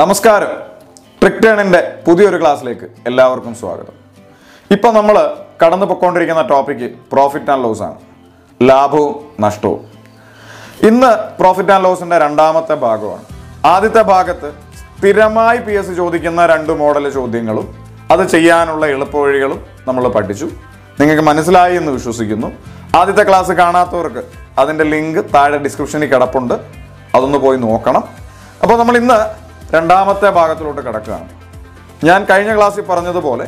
നമസ്കാരം ട്രിക്ടേണിൻ്റെ പുതിയൊരു ക്ലാസ്സിലേക്ക് എല്ലാവർക്കും സ്വാഗതം ഇപ്പം നമ്മൾ കടന്നു പൊയ്ക്കൊണ്ടിരിക്കുന്ന ടോപ്പിക്ക് പ്രോഫിറ്റ് ആൻഡ് ലോസ് ആണ് ലാഭവും നഷ്ടവും ഇന്ന് പ്രോഫിറ്റ് ആൻഡ് ലോസിൻ്റെ രണ്ടാമത്തെ ഭാഗമാണ് ആദ്യത്തെ ഭാഗത്ത് സ്ഥിരമായി പി എസ് ചോദിക്കുന്ന രണ്ട് മോഡൽ ചോദ്യങ്ങളും അത് ചെയ്യാനുള്ള എളുപ്പവഴികളും നമ്മൾ പഠിച്ചു നിങ്ങൾക്ക് മനസ്സിലായി എന്ന് വിശ്വസിക്കുന്നു ആദ്യത്തെ ക്ലാസ് കാണാത്തവർക്ക് അതിൻ്റെ ലിങ്ക് താഴെ ഡിസ്ക്രിപ്ഷനിൽ കിടപ്പുണ്ട് അതൊന്ന് പോയി നോക്കണം അപ്പോൾ നമ്മൾ ഇന്ന് രണ്ടാമത്തെ ഭാഗത്തിലോട്ട് കിടക്കുകയാണ് ഞാൻ കഴിഞ്ഞ ക്ലാസ്സിൽ പറഞ്ഞതുപോലെ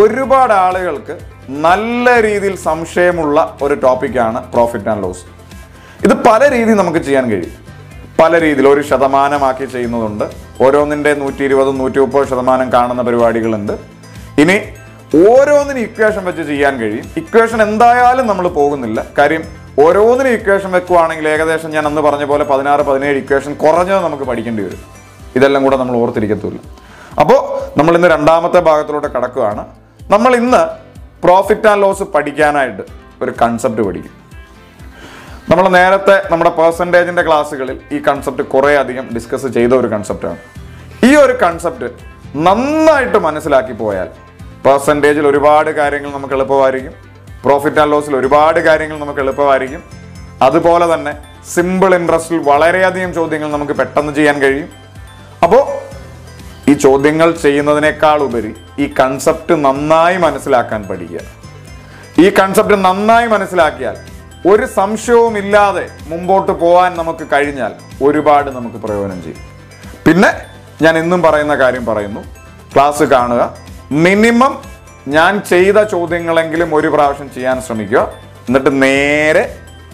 ഒരുപാട് ആളുകൾക്ക് നല്ല രീതിയിൽ സംശയമുള്ള ഒരു ടോപ്പിക്കാണ് പ്രോഫിറ്റ് ആൻഡ് ലോസ് ഇത് പല രീതിയിൽ നമുക്ക് ചെയ്യാൻ കഴിയും പല രീതിയിൽ ഒരു ശതമാനമാക്കി ചെയ്യുന്നതുണ്ട് ഓരോന്നിൻ്റെ നൂറ്റി ഇരുപതും നൂറ്റി മുപ്പത് ശതമാനം കാണുന്ന പരിപാടികളുണ്ട് ഇനി ഓരോന്നിന് ഇക്വേഷൻ വെച്ച് ചെയ്യാൻ കഴിയും ഇക്വേഷൻ എന്തായാലും നമ്മൾ പോകുന്നില്ല കാര്യം ഓരോന്നിനും ഇക്വേഷൻ വെക്കുവാണെങ്കിൽ ഏകദേശം ഞാൻ അന്ന് പറഞ്ഞ പോലെ പതിനാറ് പതിനേഴ് ഇക്വേഷൻ കുറഞ്ഞത് നമുക്ക് പഠിക്കേണ്ടി വരും ഇതെല്ലാം കൂടെ നമ്മൾ ഓർത്തിരിക്കത്തുമില്ല അപ്പോൾ നമ്മൾ ഇന്ന് രണ്ടാമത്തെ ഭാഗത്തിലോട്ട് കടക്കുകയാണ് നമ്മൾ ഇന്ന് പ്രോഫിറ്റ് ആൻഡ് ലോസ് പഠിക്കാനായിട്ട് ഒരു കൺസെപ്റ്റ് പഠിക്കും നമ്മൾ നേരത്തെ നമ്മുടെ പേഴ്സൻറ്റേജിൻ്റെ ക്ലാസ്സുകളിൽ ഈ കൺസെപ്റ്റ് കുറേ അധികം ഡിസ്കസ് ചെയ്ത ഒരു കൺസെപ്റ്റാണ് ഈ ഒരു കൺസെപ്റ്റ് നന്നായിട്ട് മനസ്സിലാക്കി പോയാൽ പേഴ്സൻറ്റേജിൽ ഒരുപാട് കാര്യങ്ങൾ നമുക്ക് എളുപ്പമായിരിക്കും പ്രോഫിറ്റ് ആൻഡ് ലോസിൽ ഒരുപാട് കാര്യങ്ങൾ നമുക്ക് എളുപ്പമായിരിക്കും അതുപോലെ തന്നെ സിമ്പിൾ ഇൻട്രസ്റ്റിൽ വളരെയധികം ചോദ്യങ്ങൾ നമുക്ക് പെട്ടെന്ന് ചെയ്യാൻ കഴിയും അപ്പോ ഈ ചോദ്യങ്ങൾ ചെയ്യുന്നതിനേക്കാൾ ഉപരി ഈ കൺസെപ്റ്റ് നന്നായി മനസ്സിലാക്കാൻ പഠിക്കുക ഈ കൺസെപ്റ്റ് നന്നായി മനസ്സിലാക്കിയാൽ ഒരു സംശയവും ഇല്ലാതെ മുമ്പോട്ട് പോകാൻ നമുക്ക് കഴിഞ്ഞാൽ ഒരുപാട് നമുക്ക് പ്രയോജനം ചെയ്യും പിന്നെ ഞാൻ എന്നും പറയുന്ന കാര്യം പറയുന്നു ക്ലാസ് കാണുക മിനിമം ഞാൻ ചെയ്ത ചോദ്യങ്ങളെങ്കിലും ഒരു പ്രാവശ്യം ചെയ്യാൻ ശ്രമിക്കുക എന്നിട്ട് നേരെ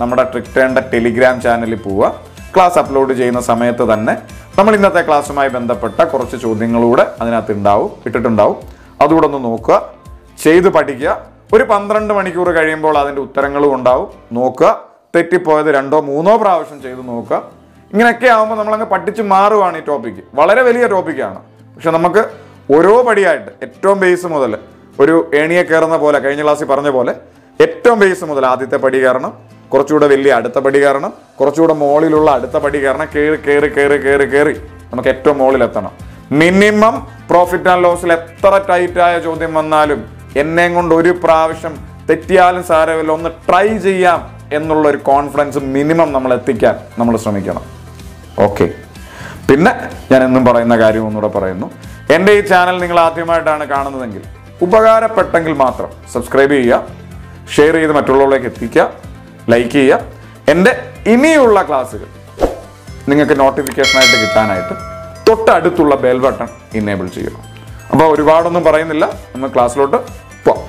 നമ്മുടെ ട്രിക്ടേണ്ട ടെലിഗ്രാം ചാനലിൽ പോവുക ക്ലാസ് അപ്ലോഡ് ചെയ്യുന്ന സമയത്ത് തന്നെ നമ്മൾ ഇന്നത്തെ ക്ലാസ്സുമായി ബന്ധപ്പെട്ട കുറച്ച് ചോദ്യങ്ങളൂടെ അതിനകത്ത് ഉണ്ടാവും ഇട്ടിട്ടുണ്ടാവും അതുകൂടെ ഒന്ന് നോക്കുക ചെയ്ത് പഠിക്കുക ഒരു പന്ത്രണ്ട് മണിക്കൂർ കഴിയുമ്പോൾ അതിൻ്റെ ഉത്തരങ്ങളും ഉണ്ടാവും നോക്കുക തെറ്റിപ്പോയത് രണ്ടോ മൂന്നോ പ്രാവശ്യം ചെയ്ത് നോക്കുക ഇങ്ങനെയൊക്കെ ആകുമ്പോൾ നമ്മളങ്ങ് പഠിച്ച് മാറുകയാണ് ഈ ടോപ്പിക്ക് വളരെ വലിയ ടോപ്പിക്കാണ് പക്ഷെ നമുക്ക് ഓരോ പടിയായിട്ട് ഏറ്റവും ബേസ് മുതൽ ഒരു ഏണിയെ കയറുന്ന പോലെ കഴിഞ്ഞ ക്ലാസ്സിൽ പറഞ്ഞ പോലെ ഏറ്റവും ബേസ് മുതൽ ആദ്യത്തെ പടി കയറണം കുറച്ചുകൂടെ വലിയ അടുത്ത പടി കാരണം കുറച്ചുകൂടെ മുകളിലുള്ള അടുത്ത പടി കാരണം കയറി കയറി കയറി കയറി കയറി നമുക്ക് ഏറ്റവും മുകളിലെത്തണം മിനിമം പ്രോഫിറ്റ് ആൻഡ് ലോസിൽ എത്ര ടൈറ്റായ ചോദ്യം വന്നാലും എന്നെ കൊണ്ട് ഒരു പ്രാവശ്യം തെറ്റിയാലും സാരമില്ല ഒന്ന് ട്രൈ ചെയ്യാം എന്നുള്ള ഒരു കോൺഫിഡൻസ് മിനിമം നമ്മൾ എത്തിക്കാൻ നമ്മൾ ശ്രമിക്കണം ഓക്കെ പിന്നെ ഞാൻ എന്നും പറയുന്ന കാര്യം ഒന്നുകൂടെ പറയുന്നു എൻ്റെ ഈ ചാനൽ നിങ്ങൾ ആദ്യമായിട്ടാണ് കാണുന്നതെങ്കിൽ ഉപകാരപ്പെട്ടെങ്കിൽ മാത്രം സബ്സ്ക്രൈബ് ചെയ്യുക ഷെയർ ചെയ്ത് മറ്റുള്ളവരിലേക്ക് എത്തിക്കുക ലൈക്ക് ചെയ്യുക എൻ്റെ ഇനിയുള്ള ക്ലാസ്സുകൾ നിങ്ങൾക്ക് നോട്ടിഫിക്കേഷനായിട്ട് കിട്ടാനായിട്ട് തൊട്ടടുത്തുള്ള ബെൽ ബട്ടൺ ഇനേബിൾ ചെയ്യുക അപ്പോൾ ഒരുപാടൊന്നും പറയുന്നില്ല നമ്മൾ ക്ലാസ്സിലോട്ട് പോവാം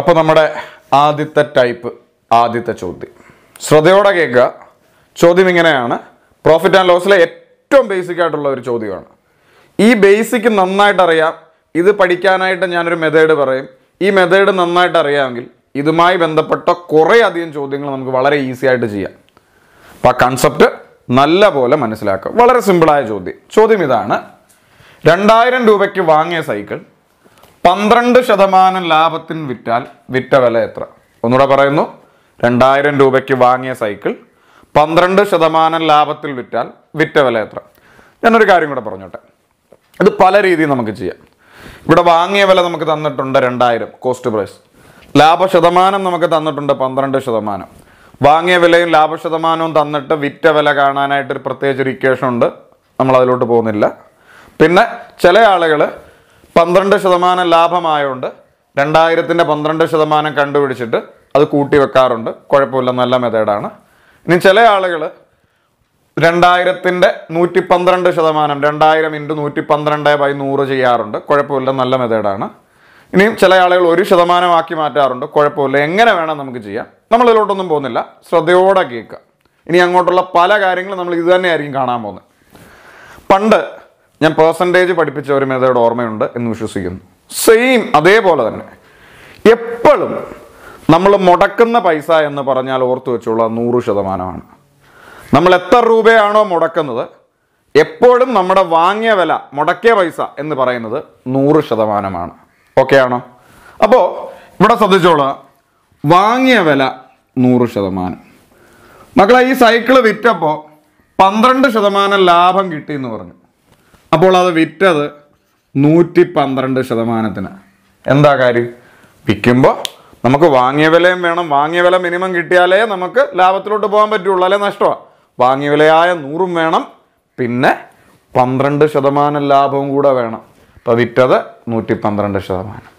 അപ്പോൾ നമ്മുടെ ആദ്യത്തെ ടൈപ്പ് ആദ്യത്തെ ചോദ്യം ശ്രദ്ധയോടെ കേൾക്കുക ചോദ്യം ഇങ്ങനെയാണ് പ്രോഫിറ്റ് ആൻഡ് ലോസിലെ ഏറ്റവും ഏറ്റവും ബേസിക് ആയിട്ടുള്ള ഒരു ചോദ്യമാണ് ഈ ബേസിക് നന്നായിട്ട് അറിയാം ഇത് പഠിക്കാനായിട്ട് ഞാനൊരു മെത്തേഡ് പറയും ഈ മെത്തേഡ് നന്നായിട്ട് അറിയാമെങ്കിൽ ഇതുമായി ബന്ധപ്പെട്ട കുറേ അധികം ചോദ്യങ്ങൾ നമുക്ക് വളരെ ഈസി ആയിട്ട് ചെയ്യാം അപ്പോൾ ആ കൺസെപ്റ്റ് നല്ല പോലെ മനസ്സിലാക്കുക വളരെ സിമ്പിളായ ചോദ്യം ചോദ്യം ഇതാണ് രണ്ടായിരം രൂപയ്ക്ക് വാങ്ങിയ സൈക്കിൾ പന്ത്രണ്ട് ശതമാനം ലാഭത്തിന് വിറ്റാൽ വിറ്റ വില എത്ര ഒന്നുകൂടെ പറയുന്നു രണ്ടായിരം രൂപയ്ക്ക് വാങ്ങിയ സൈക്കിൾ പന്ത്രണ്ട് ശതമാനം ലാഭത്തിൽ വിറ്റാൽ വിറ്റ വില എത്ര ഞാനൊരു കാര്യം കൂടെ പറഞ്ഞോട്ടെ ഇത് പല രീതിയിൽ നമുക്ക് ചെയ്യാം ഇവിടെ വാങ്ങിയ വില നമുക്ക് തന്നിട്ടുണ്ട് രണ്ടായിരം കോസ്റ്റ് പ്രൈസ് ലാഭ ശതമാനം നമുക്ക് തന്നിട്ടുണ്ട് പന്ത്രണ്ട് ശതമാനം വാങ്ങിയ വിലയും ലാഭ ശതമാനവും തന്നിട്ട് വിറ്റ വില കാണാനായിട്ട് ഒരു പ്രത്യേകിച്ച് ഒരു ഇക്വേഷൻ ഉണ്ട് നമ്മൾ അതിലോട്ട് പോകുന്നില്ല പിന്നെ ചില ആളുകൾ പന്ത്രണ്ട് ശതമാനം ലാഭമായതുകൊണ്ട് രണ്ടായിരത്തിൻ്റെ പന്ത്രണ്ട് ശതമാനം കണ്ടുപിടിച്ചിട്ട് അത് കൂട്ടി വെക്കാറുണ്ട് കുഴപ്പമില്ല നല്ല മെത്തേഡാണ് ഇനി ചില ആളുകൾ രണ്ടായിരത്തിൻ്റെ നൂറ്റി പന്ത്രണ്ട് ശതമാനം രണ്ടായിരം ഇൻറ്റു നൂറ്റി പന്ത്രണ്ട് ബൈ നൂറ് ചെയ്യാറുണ്ട് കുഴപ്പമില്ല നല്ല മെത്തേഡാണ് ഇനിയും ചില ആളുകൾ ഒരു ശതമാനമാക്കി മാറ്റാറുണ്ട് കുഴപ്പമില്ല എങ്ങനെ വേണം നമുക്ക് ചെയ്യാം നമ്മളിതിലോട്ടൊന്നും പോകുന്നില്ല ശ്രദ്ധയോടെ കേൾക്കുക ഇനി അങ്ങോട്ടുള്ള പല കാര്യങ്ങളും നമ്മൾ ഇത് തന്നെയായിരിക്കും കാണാൻ പോകുന്നത് പണ്ട് ഞാൻ പേഴ്സൻറ്റേജ് പഠിപ്പിച്ച ഒരു മെത്തേഡ് ഓർമ്മയുണ്ട് എന്ന് വിശ്വസിക്കുന്നു സെയിം അതേപോലെ തന്നെ എപ്പോഴും നമ്മൾ മുടക്കുന്ന പൈസ എന്ന് പറഞ്ഞാൽ ഓർത്തു വെച്ചുള്ള നൂറ് ശതമാനമാണ് നമ്മൾ എത്ര രൂപയാണോ മുടക്കുന്നത് എപ്പോഴും നമ്മുടെ വാങ്ങിയ വില മുടക്കിയ പൈസ എന്ന് പറയുന്നത് നൂറ് ശതമാനമാണ് ഓക്കെ ആണോ അപ്പോൾ ഇവിടെ ശ്രദ്ധിച്ചോളുക വാങ്ങിയ വില നൂറ് ശതമാനം മക്കളെ ഈ സൈക്കിൾ വിറ്റപ്പോൾ പന്ത്രണ്ട് ശതമാനം ലാഭം കിട്ടി എന്ന് പറഞ്ഞു അപ്പോൾ അത് വിറ്റത് നൂറ്റി പന്ത്രണ്ട് ശതമാനത്തിന് എന്താ കാര്യം വിൽക്കുമ്പോൾ നമുക്ക് വാങ്ങിയ വിലയും വേണം വാങ്ങിയ വില മിനിമം കിട്ടിയാലേ നമുക്ക് ലാഭത്തിലോട്ട് പോകാൻ പറ്റുള്ളൂ അല്ലേ നഷ്ടമാണ് വാങ്ങിയ വിലയായ നൂറും വേണം പിന്നെ പന്ത്രണ്ട് ശതമാനം ലാഭവും കൂടെ വേണം അപ്പോൾ വിറ്റത് നൂറ്റി പന്ത്രണ്ട് ശതമാനം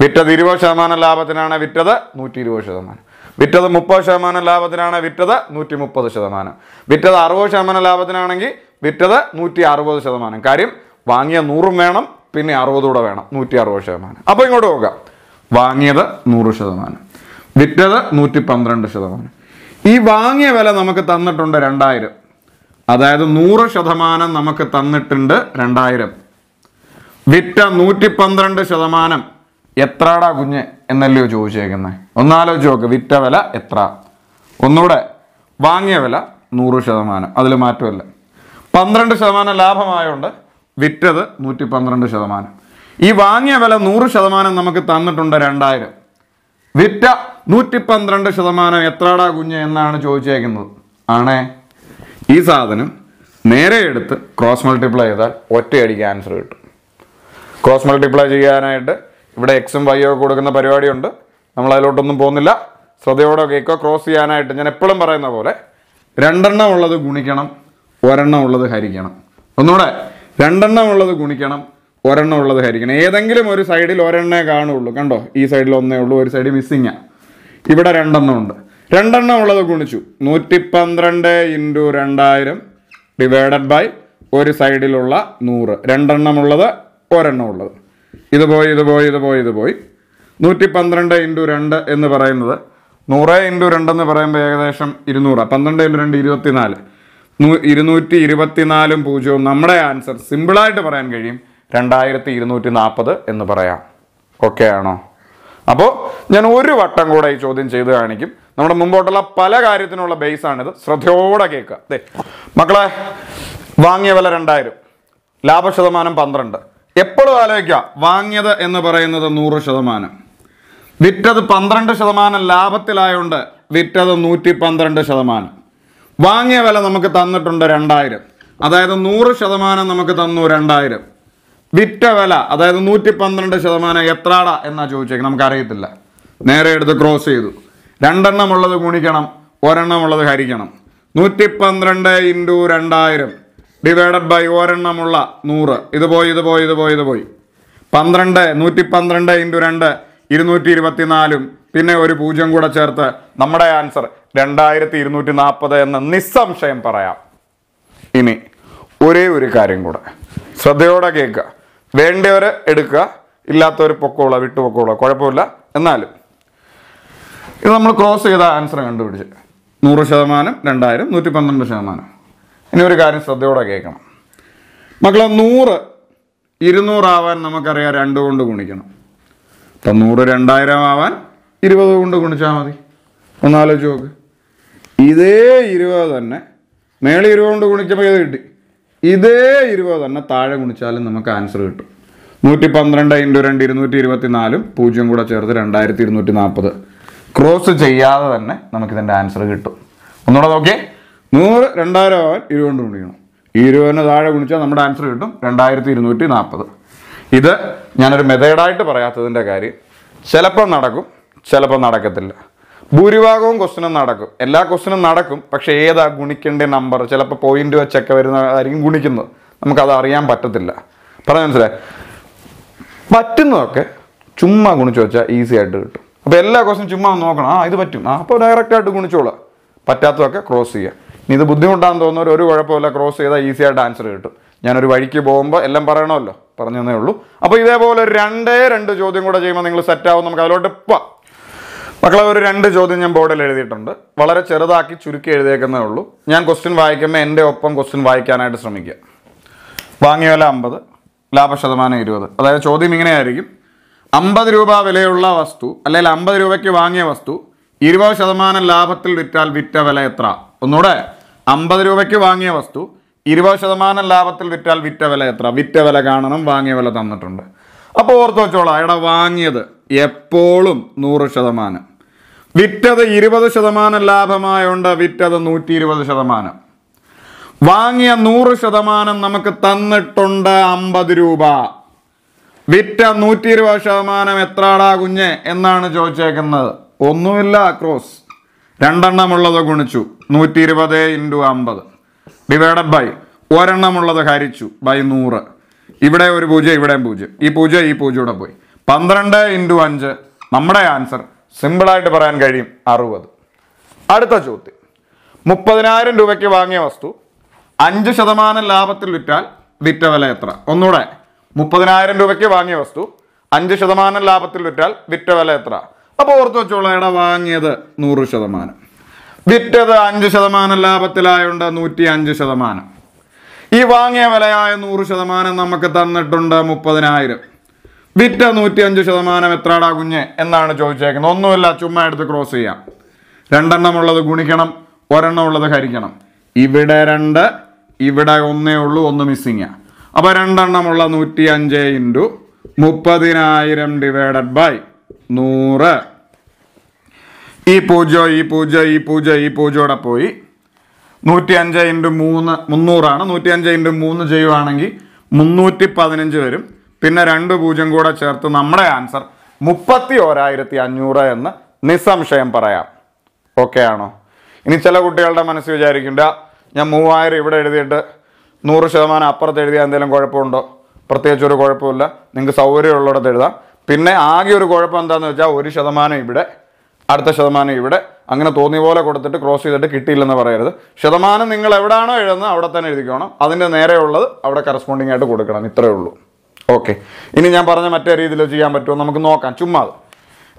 വിറ്റത് ഇരുപത് ശതമാനം ലാഭത്തിനാണ് വിറ്റത് നൂറ്റി ഇരുപത് ശതമാനം വിറ്റത് മുപ്പത് ശതമാനം ലാഭത്തിനാണ് വിറ്റത് നൂറ്റി മുപ്പത് ശതമാനം വിറ്റത് അറുപത് ശതമാനം ലാഭത്തിനാണെങ്കിൽ വിറ്റത് നൂറ്റി അറുപത് ശതമാനം കാര്യം വാങ്ങിയ നൂറും വേണം പിന്നെ അറുപതും കൂടെ വേണം നൂറ്റി അറുപത് ശതമാനം അപ്പോൾ ഇങ്ങോട്ട് നോക്കാം വാങ്ങിയത് നൂറ് ശതമാനം വിറ്റത് നൂറ്റി പന്ത്രണ്ട് ശതമാനം ഈ വാങ്ങിയ വില നമുക്ക് തന്നിട്ടുണ്ട് രണ്ടായിരം അതായത് നൂറ് ശതമാനം നമുക്ക് തന്നിട്ടുണ്ട് രണ്ടായിരം വിറ്റ നൂറ്റി പന്ത്രണ്ട് ശതമാനം എത്രടാ കുഞ്ഞ് എന്നല്ലയോ ചോദിച്ചേക്കുന്നത് ഒന്നാലോചിച്ച് നോക്ക് വിറ്റ വില എത്ര ഒന്നുകൂടെ വാങ്ങിയ വില നൂറ് ശതമാനം അതിൽ മാറ്റമില്ല പന്ത്രണ്ട് ശതമാനം ലാഭമായതുകൊണ്ട് വിറ്റത് നൂറ്റി പന്ത്രണ്ട് ശതമാനം ഈ വാങ്ങിയ വില നൂറ് ശതമാനം നമുക്ക് തന്നിട്ടുണ്ട് രണ്ടായിരം വിറ്റ നൂറ്റി പന്ത്രണ്ട് ശതമാനം എത്രടാ കുഞ്ഞ് എന്നാണ് ചോദിച്ചേക്കുന്നത് ആണേ ഈ സാധനം നേരെ എടുത്ത് ക്രോസ് മൾട്ടിപ്ലൈ ചെയ്താൽ ഒറ്റയടിക്ക് ആൻസർ കിട്ടും ക്രോസ് മൾട്ടിപ്ലൈ ചെയ്യാനായിട്ട് ഇവിടെ എക്സും വൈ ഒക്കെ കൊടുക്കുന്ന പരിപാടിയുണ്ട് നമ്മൾ അതിലോട്ടൊന്നും പോകുന്നില്ല ശ്രദ്ധയോടെ കേക്കോ ക്രോസ് ചെയ്യാനായിട്ട് ഞാൻ എപ്പോഴും പറയുന്ന പോലെ രണ്ടെണ്ണം ഉള്ളത് ഗുണിക്കണം ഒരെണ്ണം ഉള്ളത് ഹരിക്കണം ഒന്നുകൂടെ രണ്ടെണ്ണം ഉള്ളത് ഗുണിക്കണം ഒരെണ്ണം ഉള്ളത് ഹരിക്കണം ഏതെങ്കിലും ഒരു സൈഡിൽ ഒരെണ്ണേ കാണുള്ളൂ കണ്ടോ ഈ സൈഡിൽ ഒന്നേ ഉള്ളൂ ഒരു സൈഡ് മിസ്സിങ്ങാണ് ഇവിടെ രണ്ടെണ്ണം ഉണ്ട് രണ്ടെണ്ണം ഉള്ളത് ഗുണിച്ചു നൂറ്റി പന്ത്രണ്ട് ഇൻറ്റു രണ്ടായിരം ഡിവൈഡഡ് ബൈ ഒരു സൈഡിലുള്ള നൂറ് രണ്ടെണ്ണം ഉള്ളത് ഒരെണ്ണം ഉള്ളത് ഇത് പോയി ഇത് പോയി ഇത് പോയി ഇത് പോയി നൂറ്റി പന്ത്രണ്ട് ഇൻറ്റു രണ്ട് എന്ന് പറയുന്നത് നൂറ് ഇൻറ്റു രണ്ടെന്ന് പറയുമ്പോൾ ഏകദേശം ഇരുന്നൂറ് പന്ത്രണ്ട് ഇൻറ്റു രണ്ട് ഇരുപത്തിനാല് ഇരുന്നൂറ്റി ഇരുപത്തിനാലും പൂജ്യവും നമ്മുടെ ആൻസർ സിമ്പിളായിട്ട് പറയാൻ കഴിയും രണ്ടായിരത്തി ഇരുന്നൂറ്റി നാൽപ്പത് എന്ന് പറയാം ഓക്കെ ആണോ അപ്പോൾ ഞാൻ ഒരു വട്ടം കൂടെ ഈ ചോദ്യം ചെയ്ത് കാണിക്കും നമ്മുടെ മുമ്പോട്ടുള്ള പല കാര്യത്തിനുള്ള ബേസാണിത് ശ്രദ്ധയോടെ കേൾക്കുക അതെ മക്കളെ വാങ്ങിയ വില രണ്ടായിരം ലാഭശതമാനം പന്ത്രണ്ട് എപ്പോഴും ആലോചിക്കുക വാങ്ങിയത് എന്ന് പറയുന്നത് നൂറ് ശതമാനം വിറ്റത് പന്ത്രണ്ട് ശതമാനം ലാഭത്തിലായതുകൊണ്ട് വിറ്റത് നൂറ്റി പന്ത്രണ്ട് ശതമാനം വാങ്ങിയ വില നമുക്ക് തന്നിട്ടുണ്ട് രണ്ടായിരം അതായത് നൂറ് ശതമാനം നമുക്ക് തന്നു രണ്ടായിരം വിറ്റ വില അതായത് നൂറ്റി പന്ത്രണ്ട് ശതമാനം എത്രാട എന്നാ ചോദിച്ചേക്ക് നമുക്കറിയത്തില്ല നേരെ എടുത്ത് ക്രോസ് ചെയ്തു രണ്ടെണ്ണം ഉള്ളത് ഗുണിക്കണം ഒരെണ്ണം ഉള്ളത് ഹരിക്കണം നൂറ്റി പന്ത്രണ്ട് ഇൻറ്റു രണ്ടായിരം ഡിവൈഡഡ് ബൈ ഒരെണ്ണമുള്ള നൂറ് ഇത് പോയി ഇത് പോയി ഇത് പോയി ഇത് പോയി പന്ത്രണ്ട് നൂറ്റി പന്ത്രണ്ട് ഇൻറ്റു രണ്ട് ഇരുന്നൂറ്റി ഇരുപത്തി നാലും പിന്നെ ഒരു പൂജ്യം കൂടെ ചേർത്ത് നമ്മുടെ ആൻസർ രണ്ടായിരത്തി ഇരുന്നൂറ്റി നാൽപ്പത് എന്ന് നിസ്സംശയം പറയാം ഇനി ഒരേ ഒരു കാര്യം കൂടെ ശ്രദ്ധയോടെ കേൾക്കുക വേണ്ടവർ എടുക്കുക ഇല്ലാത്തവർ പൊക്കോളാം വിട്ടു പൊക്കോളാം കുഴപ്പമില്ല എന്നാലും ഇത് നമ്മൾ ക്രോസ് ചെയ്ത ആൻസർ കണ്ടുപിടിച്ച് നൂറ് ശതമാനം രണ്ടായിരം നൂറ്റി പന്ത്രണ്ട് ശതമാനം ഇനി ഒരു കാര്യം ശ്രദ്ധയോടെ കേൾക്കണം മക്കളെ നൂറ് ഇരുന്നൂറാവാൻ നമുക്കറിയാം രണ്ട് കൊണ്ട് ഗുണിക്കണം അപ്പം നൂറ് രണ്ടായിരം ആവാൻ ഇരുപത് കൊണ്ട് ഗുണിച്ചാൽ മതി ഒന്നാലോചിച്ച് നോക്ക് ഇതേ ഇരുപത് തന്നെ മേളി ഇരുപത് കൊണ്ട് ഗുണിച്ചപ്പോൾ ഇത് കിട്ടി ഇതേ ഇരുപത് തന്നെ താഴെ ഗുണിച്ചാലും നമുക്ക് ആൻസർ കിട്ടും നൂറ്റി പന്ത്രണ്ട് ഇൻറ്റു രണ്ട് ഇരുന്നൂറ്റി ഇരുപത്തി നാലും പൂജ്യം കൂടെ ചേർത്ത് രണ്ടായിരത്തി ഇരുന്നൂറ്റി നാൽപ്പത് ക്രോസ് ചെയ്യാതെ തന്നെ നമുക്കിതിൻ്റെ ആൻസർ കിട്ടും ഒന്നുകൂടെ നോക്കിയേ നൂറ് രണ്ടായിരം ആവാൻ ഇരുപത് ഗുണിക്കണം ഇരുപതിന് താഴെ ഗുണിച്ചാൽ നമ്മുടെ ആൻസർ കിട്ടും രണ്ടായിരത്തി ഇരുന്നൂറ്റി നാൽപ്പത് ഇത് ഞാനൊരു മെതേഡായിട്ട് പറയാത്തതിൻ്റെ കാര്യം ചിലപ്പം നടക്കും ചിലപ്പം നടക്കത്തില്ല ഭൂരിഭാഗവും ക്വസ്റ്റിനും നടക്കും എല്ലാ ക്വസ്റ്റിനും നടക്കും പക്ഷേ ഏതാ ഗുണിക്കേണ്ട നമ്പർ ചിലപ്പോൾ പോയിന്റ് വെച്ചൊക്കെ വരുന്നതായിരിക്കും ഗുണിക്കുന്നത് നമുക്കത് അറിയാൻ പറ്റത്തില്ല പറഞ്ഞു മനസ്സിലായി പറ്റുന്നതൊക്കെ ചുമ്മാ ഗുണിച്ച് വെച്ചാൽ ഈസി ആയിട്ട് കിട്ടും അപ്പോൾ എല്ലാ ക്വസ്റ്റും ചുമ്മാ നോക്കണം ആ ഇത് പറ്റും ആ അപ്പോൾ ഡയറക്റ്റായിട്ട് ഗുണിച്ചോളാം പറ്റാത്തതൊക്കെ ക്രോസ് ചെയ്യുക ഇനി ഇത് ബുദ്ധിമുട്ടാണെന്ന് തോന്നുന്നവർ ഒരു കുഴപ്പമില്ല ക്രോസ് ചെയ്താൽ ഈസി ആയിട്ട് ആൻസർ കിട്ടും ഞാനൊരു വഴിക്ക് പോകുമ്പോൾ എല്ലാം പറയണമല്ലോ പറഞ്ഞു ഉള്ളൂ അപ്പോൾ ഇതേപോലെ രണ്ടേ രണ്ട് ചോദ്യം കൂടെ ചെയ്യുമ്പോൾ നിങ്ങൾ സെറ്റാവും നമുക്ക് അതിലോട്ട് ഇപ്പം മക്കളെ ഒരു രണ്ട് ചോദ്യം ഞാൻ ബോർഡിൽ എഴുതിയിട്ടുണ്ട് വളരെ ചെറുതാക്കി ചുരുക്കി എഴുതിയേക്കുന്നേ ഉള്ളൂ ഞാൻ ക്വസ്റ്റ്യൻ വായിക്കുമ്പോൾ എൻ്റെ ഒപ്പം ക്വസ്റ്റ്യൻ വായിക്കാനായിട്ട് ശ്രമിക്കുക വാങ്ങിയോല അമ്പത് ലാഭശതമാനം ഇരുപത് അതായത് ചോദ്യം ഇങ്ങനെയായിരിക്കും അമ്പത് രൂപ വിലയുള്ള വസ്തു അല്ലെങ്കിൽ അമ്പത് രൂപയ്ക്ക് വാങ്ങിയ വസ്തു ഇരുപത് ശതമാനം ലാഭത്തിൽ വിറ്റാൽ വിറ്റ വില എത്ര ഒന്നുകൂടെ അമ്പത് രൂപയ്ക്ക് വാങ്ങിയ വസ്തു ഇരുപത് ശതമാനം ലാഭത്തിൽ വിറ്റാൽ വിറ്റ വില എത്ര വിറ്റ വില കാണണം വാങ്ങിയ വില തന്നിട്ടുണ്ട് അപ്പോൾ ഓർത്ത് വെച്ചോളാം ഇവിടെ വാങ്ങിയത് എപ്പോഴും നൂറ് ശതമാനം വിറ്റത് ഇരുപത് ശതമാനം ലാഭമായോണ്ട് വിറ്റത് നൂറ്റി ഇരുപത് ശതമാനം വാങ്ങിയ നൂറ് ശതമാനം നമുക്ക് തന്നിട്ടുണ്ട് അമ്പത് രൂപ വിറ്റ നൂറ്റി ഇരുപത് ശതമാനം എത്രാടാ കുഞ്ഞെ എന്നാണ് ചോദിച്ചേക്കുന്നത് ഒന്നുമില്ല അക്രോസ് രണ്ടെണ്ണമുള്ളത് ഗുണിച്ചു നൂറ്റി ഇരുപത് ഇൻറ്റു അമ്പത് ഡിവൈഡഡ് ബൈ ഒരെണ്ണമുള്ളത് ഹരിച്ചു ബൈ നൂറ് ഇവിടെ ഒരു പൂജ ഇവിടെയും പൂജ ഈ പൂജ ഈ പൂജയുടെ പോയി പന്ത്രണ്ട് ഇൻറ്റു അഞ്ച് നമ്മുടെ ആൻസർ സിമ്പിളായിട്ട് പറയാൻ കഴിയും അറുപത് അടുത്ത ചോദ്യം മുപ്പതിനായിരം രൂപയ്ക്ക് വാങ്ങിയ വസ്തു അഞ്ച് ശതമാനം ലാഭത്തിൽ വിറ്റാൽ വിറ്റ വില എത്ര ഒന്നുകൂടെ മുപ്പതിനായിരം രൂപയ്ക്ക് വാങ്ങിയ വസ്തു അഞ്ച് ശതമാനം ലാഭത്തിൽ വിറ്റാൽ വിറ്റ വില എത്ര അപ്പോൾ ഓർത്ത് വെച്ചോളൂ എടാ വാങ്ങിയത് നൂറ് ശതമാനം വിറ്റത് അഞ്ച് ശതമാനം ലാഭത്തിലായുണ്ട് നൂറ്റി അഞ്ച് ശതമാനം ഈ വാങ്ങിയ വിലയായ നൂറ് ശതമാനം നമുക്ക് തന്നിട്ടുണ്ട് മുപ്പതിനായിരം വിറ്റ നൂറ്റി അഞ്ച് ശതമാനം എത്രടാ കുഞ്ഞ് എന്നാണ് ചോദിച്ചേക്കുന്നത് ഒന്നുമില്ല ചുമ്മാ എടുത്ത് ക്രോസ് ചെയ്യാം രണ്ടെണ്ണം ഉള്ളത് ഗുണിക്കണം ഒരെണ്ണം ഉള്ളത് ഹരിക്കണം ഇവിടെ രണ്ട് ഇവിടെ ഒന്നേ ഉള്ളൂ ഒന്ന് മിസ്സിങ്ങാണ് അപ്പോൾ രണ്ടെണ്ണമുള്ള നൂറ്റി അഞ്ച് ഇൻറ്റു മുപ്പതിനായിരം ഡിവൈഡഡ് ബൈ നൂറ് ഈ പൂജ്യം ഈ പൂജ്യം ഈ പൂജ്യം ഈ പൂജ്യോടെ പോയി നൂറ്റി അഞ്ച് ഇൻറ്റു മൂന്ന് മുന്നൂറാണ് നൂറ്റി അഞ്ച് ഇൻറ്റു മൂന്ന് ചെയ്യുവാണെങ്കിൽ മുന്നൂറ്റി പതിനഞ്ച് വരും പിന്നെ രണ്ട് പൂജ്യം കൂടെ ചേർത്ത് നമ്മുടെ ആൻസർ മുപ്പത്തി ഓരായിരത്തി അഞ്ഞൂറ് എന്ന് നിസ്സംശയം പറയാം ഓക്കെ ആണോ ഇനി ചില കുട്ടികളുടെ മനസ്സ് വിചാരിക്കേണ്ട ഞാൻ മൂവായിരം ഇവിടെ എഴുതിയിട്ട് നൂറ് ശതമാനം അപ്പുറത്ത് എഴുതിയാൽ എന്തെങ്കിലും കുഴപ്പമുണ്ടോ പ്രത്യേകിച്ച് ഒരു കുഴപ്പമില്ല നിങ്ങൾക്ക് സൗകര്യമുള്ളിടത്ത് എഴുതാം പിന്നെ ആകെ ഒരു കുഴപ്പം എന്താണെന്ന് വെച്ചാൽ ഒരു ശതമാനം ഇവിടെ അടുത്ത ശതമാനം ഇവിടെ അങ്ങനെ തോന്നിയ പോലെ കൊടുത്തിട്ട് ക്രോസ് ചെയ്തിട്ട് കിട്ടിയില്ലെന്ന് പറയരുത് ശതമാനം നിങ്ങൾ എവിടെയാണോ എഴുതുന്നത് അവിടെ തന്നെ എഴുതിക്കണം അതിൻ്റെ നേരെയുള്ളത് അവിടെ കറസ്പോണ്ടിങ് ആയിട്ട് കൊടുക്കണം ഇത്രയേ ഉള്ളൂ ഓക്കെ ഇനി ഞാൻ പറഞ്ഞ മറ്റേ രീതിയിൽ ചെയ്യാൻ പറ്റുമോ നമുക്ക് നോക്കാം ചുമ്മാ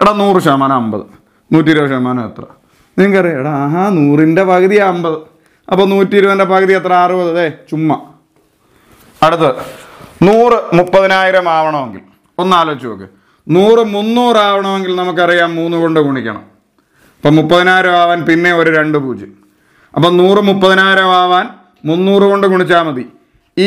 എടാ നൂറ് ശതമാനം അമ്പത് നൂറ്റി ഇരുപത് ശതമാനം എത്ര നിങ്ങൾക്കറിയാം എടാ ആഹാ നൂറിൻ്റെ പകുതി അമ്പത് അപ്പോൾ നൂറ്റി ഇരുപതിൻ്റെ പകുതി എത്ര അറുപത് അതെ ചുമ്മാ അടുത്ത് നൂറ് മുപ്പതിനായിരം ആവണമെങ്കിൽ ഒന്ന് ആലോചിച്ച് നോക്ക് നൂറ് മുന്നൂറാവണമെങ്കിൽ നമുക്കറിയാം മൂന്ന് കൊണ്ട് ഗുണിക്കണം അപ്പം മുപ്പതിനായിരം ആവാൻ പിന്നെ ഒരു രണ്ട് പൂജ്യം അപ്പം നൂറ് മുപ്പതിനായിരം ആവാൻ മുന്നൂറ് കൊണ്ട് ഗുണിച്ചാൽ മതി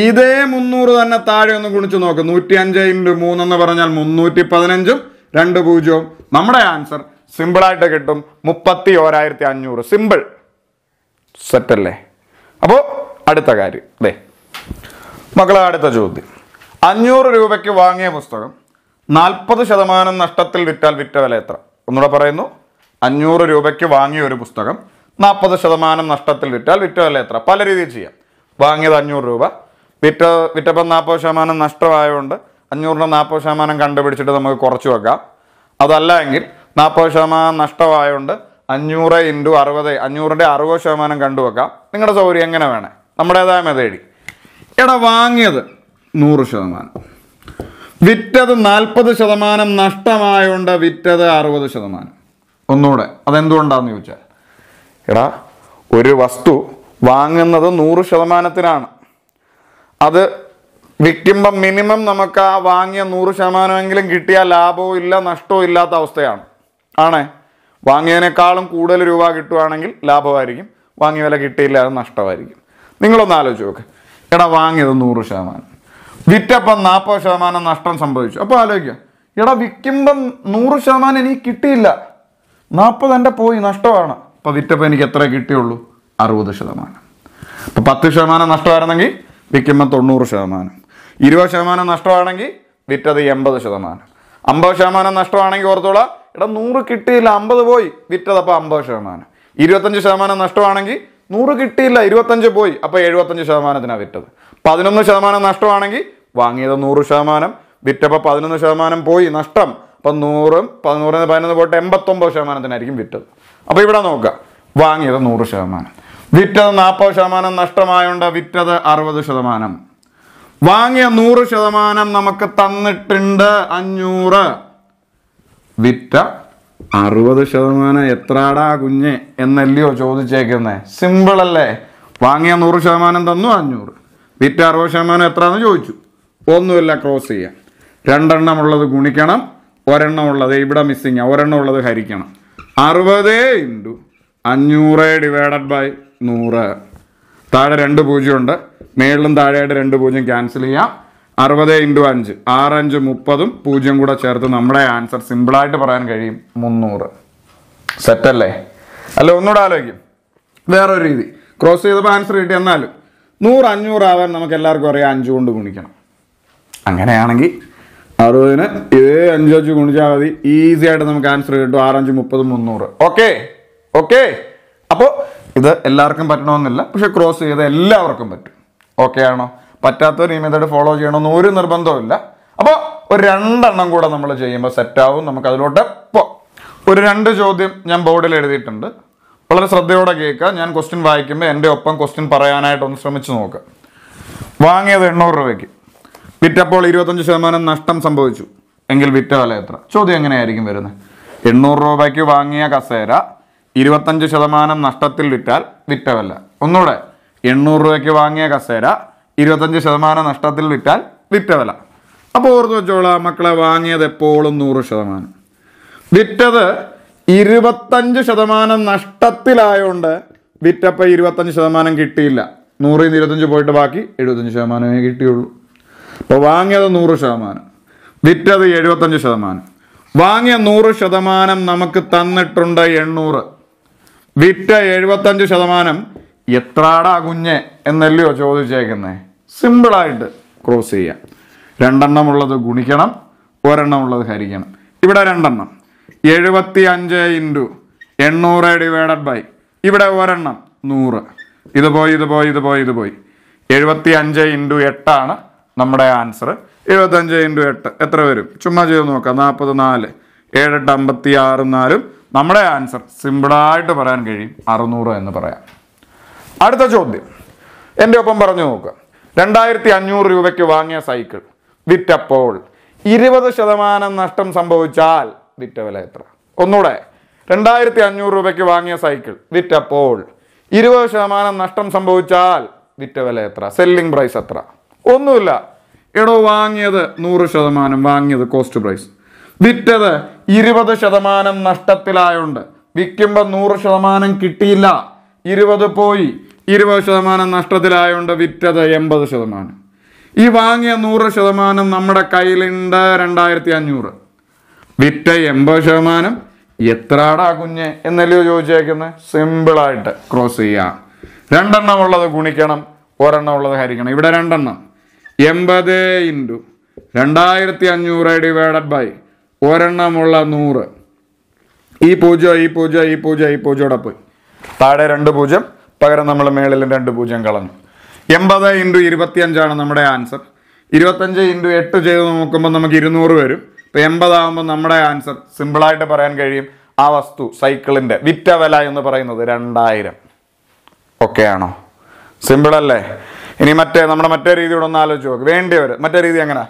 ഇതേ മുന്നൂറ് തന്നെ താഴെ ഒന്ന് ഗുണിച്ച് നോക്ക് നൂറ്റി അഞ്ച് ഇൻറ്റു മൂന്നെന്ന് പറഞ്ഞാൽ മുന്നൂറ്റി പതിനഞ്ചും രണ്ട് പൂജ്യവും നമ്മുടെ ആൻസർ സിമ്പിളായിട്ട് കിട്ടും മുപ്പത്തി ഓരായിരത്തി അഞ്ഞൂറ് സിമ്പിൾ സെറ്റല്ലേ അപ്പോൾ അടുത്ത കാര്യം അല്ലേ മക്കളെ അടുത്ത ചോദ്യം അഞ്ഞൂറ് രൂപയ്ക്ക് വാങ്ങിയ പുസ്തകം നാൽപ്പത് ശതമാനം നഷ്ടത്തിൽ വിറ്റാൽ വിറ്റ വില എത്ര ഒന്നുകൂടെ പറയുന്നു അഞ്ഞൂറ് രൂപയ്ക്ക് വാങ്ങിയ ഒരു പുസ്തകം നാൽപ്പത് ശതമാനം നഷ്ടത്തിൽ വിറ്റാൽ വിറ്റ വില എത്ര പല രീതിയിൽ ചെയ്യാം വാങ്ങിയത് അഞ്ഞൂറ് രൂപ വിറ്റ വിറ്റപ്പം നാൽപ്പത് ശതമാനം നഷ്ടമായതുകൊണ്ട് അഞ്ഞൂറിൻ്റെ നാൽപ്പത് ശതമാനം കണ്ടുപിടിച്ചിട്ട് നമുക്ക് കുറച്ച് വെക്കാം അതല്ല എങ്കിൽ നാൽപ്പത് ശതമാനം നഷ്ടമായതുകൊണ്ട് അഞ്ഞൂറ് ഇൻറ്റു അറുപത് അഞ്ഞൂറിൻ്റെ അറുപത് ശതമാനം കണ്ടുവെക്കാം നിങ്ങളുടെ സൗകര്യം എങ്ങനെ വേണേ നമ്മുടേതായ മെതേടി എടാ വാങ്ങിയത് നൂറ് ശതമാനം വിറ്റത് നാൽപ്പത് ശതമാനം നഷ്ടമായുണ്ട് വിറ്റത് അറുപത് ശതമാനം ഒന്നുകൂടെ അതെന്തുകൊണ്ടാന്ന് ചോദിച്ചാൽ എടാ ഒരു വസ്തു വാങ്ങുന്നത് നൂറ് ശതമാനത്തിനാണ് അത് വിൽക്കുമ്പം മിനിമം നമുക്ക് ആ വാങ്ങിയ നൂറ് ശതമാനമെങ്കിലും കിട്ടിയ ലാഭവും ഇല്ല നഷ്ടവും ഇല്ലാത്ത അവസ്ഥയാണ് ആണേ വാങ്ങിയതിനേക്കാളും കൂടുതൽ രൂപ കിട്ടുവാണെങ്കിൽ ലാഭമായിരിക്കും വാങ്ങിയ വില കിട്ടിയില്ല അത് നഷ്ടമായിരിക്കും നിങ്ങളൊന്ന് ആലോചിച്ച് നോക്ക് എടാ വാങ്ങിയത് നൂറ് ശതമാനം വിറ്റപ്പം നാൽപ്പത് ശതമാനം നഷ്ടം സംഭവിച്ചു അപ്പോൾ ആലോചിക്കുക എടാ വിൽക്കുമ്പം നൂറ് ശതമാനം എനിക്ക് കിട്ടിയില്ല നാൽപ്പത് എൻ്റെ പോയി നഷ്ടമാണ് അപ്പോൾ വിറ്റപ്പം എനിക്ക് എത്ര കിട്ടിയുള്ളൂ അറുപത് ശതമാനം അപ്പോൾ പത്ത് ശതമാനം നഷ്ടമായിരുന്നെങ്കിൽ വിൽക്കുമ്പം തൊണ്ണൂറ് ശതമാനം ഇരുപത് ശതമാനം നഷ്ടമാണെങ്കിൽ വിറ്റത് എൺപത് ശതമാനം അമ്പത് ശതമാനം നഷ്ടമാണെങ്കിൽ ഓർത്തോളാം എടാ നൂറ് കിട്ടിയില്ല അമ്പത് പോയി വിറ്റതപ്പോൾ അമ്പത് ശതമാനം ഇരുപത്തഞ്ച് ശതമാനം നഷ്ടമാണെങ്കിൽ നൂറ് കിട്ടിയില്ല ഇരുപത്തഞ്ച് പോയി അപ്പോൾ എഴുപത്തഞ്ച് ശതമാനത്തിനാണ് വിറ്റത് പതിനൊന്ന് ശതമാനം നഷ്ടമാണെങ്കിൽ വാങ്ങിയത് നൂറ് ശതമാനം വിറ്റപ്പോൾ പതിനൊന്ന് ശതമാനം പോയി നഷ്ടം അപ്പം നൂറും പതിനൂറിന് നിന്ന് പതിനൊന്ന് പോയിട്ട് എൺപത്തൊമ്പത് ശതമാനത്തിനായിരിക്കും വിറ്റത് അപ്പോൾ ഇവിടെ നോക്കുക വാങ്ങിയത് നൂറ് ശതമാനം വിറ്റത് നാൽപ്പത് ശതമാനം നഷ്ടമായോണ്ട് വിറ്റത് അറുപത് ശതമാനം വാങ്ങിയ നൂറ് ശതമാനം നമുക്ക് തന്നിട്ടുണ്ട് അഞ്ഞൂറ് വിറ്റ അറുപത് ശതമാനം എത്രാടാ കുഞ്ഞ് എന്നല്ലയോ ചോദിച്ചേക്കുന്നത് അല്ലേ വാങ്ങിയ നൂറ് ശതമാനം തന്നു അഞ്ഞൂറ് വിറ്റ അറുപത് ശതമാനം എത്രയെന്ന് ചോദിച്ചു ഒന്നുമില്ല ക്രോസ് ചെയ്യാം രണ്ടെണ്ണം ഉള്ളത് ഗുണിക്കണം ഒരെണ്ണം ഉള്ളത് ഇവിടെ മിസ്സിങ് ഒരെണ്ണം ഉള്ളത് ഹരിക്കണം അറുപത് ഇൻറ്റു അഞ്ഞൂറ് ഡിവൈഡഡ് ബൈ നൂറ് താഴെ രണ്ട് പൂജ്യമുണ്ട് മേളിലും താഴെയായിട്ട് രണ്ട് പൂജ്യം ക്യാൻസൽ ചെയ്യാം അറുപത് ഇൻറ്റു അഞ്ച് ആറഞ്ച് മുപ്പതും പൂജ്യം കൂടെ ചേർത്ത് നമ്മുടെ ആൻസർ സിമ്പിളായിട്ട് പറയാൻ കഴിയും മുന്നൂറ് സെറ്റല്ലേ അല്ല ഒന്നുകൂടെ ആലോചിക്കും വേറൊരു രീതി ക്രോസ് ചെയ്തപ്പോൾ ആൻസർ കിട്ടി എന്നാലും നൂറ് അഞ്ഞൂറാവാൻ നമുക്ക് എല്ലാവർക്കും അറിയാം അഞ്ച് കൊണ്ട് ഗുണിക്കണം അങ്ങനെയാണെങ്കിൽ അറുപതിന് ഇതേ അഞ്ച് വെച്ച് ഗുണിച്ചാൽ മതി ഈസി ആയിട്ട് നമുക്ക് ആൻസർ കിട്ടും ആറഞ്ച് മുപ്പത് മുന്നൂറ് ഓക്കെ ഓക്കെ അപ്പോൾ ഇത് എല്ലാവർക്കും പറ്റണമെന്നില്ല പക്ഷെ ക്രോസ് ചെയ്ത് എല്ലാവർക്കും പറ്റും ഓക്കെ ആണോ പറ്റാത്തവർ ഈ മെത്തേഡ് ഫോളോ ചെയ്യണമെന്ന് ഒരു നിർബന്ധവുമില്ല അപ്പോൾ ഒരു രണ്ടെണ്ണം കൂടെ നമ്മൾ ചെയ്യുമ്പോൾ സെറ്റാവും നമുക്ക് അതിലോട്ട് പോ ഒരു രണ്ട് ചോദ്യം ഞാൻ ബോർഡിൽ എഴുതിയിട്ടുണ്ട് വളരെ ശ്രദ്ധയോടെ കേൾക്കുക ഞാൻ ക്വസ്റ്റ്യൻ വായിക്കുമ്പോൾ എൻ്റെ ഒപ്പം ക്വസ്റ്റ്യൻ പറയാനായിട്ടൊന്ന് ശ്രമിച്ചു നോക്കുക വാങ്ങിയത് എണ്ണൂറ് രൂപയ്ക്ക് വിറ്റപ്പോൾ ഇരുപത്തഞ്ച് ശതമാനം നഷ്ടം സംഭവിച്ചു എങ്കിൽ വിറ്റ വില എത്ര ചോദ്യം എങ്ങനെയായിരിക്കും വരുന്നത് എണ്ണൂറ് രൂപയ്ക്ക് വാങ്ങിയ കസേര ഇരുപത്തഞ്ച് ശതമാനം നഷ്ടത്തിൽ വിറ്റാൽ വിറ്റവല്ല ഒന്നുകൂടെ എണ്ണൂറ് രൂപയ്ക്ക് വാങ്ങിയ കസേര ഇരുപത്തഞ്ച് ശതമാനം നഷ്ടത്തിൽ വിറ്റാൽ വിറ്റ വില അപ്പോൾ ഓർത്ത് വെച്ചോളാം മക്കളെ വാങ്ങിയത് എപ്പോഴും നൂറ് ശതമാനം വിറ്റത് ഇരുപത്തഞ്ച് ശതമാനം നഷ്ടത്തിലായോണ്ട് വിറ്റപ്പോൾ ഇരുപത്തഞ്ച് ശതമാനം കിട്ടിയില്ല നൂറിൽ നിന്ന് ഇരുപത്തഞ്ച് പോയിട്ട് ബാക്കി എഴുപത്തഞ്ച് ശതമാനമേ കിട്ടിയുള്ളൂ അപ്പോൾ വാങ്ങിയത് നൂറ് ശതമാനം വിറ്റത് എഴുപത്തഞ്ച് ശതമാനം വാങ്ങിയ നൂറ് ശതമാനം നമുക്ക് തന്നിട്ടുണ്ട് എണ്ണൂറ് വിറ്റ എഴുപത്തഞ്ച് ശതമാനം എത്രാടാ കുഞ്ഞ് എന്നല്ലയോ ചോദിച്ചേക്കുന്നേ സിമ്പിളായിട്ട് ക്രോസ് ചെയ്യാം രണ്ടെണ്ണം ഉള്ളത് ഗുണിക്കണം ഒരെണ്ണം ഉള്ളത് ഹരിക്കണം ഇവിടെ രണ്ടെണ്ണം എഴുപത്തി അഞ്ച് ഇൻറ്റു എണ്ണൂറ് ഡിവൈഡഡ് ബൈ ഇവിടെ ഒരെണ്ണം നൂറ് ഇത് പോയി ഇത് പോയി ഇത് പോയി ഇത് പോയി എഴുപത്തി അഞ്ച് ഇൻറ്റു എട്ടാണ് നമ്മുടെ ആൻസർ എഴുപത്തഞ്ച് ഇൻറ്റു എട്ട് എത്ര വരും ചുമ്മാ ചെയ്ത് നോക്കാം നാൽപ്പത് നാല് ഏഴെട്ട് അമ്പത്തി ആറ് നാലും നമ്മുടെ ആൻസർ സിമ്പിളായിട്ട് പറയാൻ കഴിയും അറുന്നൂറ് എന്ന് പറയാം അടുത്ത ചോദ്യം എൻ്റെ ഒപ്പം പറഞ്ഞു നോക്കാം രണ്ടായിരത്തി അഞ്ഞൂറ് രൂപയ്ക്ക് വാങ്ങിയ സൈക്കിൾ വിറ്റപ്പോൾ ഇരുപത് ശതമാനം നഷ്ടം സംഭവിച്ചാൽ വിറ്റ വില എത്ര ഒന്നുകൂടെ രണ്ടായിരത്തി അഞ്ഞൂറ് രൂപയ്ക്ക് വാങ്ങിയ സൈക്കിൾ വിറ്റപ്പോൾ ഇരുപത് ശതമാനം നഷ്ടം സംഭവിച്ചാൽ വിറ്റ വില എത്ര സെല്ലിംഗ് പ്രൈസ് എത്ര ഒന്നുമില്ല എടോ വാങ്ങിയത് നൂറ് ശതമാനം വാങ്ങിയത് കോസ്റ്റ് പ്രൈസ് വിറ്റത് ഇരുപത് ശതമാനം നഷ്ടത്തിലായുണ്ട് വിൽക്കുമ്പോൾ നൂറ് ശതമാനം കിട്ടിയില്ല ഇരുപത് പോയി ഇരുപത് ശതമാനം നഷ്ടത്തിലായതുകൊണ്ട് വിറ്റത് എൺപത് ശതമാനം ഈ വാങ്ങിയ നൂറ് ശതമാനം നമ്മുടെ കയ്യിലുണ്ട് രണ്ടായിരത്തി അഞ്ഞൂറ് വിറ്റ എൺപത് ശതമാനം എത്രാടാ കുഞ്ഞ് എന്നല്ലയോ ചോദിച്ചേക്കുന്നത് സിമ്പിളായിട്ട് ക്രോസ് ചെയ്യാം രണ്ടെണ്ണം ഉള്ളത് ഗുണിക്കണം ഒരെണ്ണം ഉള്ളത് ഹരിക്കണം ഇവിടെ രണ്ടെണ്ണം എൺപത് ഇൻറ്റു രണ്ടായിരത്തി അഞ്ഞൂറ് ഡിവൈഡഡ് ബൈ ഒരെണ്ണമുള്ള നൂറ് ഈ പൂജ്യം ഈ പൂജ്യം ഈ പൂജ്യം ഈ പൂജ്യം ഇവിടെ പോയി താഴെ രണ്ട് പൂജ്യം പകരം നമ്മൾ മേളിൽ രണ്ട് പൂജ്യം കളഞ്ഞു എൺപത് ഇൻറ്റു ഇരുപത്തിയഞ്ചാണ് നമ്മുടെ ആൻസർ ഇരുപത്തഞ്ച് ഇൻറ്റു എട്ട് ചെയ്ത് നോക്കുമ്പോൾ നമുക്ക് ഇരുന്നൂറ് വരും ഇപ്പം എൺപതാകുമ്പോൾ നമ്മുടെ ആൻസർ സിമ്പിളായിട്ട് പറയാൻ കഴിയും ആ വസ്തു സൈക്കിളിൻ്റെ വിറ്റ വില എന്ന് പറയുന്നത് രണ്ടായിരം ഓക്കെ ആണോ സിമ്പിളല്ലേ ഇനി മറ്റേ നമ്മുടെ മറ്റേ രീതിയോടെ ഒന്ന് ആലോചിച്ച് നോക്ക് വേണ്ടി വരും മറ്റേ രീതി എങ്ങനെ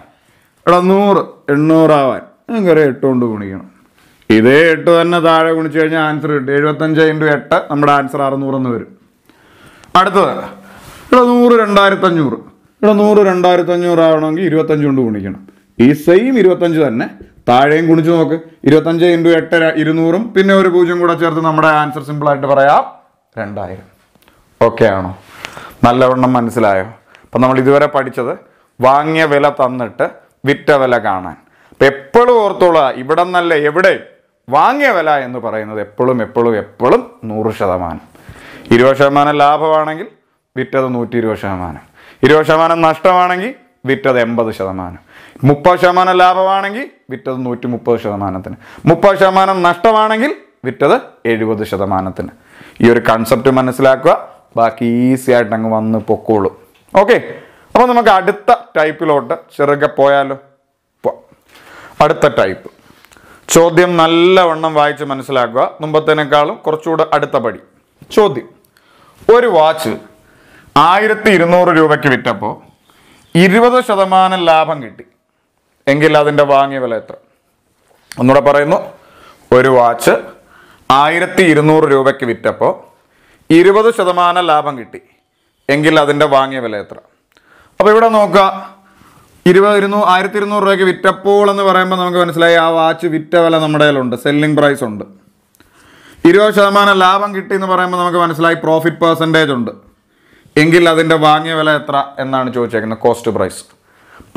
ഇവിടെ നൂറ് എണ്ണൂറാവാൻ നിങ്ങൾക്കൊരു എട്ട് കൊണ്ട് ഗുണിക്കണം ഇതേ എട്ട് തന്നെ താഴെ ഗുണിച്ചു കഴിഞ്ഞാൽ ആൻസർ കിട്ടും എഴുപത്തഞ്ച് ഇൻറ്റു എട്ട് നമ്മുടെ ആൻസർ അറുന്നൂറെന്ന് വരും അടുത്തത് ഇവിടെ നൂറ് രണ്ടായിരത്തഞ്ഞൂറ് ഇവിടെ നൂറ് രണ്ടായിരത്തഞ്ഞൂറ് ആവണമെങ്കിൽ ഇരുപത്തഞ്ച് കൊണ്ട് ഗുണിക്കണം ഈ സെയിം ഇരുപത്തഞ്ച് തന്നെ താഴെയും ഗുണിച്ച് നോക്ക് ഇരുപത്തഞ്ച് ഇൻറ്റു എട്ട് ഇരുന്നൂറും പിന്നെ ഒരു പൂജ്യം കൂടെ ചേർത്ത് നമ്മുടെ ആൻസർ സിമ്പിളായിട്ട് പറയാം രണ്ടായിരം ഓക്കെ ആണോ നല്ലവണ്ണം മനസ്സിലായോ അപ്പം നമ്മൾ ഇതുവരെ പഠിച്ചത് വാങ്ങിയ വില തന്നിട്ട് വിറ്റ വില കാണാൻ അപ്പം എപ്പോഴും ഓർത്തോളുക ഇവിടെ നിന്നല്ല എവിടെ വാങ്ങിയ വില എന്ന് പറയുന്നത് എപ്പോഴും എപ്പോഴും എപ്പോഴും നൂറ് ശതമാനം ഇരുപത് ശതമാനം ലാഭമാണെങ്കിൽ വിറ്റത് നൂറ്റി ഇരുപത് ശതമാനം ഇരുപത് ശതമാനം നഷ്ടമാണെങ്കിൽ വിറ്റത് എൺപത് ശതമാനം മുപ്പത് ശതമാനം ലാഭമാണെങ്കിൽ വിറ്റത് നൂറ്റി മുപ്പത് ശതമാനത്തിന് മുപ്പത് ശതമാനം നഷ്ടമാണെങ്കിൽ വിറ്റത് എഴുപത് ശതമാനത്തിന് ഈ ഒരു കൺസെപ്റ്റ് മനസ്സിലാക്കുക ബാക്കി ഈസി ആയിട്ട് അങ്ങ് വന്ന് പൊക്കോളും ഓക്കെ അപ്പോൾ നമുക്ക് അടുത്ത ടൈപ്പിലോട്ട് ചെറുകെ പോയാലോ അടുത്ത ടൈപ്പ് ചോദ്യം നല്ലവണ്ണം വായിച്ച് മനസ്സിലാക്കുക മുമ്പത്തേനേക്കാളും കുറച്ചുകൂടെ അടുത്ത പടി ചോദ്യം ഒരു വാച്ച് ആയിരത്തി ഇരുന്നൂറ് രൂപയ്ക്ക് വിറ്റപ്പോൾ ഇരുപത് ശതമാനം ലാഭം കിട്ടി എങ്കിൽ അതിൻ്റെ വാങ്ങിയ വില എത്ര ഒന്നുകൂടെ പറയുന്നു ഒരു വാച്ച് ആയിരത്തി ഇരുന്നൂറ് രൂപയ്ക്ക് വിറ്റപ്പോൾ ഇരുപത് ശതമാനം ലാഭം കിട്ടി എങ്കിൽ അതിൻ്റെ വാങ്ങിയ വില എത്ര അപ്പോൾ ഇവിടെ നോക്കുക ഇരുപത് ഇരുന്നൂ ആയിരത്തി ഇരുന്നൂറ് രൂപയ്ക്ക് വിറ്റപ്പോൾ എന്ന് പറയുമ്പോൾ നമുക്ക് മനസ്സിലായി ആ വാച്ച് വിറ്റ വില നമ്മുടെ കയ്യിലുണ്ട് സെല്ലിംഗ് പ്രൈസ് ഉണ്ട് ഇരുപത് ശതമാനം ലാഭം കിട്ടി എന്ന് പറയുമ്പോൾ നമുക്ക് മനസ്സിലായി പ്രോഫിറ്റ് പെർസെൻറ്റേജ് ഉണ്ട് എങ്കിൽ അതിൻ്റെ വാങ്ങിയ വില എത്ര എന്നാണ് ചോദിച്ചേക്കുന്നത് കോസ്റ്റ് പ്രൈസ്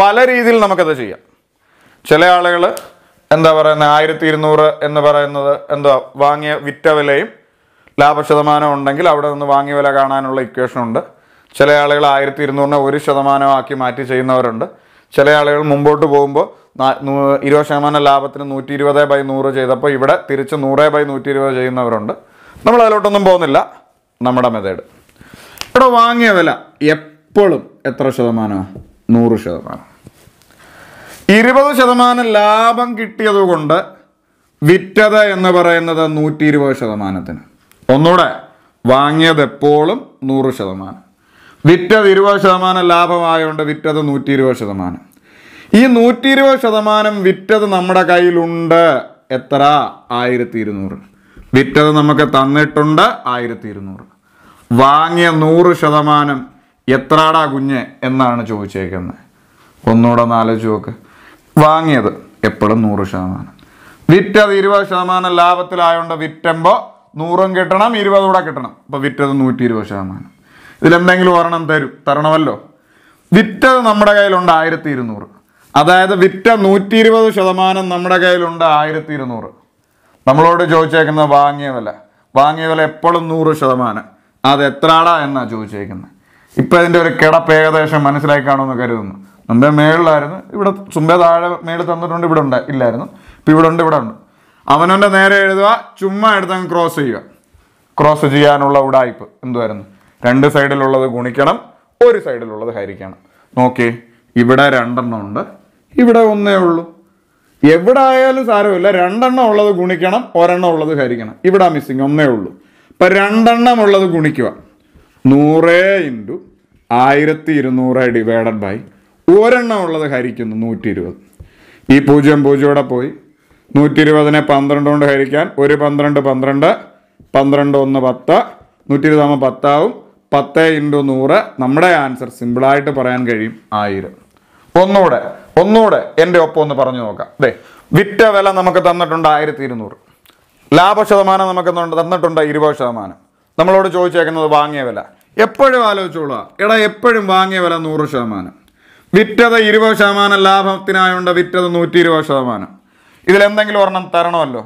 പല രീതിയിൽ നമുക്കത് ചെയ്യാം ചില ആളുകൾ എന്താ പറയുന്നത് ആയിരത്തി ഇരുന്നൂറ് എന്ന് പറയുന്നത് എന്താ വാങ്ങിയ വിറ്റ വിലയും ലാഭശതമാനം ഉണ്ടെങ്കിൽ അവിടെ നിന്ന് വാങ്ങിയ വില കാണാനുള്ള ഇക്വേഷൻ ഉണ്ട് ചില ആളുകൾ ആയിരത്തി ഇരുന്നൂറിനെ ഒരു ശതമാനമാക്കി മാറ്റി ചെയ്യുന്നവരുണ്ട് ചില ആളുകൾ മുമ്പോട്ട് പോകുമ്പോൾ ഇരുപത് ശതമാനം ലാഭത്തിന് നൂറ്റി ഇരുപത് ബൈ നൂറ് ചെയ്തപ്പോൾ ഇവിടെ തിരിച്ച് നൂറ് ബൈ നൂറ്റി ഇരുപത് ചെയ്യുന്നവരുണ്ട് നമ്മൾ അതിലോട്ടൊന്നും പോകുന്നില്ല നമ്മുടെ മെതേഡ് ഇവിടെ വാങ്ങിയ വില എപ്പോഴും എത്ര ശതമാനമാണ് നൂറ് ശതമാനം ഇരുപത് ശതമാനം ലാഭം കിട്ടിയതുകൊണ്ട് വിറ്റത് എന്ന് പറയുന്നത് നൂറ്റി ഇരുപത് ശതമാനത്തിന് ഒന്നുകൂടെ വാങ്ങിയത് എപ്പോഴും നൂറ് ശതമാനം വിറ്റത് ഇരുപത് ശതമാനം ലാഭമായതുകൊണ്ട് വിറ്റത് നൂറ്റി ഇരുപത് ശതമാനം ഈ നൂറ്റി ഇരുപത് ശതമാനം വിറ്റത് നമ്മുടെ കയ്യിലുണ്ട് എത്ര ആയിരത്തി ഇരുന്നൂറ് വിറ്റത് നമുക്ക് തന്നിട്ടുണ്ട് ആയിരത്തി ഇരുന്നൂറ് വാങ്ങിയ നൂറ് ശതമാനം എത്രാടാ കുഞ്ഞ് എന്നാണ് ചോദിച്ചേക്കുന്നത് ഒന്നുകൂടെ നാലോചിച്ച് നോക്ക് വാങ്ങിയത് എപ്പോഴും നൂറ് ശതമാനം വിറ്റത് ഇരുപത് ശതമാനം ലാഭത്തിലായോണ്ട് വിറ്റുമ്പോൾ നൂറും കിട്ടണം ഇരുപതും കൂടെ കിട്ടണം അപ്പോൾ വിറ്റത് നൂറ്റി ഇരുപത് ശതമാനം ഇതിലെന്തെങ്കിലും ഒരെണ്ണം തരും തരണമല്ലോ വിറ്റത് നമ്മുടെ കയ്യിലുണ്ട് ആയിരത്തി ഇരുന്നൂറ് അതായത് വിറ്റ നൂറ്റി ഇരുപത് ശതമാനം നമ്മുടെ കയ്യിലുണ്ട് ആയിരത്തി ഇരുന്നൂറ് നമ്മളോട് ചോദിച്ചേക്കുന്നത് വാങ്ങിയ വില വാങ്ങിയ വില എപ്പോഴും നൂറ് ശതമാനം അത് ആടാ എന്നാണ് ചോദിച്ചേക്കുന്നത് ഇപ്പം ഇതിൻ്റെ ഒരു കിടപ്പ് ഏകദേശം മനസ്സിലായി കാണുമെന്ന് കരുതുന്നു മുമ്പേ മേളിലായിരുന്നു ഇവിടെ ചുമ്പേ താഴെ മേളിൽ തന്നിട്ടുണ്ട് ഇവിടെ ഉണ്ട് ഇല്ലായിരുന്നു ഇപ്പം ഇവിടെ ഉണ്ട് ഇവിടെ ഉണ്ട് അവനവൻ്റെ നേരെ എഴുതുക ചുമ്മാ എടുത്തങ്ങ് ക്രോസ് ചെയ്യുക ക്രോസ് ചെയ്യാനുള്ള ഉടായ്പ് എന്തുവായിരുന്നു രണ്ട് സൈഡിലുള്ളത് ഗുണിക്കണം ഒരു സൈഡിലുള്ളത് ഹരിക്കണം നോക്കി ഇവിടെ രണ്ടെണ്ണം ഉണ്ട് ഇവിടെ ഒന്നേ ഉള്ളൂ എവിടെ ആയാലും സാരമില്ല രണ്ടെണ്ണം ഉള്ളത് ഗുണിക്കണം ഒരെണ്ണം ഉള്ളത് ഹരിക്കണം ഇവിടെ മിസ്സിങ് ഒന്നേ ഉള്ളൂ ഇപ്പം രണ്ടെണ്ണം ഉള്ളത് ഗുണിക്കുക നൂറ് ഇൻറ്റു ആയിരത്തി ഇരുന്നൂറ് ഡിവൈഡഡ് ബൈ ഒരെണ്ണം ഉള്ളത് ഹരിക്കുന്നു നൂറ്റി ഇരുപത് ഈ പൂജ്യം പൂജ്യയോടെ പോയി നൂറ്റി ഇരുപതിനെ പന്ത്രണ്ട് കൊണ്ട് ഹരിക്കാൻ ഒരു പന്ത്രണ്ട് പന്ത്രണ്ട് പന്ത്രണ്ട് ഒന്ന് പത്ത് നൂറ്റി ഇരുപതാകുമ്പോൾ പത്താവും പത്ത് ഇൻറ്റു നൂറ് നമ്മുടെ ആൻസർ സിമ്പിളായിട്ട് പറയാൻ കഴിയും ആയിരം ഒന്നുകൂടെ ഒന്നുകൂടെ എൻ്റെ ഒപ്പം ഒന്ന് പറഞ്ഞു നോക്കാം അതെ വിറ്റ വില നമുക്ക് തന്നിട്ടുണ്ട് ആയിരത്തി ഇരുന്നൂറ് ലാഭശതമാനം നമുക്ക് തന്നിട്ടുണ്ട് ഇരുപത് ശതമാനം നമ്മളോട് ചോദിച്ചേക്കുന്നത് വാങ്ങിയ വില എപ്പോഴും ആലോചിച്ചോളാം എടാ എപ്പോഴും വാങ്ങിയ വില നൂറ് ശതമാനം വിറ്റത് ഇരുപത് ശതമാനം ലാഭത്തിനായുണ്ട് വിറ്റത് നൂറ്റി ഇരുപത് ശതമാനം ഇതിലെന്തെങ്കിലും ഒരെണ്ണം തരണമല്ലോ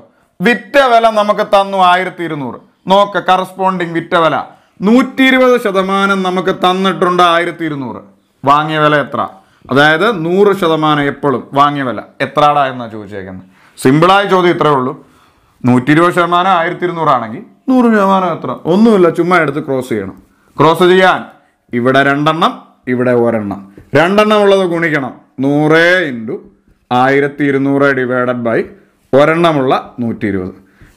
വിറ്റ വില നമുക്ക് തന്നു ആയിരത്തി ഇരുന്നൂറ് നോക്ക് കറസ്പോണ്ടിങ് വിറ്റ വില നൂറ്റി ഇരുപത് ശതമാനം നമുക്ക് തന്നിട്ടുണ്ട് ആയിരത്തി ഇരുന്നൂറ് വാങ്ങിയ വില എത്ര അതായത് നൂറ് ശതമാനം എപ്പോഴും വാങ്ങിയ വില എത്രാടാ എന്നാണ് ചോദിച്ചേക്കുന്നത് സിമ്പിളായ ചോദ്യം ഇത്രയേ ഉള്ളൂ നൂറ്റി ഇരുപത് ശതമാനം ആയിരത്തി ഇരുന്നൂറാണെങ്കിൽ നൂറ് ശതമാനം എത്ര ഒന്നുമില്ല ചുമ്മാ എടുത്ത് ക്രോസ് ചെയ്യണം ക്രോസ് ചെയ്യാൻ ഇവിടെ രണ്ടെണ്ണം ഇവിടെ ഒരെണ്ണം രണ്ടെണ്ണം ഉള്ളത് ഗുണിക്കണം നൂറ് ഇൻറ്റു ആയിരത്തി ഇരുന്നൂറ് ഡിവൈഡഡ് ബൈ ഒരെണ്ണമുള്ള നൂറ്റി ഇരുപത്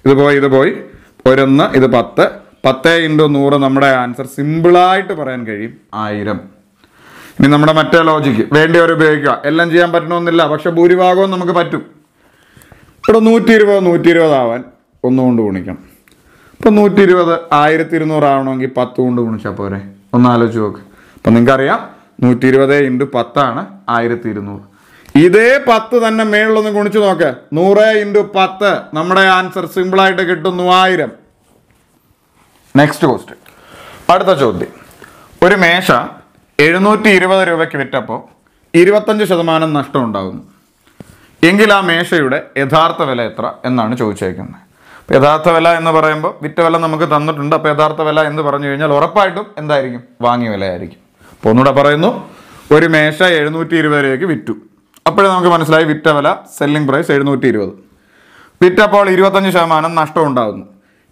ഇത് പോയി ഇത് പോയി ഒരൊന്ന് ഇത് പത്ത് പത്ത് ഇൻറ്റു നൂറ് നമ്മുടെ ആൻസർ സിമ്പിളായിട്ട് പറയാൻ കഴിയും ആയിരം ഇനി നമ്മുടെ മറ്റേ ലോജിക്ക് വേണ്ടിയവർ ഉപയോഗിക്കുക എല്ലാം ചെയ്യാൻ പറ്റണമെന്നില്ല പക്ഷെ ഭൂരിഭാഗവും നമുക്ക് പറ്റും ഇവിടെ നൂറ്റി ഇരുപത് നൂറ്റി ഇരുപതാവാൻ ഒന്നുകൊണ്ട് ഗുണിക്കണം ഇപ്പം നൂറ്റി ഇരുപത് ആയിരത്തി ഇരുന്നൂറാവണമെങ്കിൽ പത്ത് കൊണ്ട് ഗുണിച്ചാൽ പോരെ ഒന്ന് ആലോചിച്ച് നോക്ക് അപ്പം നിങ്ങൾക്കറിയാം നൂറ്റി ഇരുപത് ഇൻറ്റു പത്താണ് ആയിരത്തി ഇരുന്നൂറ് ഇതേ പത്ത് തന്നെ മേളിലൊന്ന് ഗുണിച്ച് നോക്ക് നൂറ് ഇൻറ്റു പത്ത് നമ്മുടെ ആൻസർ സിമ്പിളായിട്ട് കിട്ടുന്നു ആയിരം നെക്സ്റ്റ് ക്വസ്റ്റ്യൻ അടുത്ത ചോദ്യം ഒരു മേശ എഴുന്നൂറ്റി ഇരുപത് രൂപയ്ക്ക് വിറ്റപ്പോൾ ഇരുപത്തഞ്ച് ശതമാനം നഷ്ടം ഉണ്ടാകുന്നു എങ്കിൽ ആ മേശയുടെ യഥാർത്ഥ വില എത്ര എന്നാണ് ചോദിച്ചേക്കുന്നത് യഥാർത്ഥ വില എന്ന് പറയുമ്പോൾ വിറ്റ വില നമുക്ക് തന്നിട്ടുണ്ട് അപ്പോൾ യഥാർത്ഥ വില എന്ന് പറഞ്ഞു കഴിഞ്ഞാൽ ഉറപ്പായിട്ടും എന്തായിരിക്കും വാങ്ങിയ വിലയായിരിക്കും അപ്പോൾ ഒന്നുകൂടെ പറയുന്നു ഒരു മേശ എഴുന്നൂറ്റി ഇരുപത് രൂപയ്ക്ക് വിറ്റു അപ്പോഴേ നമുക്ക് മനസ്സിലായി വിറ്റ വില സെല്ലിംഗ് പ്രൈസ് എഴുന്നൂറ്റി ഇരുപത് വിറ്റപ്പോൾ ഇരുപത്തഞ്ച് ശതമാനം നഷ്ടം ഉണ്ടാകുന്നു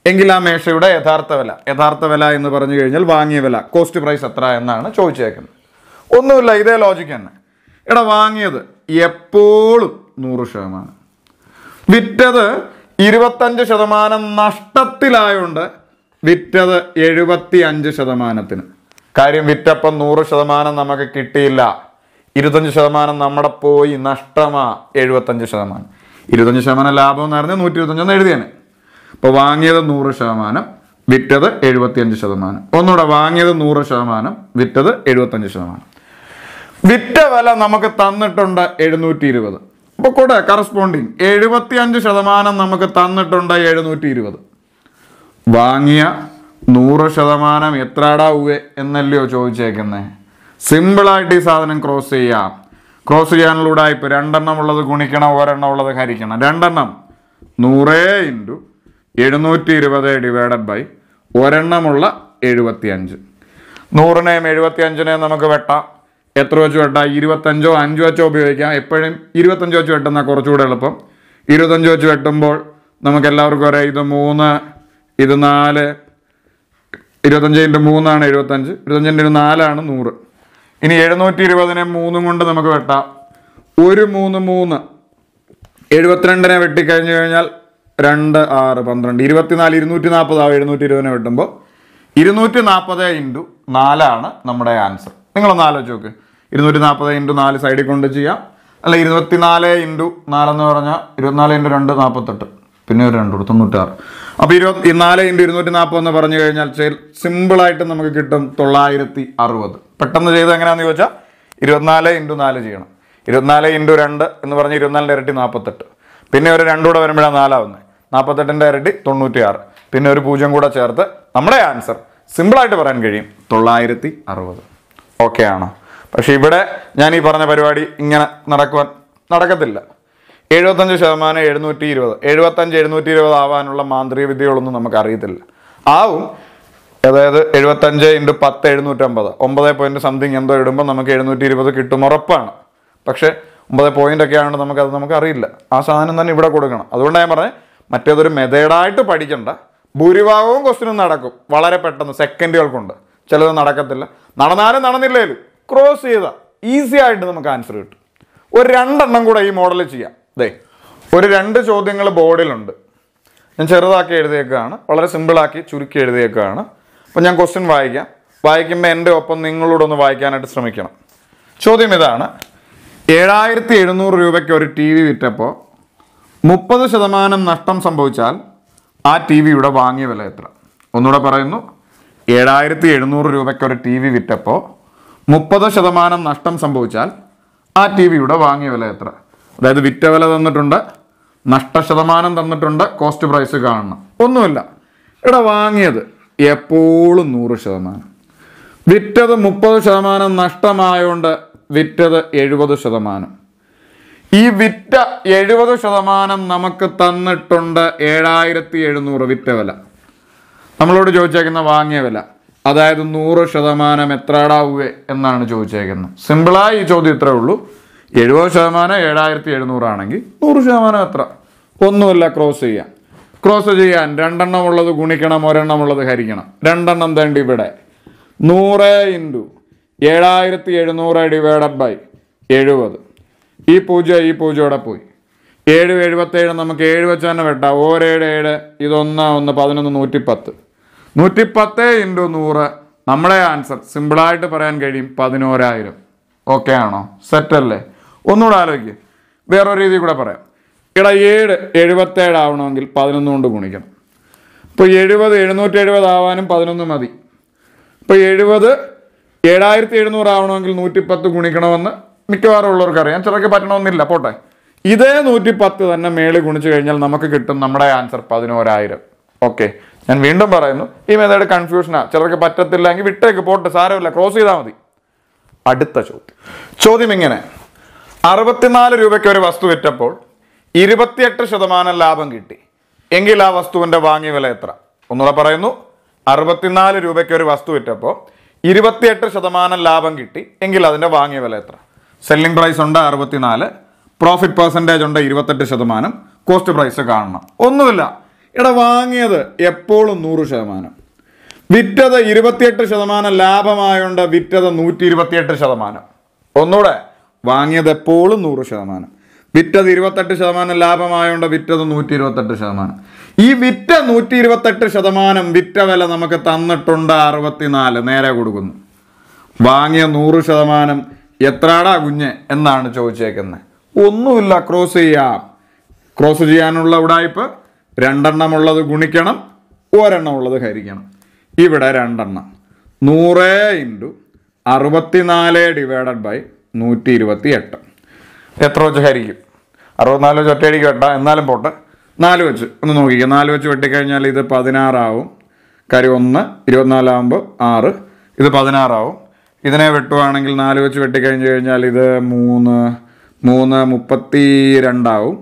എങ്കിൽ ആ മേശയുടെ യഥാർത്ഥ വില യഥാർത്ഥ വില എന്ന് പറഞ്ഞു കഴിഞ്ഞാൽ വാങ്ങിയ വില കോസ്റ്റ് പ്രൈസ് എത്ര എന്നാണ് ചോദിച്ചേക്കുന്നത് ഒന്നുമില്ല ഇതേ ലോജിക്ക് തന്നെ എടാ വാങ്ങിയത് എപ്പോഴും നൂറ് ശതമാനം വിറ്റത് ഇരുപത്തഞ്ച് ശതമാനം നഷ്ടത്തിലായുണ്ട് വിറ്റത് എഴുപത്തി അഞ്ച് ശതമാനത്തിന് കാര്യം വിറ്റപ്പം നൂറ് ശതമാനം നമുക്ക് കിട്ടിയില്ല ഇരുപത്തഞ്ച് ശതമാനം നമ്മുടെ പോയി നഷ്ടമാ എഴുപത്തഞ്ച് ശതമാനം ഇരുപത്തഞ്ച് ശതമാനം ലാഭം എന്ന് പറഞ്ഞാൽ നൂറ്റി ഇരുപത്തഞ്ചെന്ന് എഴുതിയാണ് അപ്പോൾ വാങ്ങിയത് നൂറ് ശതമാനം വിറ്റത് എഴുപത്തിയഞ്ച് ശതമാനം ഒന്നുകൂടെ വാങ്ങിയത് നൂറ് ശതമാനം വിറ്റത് എഴുപത്തഞ്ച് ശതമാനം വിറ്റ വില നമുക്ക് തന്നിട്ടുണ്ട് എഴുന്നൂറ്റി ഇരുപത് അപ്പോൾ കൂടെ കറസ്പോണ്ടിങ് എഴുപത്തിയഞ്ച് ശതമാനം നമുക്ക് തന്നിട്ടുണ്ട് എഴുന്നൂറ്റി ഇരുപത് വാങ്ങിയ നൂറ് ശതമാനം എത്രടാ ഉവേ എന്നല്ലയോ ചോദിച്ചേക്കുന്നേ സിമ്പിളായിട്ട് ഈ സാധനം ക്രോസ് ചെയ്യാം ക്രോസ് ചെയ്യാനുള്ള ഉടായ്പ രണ്ടെണ്ണം ഉള്ളത് ഗുണിക്കണം ഒരെണ്ണം ഉള്ളത് ഹരിക്കണം രണ്ടെണ്ണം നൂറേ ഇൻറ്റു എഴുന്നൂറ്റി ഇരുപത് ഡിവൈഡഡ് ബൈ ഒരെണ്ണമുള്ള എഴുപത്തിയഞ്ച് നൂറിനെയും എഴുപത്തിയഞ്ചിനെയും നമുക്ക് വെട്ടാം എത്ര വെച്ച് വെട്ടാം ഇരുപത്തഞ്ചോ അഞ്ച് വെച്ചോ ഉപയോഗിക്കാം എപ്പോഴും ഇരുപത്തഞ്ച് വെച്ച് വെട്ടുന്ന കുറച്ചുകൂടെ എളുപ്പം ഇരുപത്തഞ്ച് വെച്ച് വെട്ടുമ്പോൾ നമുക്ക് എല്ലാവർക്കും ഒരേ ഇത് മൂന്ന് ഇത് നാല് ഇരുപത്തഞ്ച് ഇൻറ്റു മൂന്നാണ് എഴുപത്തഞ്ച് ഇരുപത്തഞ്ചിൻ്റെ ഒരു നാലാണ് നൂറ് ഇനി എഴുന്നൂറ്റി ഇരുപതിനെ മൂന്നും കൊണ്ട് നമുക്ക് വെട്ടാം ഒരു മൂന്ന് മൂന്ന് എഴുപത്തിരണ്ടിനെ വെട്ടിക്കഴിഞ്ഞു കഴിഞ്ഞാൽ രണ്ട് ആറ് പന്ത്രണ്ട് ഇരുപത്തിനാല് ഇരുന്നൂറ്റി നാൽപ്പത് ആവും എഴുന്നൂറ്റി ഇരുപതിനെ വെട്ടുമ്പോൾ ഇരുന്നൂറ്റി നാൽപ്പത് ഇൻറ്റു നാലാണ് നമ്മുടെ ആൻസർ നിങ്ങളൊന്ന് ആലോചിച്ച് നോക്ക് ഇരുന്നൂറ്റി നാൽപ്പത് ഇൻറ്റു നാല് സൈഡിൽ കൊണ്ട് ചെയ്യാം അല്ല ഇരുപത്തി നാല് ഇൻറ്റു നാലെന്ന് പറഞ്ഞാൽ ഇരുപത്തിനാല് ഇൻറ്റു രണ്ട് നാൽപ്പത്തെട്ട് പിന്നെ ഒരു രണ്ട് തൊണ്ണൂറ്റി ആറ് അപ്പോൾ ഇരുപത്തി നാല് ഇൻറ്റു ഇരുന്നൂറ്റി നാൽപ്പത് എന്ന് പറഞ്ഞു കഴിഞ്ഞാൽ സിമ്പിളായിട്ട് നമുക്ക് കിട്ടും തൊള്ളായിരത്തി അറുപത് പെട്ടെന്ന് ചെയ്ത് എങ്ങനെയാണെന്ന് ചോദിച്ചാൽ ഇരുപത്തിനാല് ഇൻറ്റു നാല് ചെയ്യണം ഇരുപത്തിനാല് ഇൻറ്റു രണ്ട് എന്ന് പറഞ്ഞാൽ ഇരുപത്തിനാലിൻ്റെ ഇരട്ടി നാൽപ്പത്തെട്ട് പിന്നെ ഒരു രണ്ടൂടെ വരുമ്പോഴാണ് നാലാവുന്നത് നാൽപ്പത്തെട്ടിൻ്റെ ഇരട്ടി തൊണ്ണൂറ്റിയാറ് പിന്നെ ഒരു പൂജ്യം കൂടെ ചേർത്ത് നമ്മുടെ ആൻസർ സിമ്പിളായിട്ട് പറയാൻ കഴിയും തൊള്ളായിരത്തി അറുപത് ഓക്കെ ആണോ പക്ഷെ ഇവിടെ ഞാൻ ഈ പറഞ്ഞ പരിപാടി ഇങ്ങനെ നടക്കുവാൻ നടക്കത്തില്ല എഴുപത്തഞ്ച് ശതമാനം എഴുന്നൂറ്റി ഇരുപത് എഴുപത്തഞ്ച് എഴുന്നൂറ്റി ഇരുപത് ആവാനുള്ള മാന്ത്രിക വിദ്യകളൊന്നും നമുക്ക് അറിയത്തില്ല ആവും അതായത് എഴുപത്തഞ്ച് ഇൻറ്റു പത്ത് എഴുന്നൂറ്റമ്പത് ഒമ്പത് പോയിൻറ്റ് സംതിങ് എന്തോ ഇടുമ്പോൾ നമുക്ക് എഴുന്നൂറ്റി ഇരുപത് കിട്ടും ഉറപ്പാണ് പക്ഷേ ഒമ്പത് പോയിൻ്റ് ഒക്കെ ആണെങ്കിൽ നമുക്കത് നമുക്ക് അറിയില്ല ആ സാധനം തന്നെ ഇവിടെ കൊടുക്കണം അതുകൊണ്ടാണ് ഞാൻ പറഞ്ഞത് മറ്റേതൊരു മെതേഡായിട്ട് പഠിക്കണ്ട ഭൂരിഭാഗവും ക്വസ്റ്റിനും നടക്കും വളരെ പെട്ടെന്ന് സെക്കൻഡുകൾ കൊണ്ട് ചിലത് നടക്കത്തില്ല നടന്നാലും നടന്നില്ലേലും ക്രോസ് ചെയ്ത ഈസി ആയിട്ട് നമുക്ക് ആൻസർ കിട്ടും ഒരു രണ്ടെണ്ണം കൂടെ ഈ മോഡൽ ചെയ്യാം അതെ ഒരു രണ്ട് ചോദ്യങ്ങൾ ബോർഡിലുണ്ട് ഞാൻ ചെറുതാക്കി എഴുതിയേക്കാണ് വളരെ സിമ്പിളാക്കി ചുരുക്കി എഴുതിയേക്കാണ് അപ്പം ഞാൻ ക്വസ്റ്റ്യൻ വായിക്കാം വായിക്കുമ്പോൾ എൻ്റെ ഒപ്പം നിങ്ങളോട് ഒന്ന് വായിക്കാനായിട്ട് ശ്രമിക്കണം ചോദ്യം ഇതാണ് ഏഴായിരത്തി എഴുന്നൂറ് രൂപയ്ക്ക് ഒരു ടി വി വിറ്റപ്പോൾ മുപ്പത് ശതമാനം നഷ്ടം സംഭവിച്ചാൽ ആ ടി വിയുടെ വാങ്ങിയ വില എത്ര ഒന്നുകൂടെ പറയുന്നു ഏഴായിരത്തി എഴുന്നൂറ് രൂപയ്ക്ക് ഒരു ടി വി വിറ്റപ്പോൾ മുപ്പത് ശതമാനം നഷ്ടം സംഭവിച്ചാൽ ആ ടി വിയുടെ വാങ്ങിയ വില എത്ര അതായത് വിറ്റ വില തന്നിട്ടുണ്ട് നഷ്ട ശതമാനം തന്നിട്ടുണ്ട് കോസ്റ്റ് പ്രൈസ് കാണണം ഒന്നുമില്ല ഇവിടെ വാങ്ങിയത് എപ്പോഴും നൂറ് ശതമാനം വിറ്റത് മുപ്പത് ശതമാനം നഷ്ടമായതുകൊണ്ട് വിറ്റത് എഴുപത് ശതമാനം ഈ വിറ്റ എഴുപത് ശതമാനം നമുക്ക് തന്നിട്ടുണ്ട് ഏഴായിരത്തി എഴുന്നൂറ് വിറ്റ വില നമ്മളോട് ചോദിച്ചേക്കുന്ന വാങ്ങിയ വില അതായത് നൂറ് ശതമാനം എത്രാടാവുക എന്നാണ് ചോദിച്ചേക്കുന്നത് സിമ്പിളായി ഈ ചോദ്യം ഇത്രേ ഉള്ളൂ എഴുപത് ശതമാനം ഏഴായിരത്തി എഴുന്നൂറാണെങ്കിൽ നൂറ് ശതമാനം എത്ര ഒന്നുമല്ല ക്രോസ് ചെയ്യാം ക്രോസ് ചെയ്യാൻ രണ്ടെണ്ണം ഉള്ളത് ഗുണിക്കണം ഒരെണ്ണം ഉള്ളത് ഹരിക്കണം രണ്ടെണ്ണം തേണ്ടി ഇവിടെ നൂറ് ഇൻറ്റു ഏഴായിരത്തി എഴുന്നൂറ് ഡിവൈഡഡ് ബൈ എഴുപത് ഈ പൂജ്യം ഈ പൂജ്യയോടെ പോയി ഏഴ് എഴുപത്തേഴ് നമുക്ക് ഏഴ് വെച്ച് തന്നെ വെട്ടാം ഓരേഴ് ഏഴ് ഇതൊന്ന് ഒന്ന് പതിനൊന്ന് നൂറ്റിപ്പത്ത് നൂറ്റിപ്പത്ത് ഇൻറ്റു നൂറ് നമ്മുടെ ആൻസർ സിമ്പിളായിട്ട് പറയാൻ കഴിയും പതിനോരായിരം ഓക്കെ ആണോ സെറ്റല്ലേ ഒന്നുകൂടെ ആലോചിക്കുക വേറൊരു രീതി കൂടെ പറയാം ഇട ഏഴ് എഴുപത്തേഴ് ആവണമെങ്കിൽ പതിനൊന്ന് കൊണ്ട് ഗുണിക്കണം ഇപ്പോൾ എഴുപത് എഴുന്നൂറ്റി എഴുപത് ആവാനും പതിനൊന്ന് മതി ഇപ്പോൾ എഴുപത് ഏഴായിരത്തി എഴുന്നൂറ് ആവണമെങ്കിൽ നൂറ്റിപ്പത്ത് ഗുണിക്കണമെന്ന് മിക്കവാറും ഉള്ളവർക്ക് അറിയാം ചിലർക്ക് പറ്റണമെന്നില്ല പോട്ടെ ഇതേ നൂറ്റി പത്ത് തന്നെ മേളിൽ ഗുണിച്ചു കഴിഞ്ഞാൽ നമുക്ക് കിട്ടും നമ്മുടെ ആൻസർ പതിനോരായിരം ഓക്കെ ഞാൻ വീണ്ടും പറയുന്നു ഈ മെത്തേഡ് കൺഫ്യൂഷനാ ചിലർക്ക് പറ്റത്തില്ല എങ്കിൽ വിട്ടേക്ക് പോട്ടെ സാരമില്ല ക്രോസ് ചെയ്താൽ മതി അടുത്ത ചോദ്യം ചോദ്യം ഇങ്ങനെ അറുപത്തിനാല് രൂപയ്ക്ക് ഒരു വസ്തു വിറ്റപ്പോൾ ഇരുപത്തിയെട്ട് ശതമാനം ലാഭം കിട്ടി എങ്കിൽ ആ വസ്തുവിൻ്റെ വാങ്ങിയ വില എത്ര ഒന്നുകൂടെ പറയുന്നു അറുപത്തിനാല് രൂപയ്ക്ക് ഒരു വസ്തു വിറ്റപ്പോൾ ഇരുപത്തിയെട്ട് ശതമാനം ലാഭം കിട്ടി എങ്കിൽ അതിൻ്റെ വാങ്ങിയ വില എത്ര സെല്ലിംഗ് പ്രൈസ് ഉണ്ട് അറുപത്തിനാല് പ്രോഫിറ്റ് പെർസെൻറ്റേജ് ഉണ്ട് ഇരുപത്തെട്ട് ശതമാനം കോസ്റ്റ് പ്രൈസ് കാണണം ഒന്നുമില്ല ഇവിടെ വാങ്ങിയത് എപ്പോഴും നൂറ് ശതമാനം വിറ്റത് ഇരുപത്തിയെട്ട് ശതമാനം ലാഭമായുണ്ട് വിറ്റത് നൂറ്റി ഇരുപത്തിയെട്ട് ശതമാനം ഒന്നുകൂടെ വാങ്ങിയത് എപ്പോഴും നൂറ് ശതമാനം വിറ്റത് ഇരുപത്തെട്ട് ശതമാനം ലാഭമായുണ്ട് വിറ്റത് നൂറ്റി ഇരുപത്തെട്ട് ശതമാനം ഈ വിറ്റ നൂറ്റി ഇരുപത്തെട്ട് ശതമാനം വിറ്റ വില നമുക്ക് തന്നിട്ടുണ്ട് അറുപത്തിനാല് നേരെ കൊടുക്കുന്നു വാങ്ങിയ നൂറ് ശതമാനം എത്രാടാ കുഞ്ഞ് എന്നാണ് ചോദിച്ചേക്കുന്നത് ഒന്നുമില്ല ക്രോസ് ചെയ്യാം ക്രോസ് ചെയ്യാനുള്ള ഉടായ്പ് രണ്ടെണ്ണമുള്ളത് ഗുണിക്കണം ഒരെണ്ണമുള്ളത് ഹരിക്കണം ഇവിടെ രണ്ടെണ്ണം നൂറ് ഇൻറ്റു അറുപത്തിനാല് ഡിവൈഡഡ് ബൈ നൂറ്റി ഇരുപത്തി എട്ട് എത്ര വെച്ച് ഹരിക്കും അറുപത്തിനാല് വെച്ച് ഒറ്റയടിക്ക് വെട്ട എന്നാലും പോട്ടെ നാല് വെച്ച് ഒന്ന് നോക്കിക്കുക നാല് വെച്ച് വെട്ടിക്കഴിഞ്ഞാൽ ഇത് പതിനാറാവും കാര്യം ഒന്ന് ഇരുപത്തിനാലാവുമ്പോൾ ആറ് ഇത് പതിനാറാവും ഇതിനെ വെട്ടുവാണെങ്കിൽ നാല് വെച്ച് വെട്ടിക്കഴിഞ്ഞ് കഴിഞ്ഞാൽ ഇത് മൂന്ന് മൂന്ന് മുപ്പത്തി രണ്ടാവും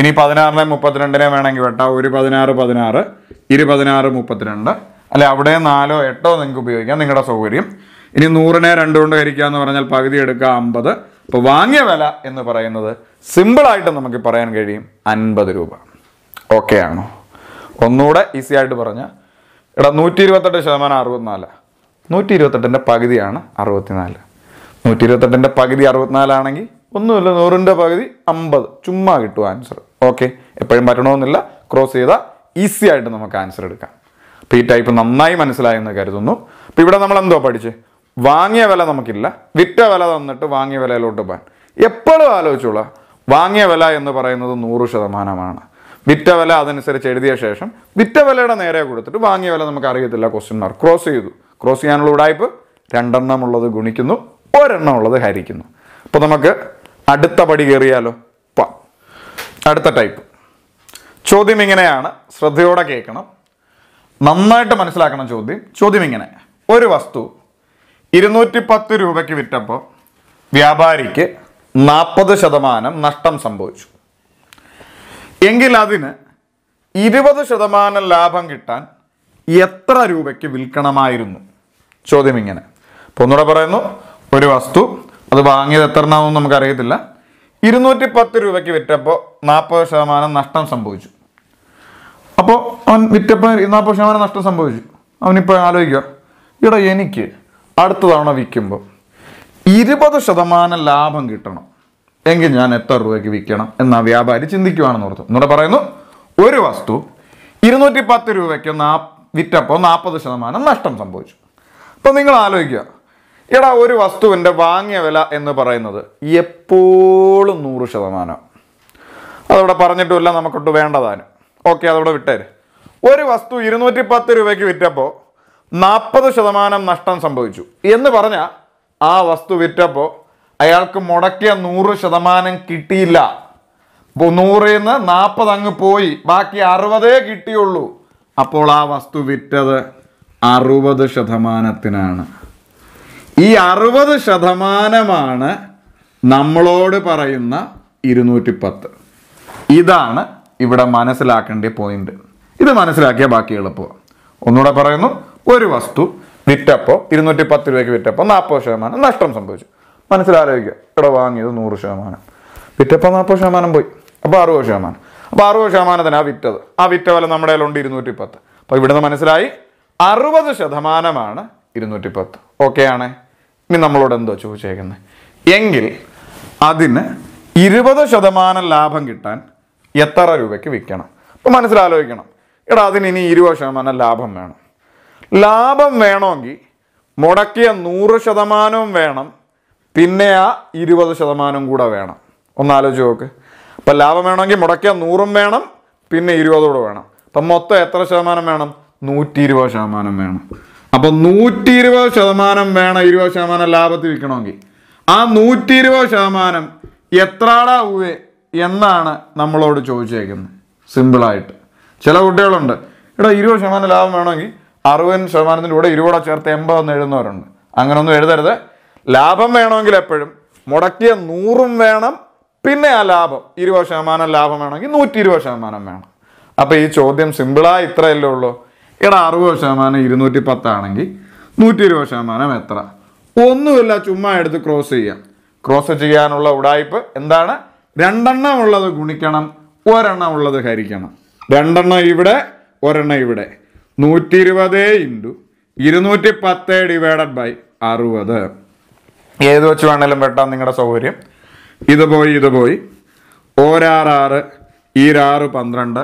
ഇനി പതിനാറിനെ മുപ്പത്തിരണ്ടിനെ വേണമെങ്കിൽ വെട്ടാം ഒരു പതിനാറ് പതിനാറ് ഇരു പതിനാറ് മുപ്പത്തിരണ്ട് അല്ലെ അവിടെ നാലോ എട്ടോ നിങ്ങൾക്ക് ഉപയോഗിക്കാം നിങ്ങളുടെ സൗകര്യം ഇനി നൂറിനെ രണ്ടു കൊണ്ട് ഹരിക്കുക എന്ന് പറഞ്ഞാൽ പകുതി എടുക്കുക അമ്പത് അപ്പോൾ വാങ്ങിയ വില എന്ന് പറയുന്നത് സിമ്പിളായിട്ട് നമുക്ക് പറയാൻ കഴിയും അൻപത് രൂപ ഓക്കെ ആണോ ഒന്നുകൂടെ ഈസി ആയിട്ട് പറഞ്ഞാൽ എടാ നൂറ്റി ഇരുപത്തെട്ട് ശതമാനം അറുപത്തിനാലാണ് നൂറ്റി ഇരുപത്തെട്ടിൻ്റെ പകുതിയാണ് അറുപത്തിനാല് നൂറ്റി ഇരുപത്തെട്ടിൻ്റെ പകുതി അറുപത്തിനാലാണെങ്കിൽ ഒന്നുമില്ല നൂറിൻ്റെ പകുതി അമ്പത് ചുമ്മാ കിട്ടും ആൻസർ ഓക്കെ എപ്പോഴും പറ്റണമെന്നില്ല ക്രോസ് ചെയ്താൽ ഈസി ആയിട്ട് നമുക്ക് ആൻസർ എടുക്കാം അപ്പോൾ ഈ ടൈപ്പ് നന്നായി മനസ്സിലായെന്ന് കരുതുന്നു അപ്പോൾ ഇവിടെ നമ്മൾ എന്തോ പഠിച്ച് വാങ്ങിയ വില നമുക്കില്ല വിറ്റ വില തന്നിട്ട് വാങ്ങിയ വിലയിലോട്ട് പോകാൻ എപ്പോഴും ആലോചിച്ചോളാം വാങ്ങിയ വില എന്ന് പറയുന്നത് നൂറ് ശതമാനമാണ് വിറ്റ വില അതനുസരിച്ച് എഴുതിയ ശേഷം വിറ്റ വിലയുടെ നേരെ കൊടുത്തിട്ട് വാങ്ങിയ വില നമുക്ക് അറിയത്തില്ല ക്വസ്റ്റ്യൻ മാർക്ക് ക്രോസ് ചെയ്തു ക്രോസ് ചെയ്യാനുള്ള ഉടായ്പ് രണ്ടെണ്ണം ഉള്ളത് ഗുണിക്കുന്നു ഒരെണ്ണം ഉള്ളത് ഹരിക്കുന്നു അപ്പോൾ നമുക്ക് അടുത്ത പടി കയറിയാലോ പ അടുത്ത ടൈപ്പ് ചോദ്യം ഇങ്ങനെയാണ് ശ്രദ്ധയോടെ കേൾക്കണം നന്നായിട്ട് മനസ്സിലാക്കണം ചോദ്യം ചോദ്യം ഇങ്ങനെ ഒരു വസ്തു ഇരുന്നൂറ്റി പത്ത് രൂപയ്ക്ക് വിറ്റപ്പോൾ വ്യാപാരിക്ക് നാൽപ്പത് ശതമാനം നഷ്ടം സംഭവിച്ചു എങ്കിൽ അതിന് ഇരുപത് ശതമാനം ലാഭം കിട്ടാൻ എത്ര രൂപയ്ക്ക് വിൽക്കണമായിരുന്നു ചോദ്യം ഇങ്ങനെ അപ്പോൾ ഒന്നുകൂടെ പറയുന്നു ഒരു വസ്തു അത് വാങ്ങിയത് എത്ര എണ്ണമാണെന്ന് നമുക്കറിയത്തില്ല ഇരുന്നൂറ്റി പത്ത് രൂപയ്ക്ക് വിറ്റപ്പോൾ നാൽപ്പത് ശതമാനം നഷ്ടം സംഭവിച്ചു അപ്പോൾ അവൻ വിറ്റപ്പോൾ നാൽപ്പത് ശതമാനം നഷ്ടം സംഭവിച്ചു അവനിപ്പോൾ ആലോചിക്കുക ഇവിടെ എനിക്ക് അടുത്ത തവണ വിൽക്കുമ്പോൾ ഇരുപത് ശതമാനം ലാഭം കിട്ടണം എങ്കിൽ ഞാൻ എത്ര രൂപയ്ക്ക് വിൽക്കണം എന്ന വ്യാപാരി ചിന്തിക്കുവാണെന്ന് ഓർത്തു എന്നോട് പറയുന്നു ഒരു വസ്തു ഇരുന്നൂറ്റി പത്ത് രൂപയ്ക്ക് നാ വിറ്റപ്പോൾ നാൽപ്പത് ശതമാനം നഷ്ടം സംഭവിച്ചു ഇപ്പം നിങ്ങൾ ആലോചിക്കുക എടാ ഒരു വസ്തുവിൻ്റെ വാങ്ങിയ വില എന്ന് പറയുന്നത് എപ്പോഴും നൂറ് ശതമാനം അതവിടെ പറഞ്ഞിട്ടുമില്ല നമുക്കൊട്ട് വേണ്ടതാണ് ഓക്കെ അതവിടെ വിട്ടേര് ഒരു വസ്തു ഇരുന്നൂറ്റി പത്ത് രൂപയ്ക്ക് വിറ്റപ്പോൾ നാൽപ്പത് ശതമാനം നഷ്ടം സംഭവിച്ചു എന്ന് പറഞ്ഞാൽ ആ വസ്തു വിറ്റപ്പോൾ അയാൾക്ക് മുടക്കിയ നൂറ് ശതമാനം കിട്ടിയില്ല നൂറിൽ നിന്ന് നാൽപ്പത് അങ്ങ് പോയി ബാക്കി അറുപതേ കിട്ടിയുള്ളൂ അപ്പോൾ ആ വസ്തു വിറ്റത് അറുപത് ശതമാനത്തിനാണ് ഈ അറുപത് ശതമാനമാണ് നമ്മളോട് പറയുന്ന ഇരുന്നൂറ്റി പത്ത് ഇതാണ് ഇവിടെ മനസ്സിലാക്കേണ്ട പോയിന്റ് ഇത് മനസ്സിലാക്കിയ ബാക്കി എളുപ്പമാണ് ഒന്നുകൂടെ പറയുന്നു ഒരു വസ്തു വിറ്റപ്പോൾ ഇരുന്നൂറ്റി പത്ത് രൂപയ്ക്ക് വിറ്റപ്പോൾ നാൽപ്പത് ശതമാനം നഷ്ടം സംഭവിച്ചു മനസ്സിലാലോചിക്കുക ഇവിടെ വാങ്ങിയത് നൂറ് ശതമാനം വിറ്റപ്പോൾ നാൽപ്പത് ശതമാനം പോയി അപ്പോൾ അറുപത് ശതമാനം അപ്പോൾ അറുപത് ശതമാനത്തിനാണ് വിറ്റത് ആ വിറ്റ വില നമ്മുടെ കയ്യിലുണ്ട് ഇരുന്നൂറ്റി പത്ത് അപ്പോൾ ഇവിടുന്ന് മനസ്സിലായി അറുപത് ശതമാനമാണ് ഇരുന്നൂറ്റി പത്ത് ഓക്കെയാണ് ഇനി നമ്മളോട് എന്തോ ചോദിച്ചേക്കുന്നത് എങ്കിൽ അതിന് ഇരുപത് ശതമാനം ലാഭം കിട്ടാൻ എത്ര രൂപയ്ക്ക് വിൽക്കണം അപ്പോൾ മനസ്സിലാലോചിക്കണം എടാ അതിന് ഇനി ഇരുപത് ശതമാനം ലാഭം വേണം ലാഭം വേണമെങ്കിൽ മുടക്കിയ നൂറ് ശതമാനവും വേണം പിന്നെ ആ ഇരുപത് ശതമാനം കൂടെ വേണം ഒന്നാലോചിച്ച് നോക്ക് അപ്പം ലാഭം വേണമെങ്കിൽ മുടക്കിയ നൂറും വേണം പിന്നെ ഇരുപതോട് വേണം അപ്പം മൊത്തം എത്ര ശതമാനം വേണം നൂറ്റി ഇരുപത് ശതമാനം വേണം അപ്പോൾ നൂറ്റി ഇരുപത് ശതമാനം വേണം ഇരുപത് ശതമാനം ലാഭത്തിൽ വിൽക്കണമെങ്കിൽ ആ നൂറ്റി ഇരുപത് ശതമാനം എത്രാടാ ഉവേ എന്നാണ് നമ്മളോട് ചോദിച്ചേക്കുന്നത് സിമ്പിളായിട്ട് ചില കുട്ടികളുണ്ട് ഇവിടെ ഇരുപത് ശതമാനം ലാഭം വേണമെങ്കിൽ അറുപത് ശതമാനത്തിൻ്റെ കൂടെ ഇരുപത് ചേർത്ത് എൺപതെന്ന് എഴുതുന്നവരുണ്ട് ഒന്നും എഴുതരുത് ലാഭം വേണമെങ്കിൽ എപ്പോഴും മുടക്കിയ നൂറും വേണം പിന്നെ ആ ലാഭം ഇരുപത് ശതമാനം ലാഭം വേണമെങ്കിൽ നൂറ്റി ഇരുപത് ശതമാനം വേണം അപ്പോൾ ഈ ചോദ്യം സിമ്പിളായി ഇത്രയല്ലേ ഉള്ളൂ എടാ അറുപത് ശതമാനം ഇരുന്നൂറ്റി പത്താണെങ്കിൽ നൂറ്റി ഇരുപത് ശതമാനം എത്ര ഒന്നുമില്ല ചുമ്മാ എടുത്ത് ക്രോസ് ചെയ്യാം ക്രോസ് ചെയ്യാനുള്ള ഉടായ്പ എന്താണ് രണ്ടെണ്ണം ഉള്ളത് ഗുണിക്കണം ഒരെണ്ണം ഉള്ളത് ഹരിക്കണം രണ്ടെണ്ണം ഇവിടെ ഒരെണ്ണം ഇവിടെ നൂറ്റി ഇരുപത് ഇൻറ്റു ഇരുന്നൂറ്റി പത്ത് ഡിവൈഡഡ് ബൈ അറുപത് ഏത് വെച്ച് വേണേലും വെട്ടാം നിങ്ങളുടെ സൗകര്യം ഇത് പോയി ഇത് പോയി ഒരാറാറ് ഈരാറ് പന്ത്രണ്ട്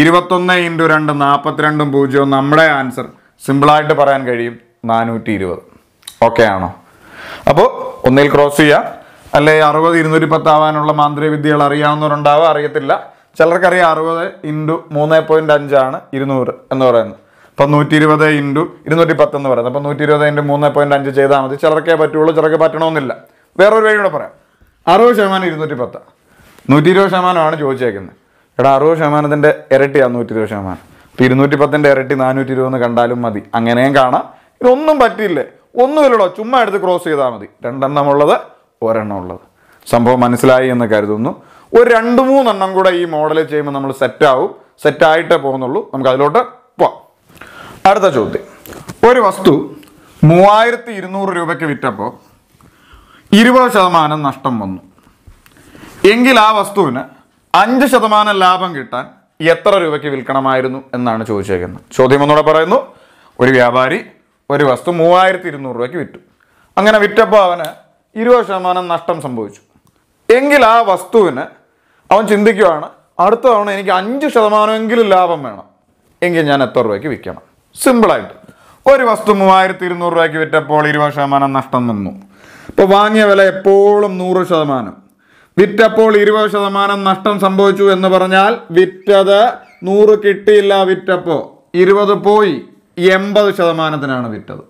ഇരുപത്തൊന്ന് ഇൻറ്റു രണ്ട് നാൽപ്പത്തിരണ്ടും പൂജ്യവും നമ്മുടെ ആൻസർ സിമ്പിളായിട്ട് പറയാൻ കഴിയും നാനൂറ്റി ഇരുപത് ഓക്കെ ആണോ അപ്പോൾ ഒന്നിൽ ക്രോസ് ചെയ്യുക അല്ലെ അറുപത് ഇരുന്നൂറ്റി പത്താവാനുള്ള മാന്ത്രിക വിദ്യകൾ അറിയാവുന്നവരുണ്ടാവുക അറിയത്തില്ല ചിലർക്കറിയാം അറുപത് ഇൻറ്റു മൂന്ന് പോയിൻറ്റ് അഞ്ചാണ് ഇരുന്നൂറ് എന്ന് പറയുന്നത് അപ്പം നൂറ്റി ഇരുപത് ഇൻറ്റു ഇരുന്നൂറ്റി പത്ത് എന്ന് പറയുന്നത് അപ്പം നൂറ്റി ഇരുപത് ഇൻറ്റു മൂന്ന് പോയിൻറ്റ് അഞ്ച് ചെയ്താൽ മതി ചിലർക്കേ പറ്റുള്ളൂ ചിലർക്ക് പറ്റണമെന്നില്ല വേറൊരു വഴി കൂടെ പറയാം അറുപത് ശതമാനം ഇരുന്നൂറ്റി പത്ത് നൂറ്റി ഇരുപത് ശതമാനമാണ് ചോദിച്ചേക്കുന്നത് എടാ അറുപത് ശതമാനത്തിൻ്റെ ഇരട്ടിയാണ് നൂറ്റി ഇരുപത് ശതമാനം അപ്പോൾ ഇരുന്നൂറ്റി പത്തിൻ്റെ ഇരട്ടി നാനൂറ്റി ഇരുപത് കണ്ടാലും മതി അങ്ങനെയും കാണാം ഇതൊന്നും പറ്റിയില്ലേ ഒന്നുമില്ലടോ ചുമ്മാ എടുത്ത് ക്രോസ് ചെയ്താൽ മതി ഉള്ളത് ഒരെണ്ണം ഉള്ളത് സംഭവം മനസ്സിലായി എന്ന് കരുതുന്നു ഒരു രണ്ട് മൂന്നെണ്ണം കൂടെ ഈ മോഡൽ ചെയ്യുമ്പോൾ നമ്മൾ സെറ്റാവും സെറ്റായിട്ടേ പോകുന്നുള്ളൂ നമുക്ക് അതിലോട്ട് പോവാം അടുത്ത ചോദ്യം ഒരു വസ്തു മൂവായിരത്തി ഇരുന്നൂറ് രൂപയ്ക്ക് വിറ്റപ്പോൾ ഇരുപത് ശതമാനം നഷ്ടം വന്നു എങ്കിൽ ആ വസ്തുവിന് അഞ്ച് ശതമാനം ലാഭം കിട്ടാൻ എത്ര രൂപയ്ക്ക് വിൽക്കണമായിരുന്നു എന്നാണ് ചോദിച്ചേക്കുന്നത് ചോദ്യം ഒന്നുകൂടെ പറയുന്നു ഒരു വ്യാപാരി ഒരു വസ്തു മൂവായിരത്തി ഇരുന്നൂറ് രൂപയ്ക്ക് വിറ്റു അങ്ങനെ വിറ്റപ്പോൾ അവന് ഇരുപത് ശതമാനം നഷ്ടം സംഭവിച്ചു എങ്കിൽ ആ വസ്തുവിന് അവൻ ചിന്തിക്കുകയാണ് അടുത്ത തവണ എനിക്ക് അഞ്ച് ശതമാനമെങ്കിലും ലാഭം വേണം എങ്കിൽ ഞാൻ എത്ര രൂപയ്ക്ക് വിൽക്കണം സിമ്പിളായിട്ട് ഒരു വസ്തു മൂവായിരത്തി ഇരുന്നൂറ് രൂപയ്ക്ക് വിറ്റപ്പോൾ ഇരുപത് ശതമാനം നഷ്ടം വന്നു ഇപ്പോൾ വാങ്ങിയ വില എപ്പോഴും നൂറ് ശതമാനം വിറ്റപ്പോൾ ഇരുപത് ശതമാനം നഷ്ടം സംഭവിച്ചു എന്ന് പറഞ്ഞാൽ വിറ്റത് നൂറ് കിട്ടിയില്ല വിറ്റപ്പോൾ ഇരുപത് പോയി എൺപത് ശതമാനത്തിനാണ് വിറ്റത്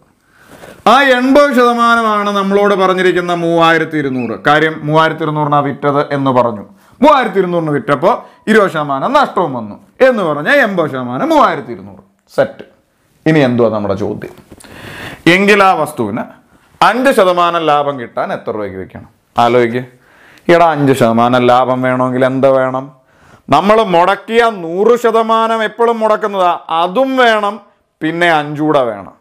ആ എൺപത് ശതമാനമാണ് നമ്മളോട് പറഞ്ഞിരിക്കുന്ന മൂവായിരത്തി ഇരുന്നൂറ് കാര്യം മൂവായിരത്തി ഇരുന്നൂറിനാ വിറ്റത് എന്ന് പറഞ്ഞു മൂവായിരത്തി ഇരുന്നൂറിന് വിറ്റപ്പോൾ ഇരുപത് ശതമാനം നഷ്ടവും വന്നു എന്ന് പറഞ്ഞാൽ എൺപത് ശതമാനം മൂവായിരത്തി ഇരുന്നൂറ് സെറ്റ് ഇനി എന്തുവാ നമ്മുടെ ചോദ്യം എങ്കിൽ ആ വസ്തുവിന് അഞ്ച് ശതമാനം ലാഭം കിട്ടാൻ എത്ര രൂപയ്ക്ക് വെക്കണം ആലോചിക്കുക എടാ അഞ്ച് ശതമാനം ലാഭം വേണമെങ്കിൽ എന്ത് വേണം നമ്മൾ മുടക്കിയ നൂറ് ശതമാനം എപ്പോഴും മുടക്കുന്നതാ അതും വേണം പിന്നെ അഞ്ചൂടെ വേണം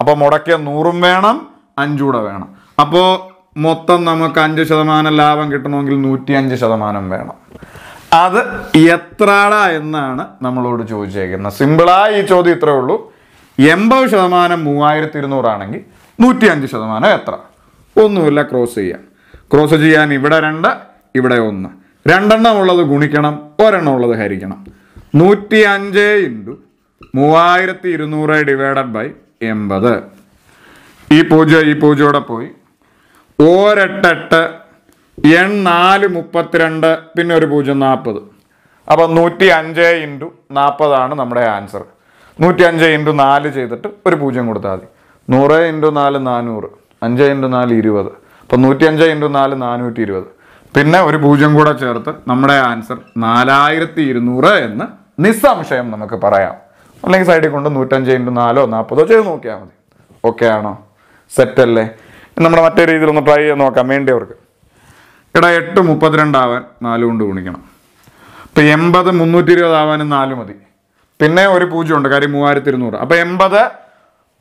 അപ്പോൾ മുടക്കിയ നൂറും വേണം അഞ്ചൂടെ വേണം അപ്പോൾ മൊത്തം നമുക്ക് അഞ്ച് ശതമാനം ലാഭം കിട്ടണമെങ്കിൽ നൂറ്റി അഞ്ച് ശതമാനം വേണം അത് എത്രാടാ എന്നാണ് നമ്മളോട് ചോദിച്ചേക്കുന്നത് സിമ്പിളായി ഈ ചോദ്യം ഇത്രേ ഉള്ളൂ എൺപത് ശതമാനം മൂവായിരത്തി ഇരുന്നൂറാണെങ്കിൽ നൂറ്റി അഞ്ച് ശതമാനം എത്ര ഒന്നുമില്ല ക്രോസ് ചെയ്യാം ക്രോസ് ചെയ്യാൻ ഇവിടെ രണ്ട് ഇവിടെ ഒന്ന് രണ്ടെണ്ണം ഉള്ളത് ഗുണിക്കണം ഒരെണ്ണം ഉള്ളത് ഹരിക്കണം നൂറ്റി അഞ്ച് ഇൻറ്റു മൂവായിരത്തി ഇരുന്നൂറ് ഡിവൈഡഡ് ബൈ എൺപത് ഈ പൂജ ഈ പൂജയോടെ പോയി ഓരെട്ടെട്ട് എൺ നാല് മുപ്പത്തിരണ്ട് പിന്നെ ഒരു പൂജ്യം നാൽപ്പത് അപ്പം നൂറ്റി അഞ്ച് ഇൻറ്റു നാൽപ്പതാണ് നമ്മുടെ ആൻസർ നൂറ്റി അഞ്ച് ഇൻറ്റു നാല് ചെയ്തിട്ട് ഒരു പൂജ്യം കൊടുത്താൽ മതി നൂറ് ഇൻറ്റു നാല് നാനൂറ് അഞ്ച് ഇൻറ്റു നാല് ഇരുപത് അപ്പോൾ നൂറ്റിയഞ്ച് ഇൻറ്റു നാല് നാനൂറ്റി ഇരുപത് പിന്നെ ഒരു പൂജ്യം കൂടെ ചേർത്ത് നമ്മുടെ ആൻസർ നാലായിരത്തി ഇരുന്നൂറ് എന്ന് നിസ്സംശയം നമുക്ക് പറയാം അല്ലെങ്കിൽ സൈഡിൽ കൊണ്ട് നൂറ്റഞ്ച് ഇൻറ്റു നാലോ നാൽപ്പതോ ചെയ്ത് നോക്കിയാൽ മതി ഓക്കെ ആണോ സെറ്റ് അല്ലേ നമ്മുടെ മറ്റേ രീതിയിൽ ഒന്ന് ട്രൈ ചെയ്ത് നോക്കാം വേണ്ടിയവർക്ക് എടാ എട്ട് മുപ്പത്തിരണ്ടാവാൻ നാല് കൊണ്ട് ഗുണിക്കണം അപ്പം എൺപത് മുന്നൂറ്റി ഇരുപത് ആവാനും നാല് മതി പിന്നെ ഒരു പൂജ്യം ഉണ്ട് കാര്യം മൂവായിരത്തി ഇരുന്നൂറ് അപ്പം എൺപത്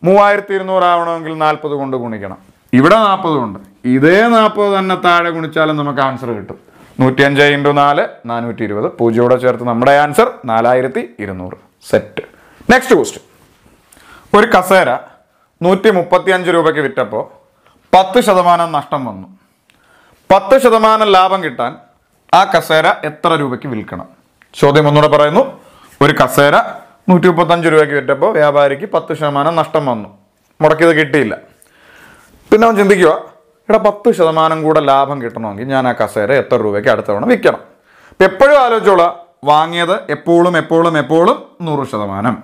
മൂവായിരത്തി ഇരുന്നൂറ് ആവണമെങ്കിൽ നാൽപ്പത് കൊണ്ട് ഗുണിക്കണം ഇവിടെ നാൽപ്പതും ഉണ്ട് ഇതേ നാൽപ്പത് തന്നെ താഴെ ഗുണിച്ചാലും നമുക്ക് ആൻസർ കിട്ടും നൂറ്റി അഞ്ച് ഇൻറ്റു നാല് നാനൂറ്റി ഇരുപത് പൂജ്യയോടെ ചേർത്ത് നമ്മുടെ ആൻസർ നാലായിരത്തി ഇരുന്നൂറ് സെറ്റ് നെക്സ്റ്റ് ക്വസ്റ്റ്യൻ ഒരു കസേര നൂറ്റി മുപ്പത്തി അഞ്ച് രൂപയ്ക്ക് വിറ്റപ്പോൾ പത്ത് ശതമാനം നഷ്ടം വന്നു പത്ത് ശതമാനം ലാഭം കിട്ടാൻ ആ കസേര എത്ര രൂപയ്ക്ക് വിൽക്കണം ചോദ്യം ഒന്നുകൂടെ പറയുന്നു ഒരു കസേര നൂറ്റി മുപ്പത്തഞ്ച് രൂപയ്ക്ക് വിറ്റപ്പോൾ വ്യാപാരിക്ക് പത്ത് ശതമാനം നഷ്ടം വന്നു മുടക്കിയത് കിട്ടിയില്ല പിന്നെ അവൻ ചിന്തിക്കുക ഇവിടെ പത്ത് ശതമാനം കൂടെ ലാഭം കിട്ടണമെങ്കിൽ ഞാൻ ആ കസേര എത്ര രൂപയ്ക്ക് അടുത്ത തവണ വിൽക്കണം അപ്പം എപ്പോഴും ആലോചിച്ചോളാം വാങ്ങിയത് എപ്പോഴും എപ്പോഴും എപ്പോഴും നൂറ് ശതമാനം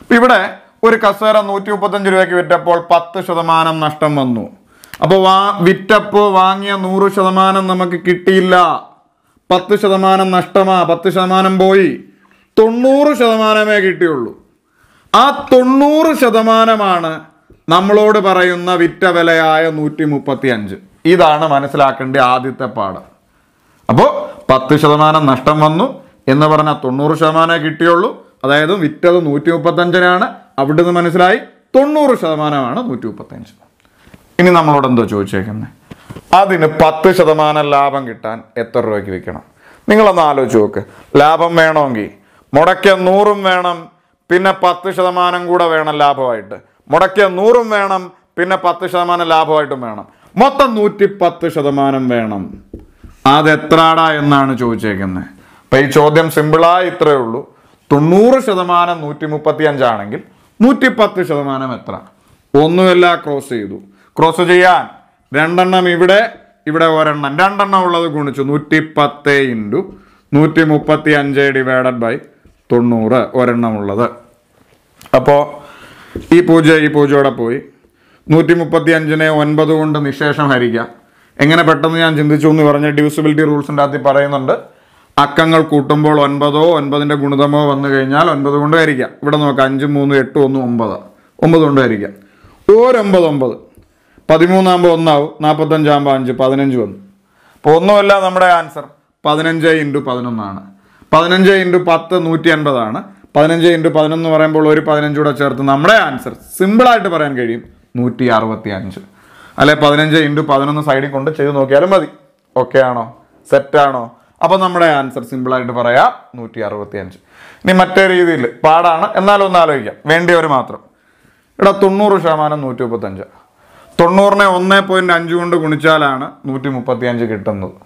അപ്പം ഇവിടെ ഒരു കസേര നൂറ്റി മുപ്പത്തഞ്ച് രൂപയ്ക്ക് വിറ്റപ്പോൾ പത്ത് ശതമാനം നഷ്ടം വന്നു അപ്പോൾ വാ വിറ്റപ്പോൾ വാങ്ങിയ നൂറ് ശതമാനം നമുക്ക് കിട്ടിയില്ല പത്ത് ശതമാനം നഷ്ടമാ പത്ത് ശതമാനം പോയി തൊണ്ണൂറ് ശതമാനമേ കിട്ടിയുള്ളൂ ആ തൊണ്ണൂറ് ശതമാനമാണ് നമ്മളോട് പറയുന്ന വിറ്റവിലയായ നൂറ്റി മുപ്പത്തി അഞ്ച് ഇതാണ് മനസ്സിലാക്കേണ്ട ആദ്യത്തെ പാഠം അപ്പോൾ പത്ത് ശതമാനം നഷ്ടം വന്നു എന്ന് പറഞ്ഞാൽ തൊണ്ണൂറ് ശതമാനമേ കിട്ടിയുള്ളൂ അതായത് വിറ്റത് നൂറ്റി മുപ്പത്തഞ്ചിനാണ് അവിടെ നിന്ന് മനസ്സിലായി തൊണ്ണൂറ് ശതമാനമാണ് നൂറ്റി മുപ്പത്തഞ്ച് ഇനി നമ്മളോട് എന്തോ ചോദിച്ചേക്കുന്നത് അതിന് പത്ത് ശതമാനം ലാഭം കിട്ടാൻ എത്ര രൂപയ്ക്ക് വിൽക്കണം നിങ്ങളൊന്ന് ആലോചിച്ച് നോക്ക് ലാഭം വേണമെങ്കിൽ മുടക്കിയ നൂറും വേണം പിന്നെ പത്ത് ശതമാനം കൂടെ വേണം ലാഭമായിട്ട് മുടക്കിയ നൂറും വേണം പിന്നെ പത്ത് ശതമാനം ലാഭമായിട്ടും വേണം മൊത്തം നൂറ്റി പത്ത് ശതമാനം വേണം അതെത്രാടാ എന്നാണ് ചോദിച്ചേക്കുന്നത് അപ്പം ഈ ചോദ്യം സിമ്പിളായി ഇത്രയേ ഉള്ളൂ തൊണ്ണൂറ് ശതമാനം നൂറ്റി മുപ്പത്തി അഞ്ചാണെങ്കിൽ നൂറ്റി പത്ത് ശതമാനം എത്ര ഒന്നുമല്ല ക്രോസ് ചെയ്തു ക്രോസ് ചെയ്യാൻ രണ്ടെണ്ണം ഇവിടെ ഇവിടെ ഒരെണ്ണം രണ്ടെണ്ണം ഉള്ളത് ഗുണിച്ചു നൂറ്റി പത്ത് ഇൻറ്റു നൂറ്റി മുപ്പത്തി അഞ്ച് ഡിവൈഡഡ് ബൈ തൊണ്ണൂറ് ഒരെണ്ണം ഉള്ളത് അപ്പോൾ ഈ പൂജ ഈ പൂജയോടെ പോയി നൂറ്റി മുപ്പത്തി അഞ്ചിനെ ഒൻപത് കൊണ്ട് നിശേഷം ഹരിക്കാം എങ്ങനെ പെട്ടെന്ന് ഞാൻ ചിന്തിച്ചു എന്ന് പറഞ്ഞ ഡ്യൂസിബിലിറ്റി റൂൾസിൻ്റെ അകത്ത് പറയുന്നുണ്ട് അക്കങ്ങൾ കൂട്ടുമ്പോൾ ഒൻപതോ ഒൻപതിൻ്റെ ഗുണിതമോ വന്നു കഴിഞ്ഞാൽ ഒൻപത് കൊണ്ട് ഹരിക്കാം ഇവിടെ നോക്കാം അഞ്ച് മൂന്ന് എട്ട് ഒന്ന് ഒമ്പത് ഒമ്പത് കൊണ്ട് ഹരിക്കാം ഒരൊമ്പത് ഒമ്പത് പതിമൂന്നാകുമ്പോൾ ഒന്നാവും നാൽപ്പത്തഞ്ചാകുമ്പോൾ അഞ്ച് പതിനഞ്ച് വന്നു അപ്പോൾ ഒന്നുമല്ല നമ്മുടെ ആൻസർ പതിനഞ്ച് ഇൻറ്റു പതിനൊന്നാണ് പതിനഞ്ച് ഇൻറ്റു പത്ത് നൂറ്റി അൻപതാണ് പതിനഞ്ച് ഇൻറ്റു പതിനൊന്ന് പറയുമ്പോൾ ഒരു പതിനഞ്ച് കൂടെ ചേർത്ത് നമ്മുടെ ആൻസർ സിമ്പിളായിട്ട് പറയാൻ കഴിയും നൂറ്റി അറുപത്തി അഞ്ച് അല്ലെ പതിനഞ്ച് ഇൻറ്റു പതിനൊന്ന് സൈഡിൽ കൊണ്ട് ചെയ്ത് നോക്കിയാലും മതി ഓക്കെ ആണോ സെറ്റ് ആണോ അപ്പം നമ്മുടെ ആൻസർ സിമ്പിളായിട്ട് പറയാം നൂറ്റി അറുപത്തി അഞ്ച് ഇനി മറ്റേ രീതിയിൽ പാടാണ് എന്നാലും ഒന്ന് ആലോചിക്കാം വേണ്ടിയവർ മാത്രം ഇവിടെ തൊണ്ണൂറ് ശതമാനം നൂറ്റി മുപ്പത്തഞ്ച് തൊണ്ണൂറിനെ ഒന്നേ പോയിൻറ്റ് അഞ്ച് കൊണ്ട് ഗുണിച്ചാലാണ് നൂറ്റി മുപ്പത്തി അഞ്ച് കിട്ടുന്നത്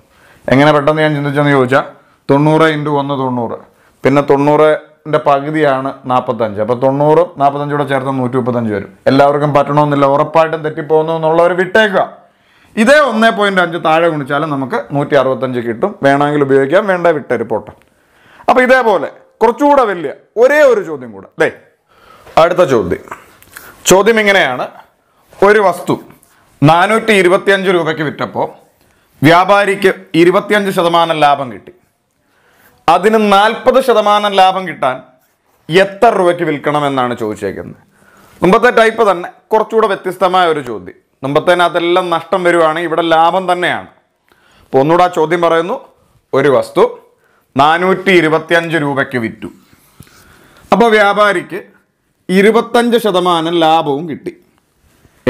എങ്ങനെ പെട്ടെന്ന് ഞാൻ ചിന്തിച്ചെന്ന് ചോദിച്ചാൽ തൊണ്ണൂറ് ഇൻറ്റു ഒന്ന് തൊണ്ണൂറ് പിന്നെ തൊണ്ണൂറ് ൻ്റെ പകുതിയാണ് നാൽപ്പത്തഞ്ച് അപ്പോൾ തൊണ്ണൂറ് നാൽപ്പത്തഞ്ചൂടെ ചേർത്ത് നൂറ്റി മുപ്പത്തഞ്ച് വരും എല്ലാവർക്കും പറ്റണമെന്നില്ല ഉറപ്പായിട്ടും തെറ്റിപ്പോകുന്നു എന്നുള്ളവർ വിട്ടേക്കുക ഇതേ ഒന്നേ പോയിൻ്റ് അഞ്ച് താഴെ ഗുണിച്ചാലും നമുക്ക് നൂറ്റി അറുപത്തഞ്ച് കിട്ടും വേണമെങ്കിൽ ഉപയോഗിക്കാം വേണ്ട വിട്ടൊരു പോട്ടെ അപ്പോൾ ഇതേപോലെ കുറച്ചുകൂടെ വലിയ ഒരേ ഒരു ചോദ്യം കൂടെ അല്ലേ അടുത്ത ചോദ്യം ചോദ്യം ഇങ്ങനെയാണ് ഒരു വസ്തു നാനൂറ്റി ഇരുപത്തിയഞ്ച് രൂപയ്ക്ക് വിറ്റപ്പോൾ വ്യാപാരിക്ക് ഇരുപത്തിയഞ്ച് ശതമാനം ലാഭം കിട്ടി അതിന് നാൽപ്പത് ശതമാനം ലാഭം കിട്ടാൻ എത്ര രൂപയ്ക്ക് വിൽക്കണം എന്നാണ് ചോദിച്ചേക്കുന്നത് മുമ്പത്തെ ടൈപ്പ് തന്നെ കുറച്ചുകൂടെ വ്യത്യസ്തമായ ഒരു ചോദ്യം മുമ്പത്തേനകത്തെല്ലാം നഷ്ടം വരുവാണെങ്കിൽ ഇവിടെ ലാഭം തന്നെയാണ് അപ്പോൾ ഒന്നുകൂടെ ആ ചോദ്യം പറയുന്നു ഒരു വസ്തു നാനൂറ്റി ഇരുപത്തിയഞ്ച് രൂപയ്ക്ക് വിറ്റു അപ്പോൾ വ്യാപാരിക്ക് ഇരുപത്തഞ്ച് ശതമാനം ലാഭവും കിട്ടി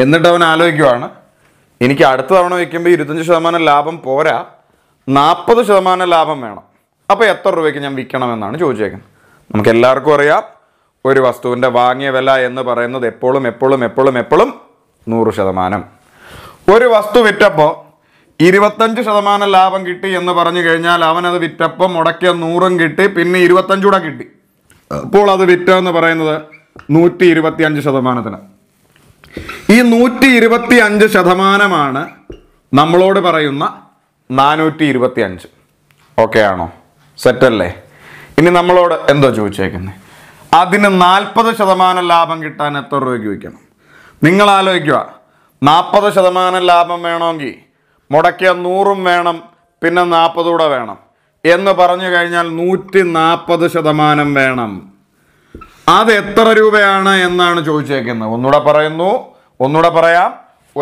എന്നിട്ട് അവൻ ആലോചിക്കുവാണ് എനിക്ക് അടുത്ത തവണ വയ്ക്കുമ്പോൾ ഇരുപത്തഞ്ച് ശതമാനം ലാഭം പോരാ നാൽപ്പത് ശതമാനം ലാഭം വേണം അപ്പോൾ എത്ര രൂപയ്ക്ക് ഞാൻ വിൽക്കണമെന്നാണ് ചോദിച്ചേക്കുന്നത് നമുക്ക് എല്ലാവർക്കും അറിയാം ഒരു വസ്തുവിൻ്റെ വാങ്ങിയ വില എന്ന് പറയുന്നത് എപ്പോഴും എപ്പോഴും എപ്പോഴും എപ്പോഴും നൂറ് ശതമാനം ഒരു വസ്തു വിറ്റപ്പോൾ ഇരുപത്തഞ്ച് ശതമാനം ലാഭം കിട്ടി എന്ന് പറഞ്ഞു കഴിഞ്ഞാൽ അവനത് വിറ്റപ്പോൾ മുടക്കിയ നൂറും കിട്ടി പിന്നെ ഇരുപത്തഞ്ചൂടെ കിട്ടി അപ്പോൾ അത് വിറ്റെന്ന് പറയുന്നത് നൂറ്റി ഇരുപത്തി അഞ്ച് ശതമാനത്തിന് ഈ നൂറ്റി ഇരുപത്തി അഞ്ച് ശതമാനമാണ് നമ്മളോട് പറയുന്ന നാനൂറ്റി ഇരുപത്തി അഞ്ച് ഓക്കെ ആണോ സെറ്റല്ലേ ഇനി നമ്മളോട് എന്തോ ചോദിച്ചേക്കുന്നത് അതിന് നാൽപ്പത് ശതമാനം ലാഭം കിട്ടാൻ എത്ര രൂപയ്ക്ക് വയ്ക്കണം നിങ്ങൾ ആലോചിക്കുക നാൽപ്പത് ശതമാനം ലാഭം വേണമെങ്കിൽ മുടക്കിയ നൂറും വേണം പിന്നെ നാൽപ്പതൂടെ വേണം എന്ന് പറഞ്ഞു കഴിഞ്ഞാൽ നൂറ്റി നാൽപ്പത് ശതമാനം വേണം അത് എത്ര രൂപയാണ് എന്നാണ് ചോദിച്ചേക്കുന്നത് ഒന്നുകൂടെ പറയുന്നു ഒന്നുകൂടെ പറയാം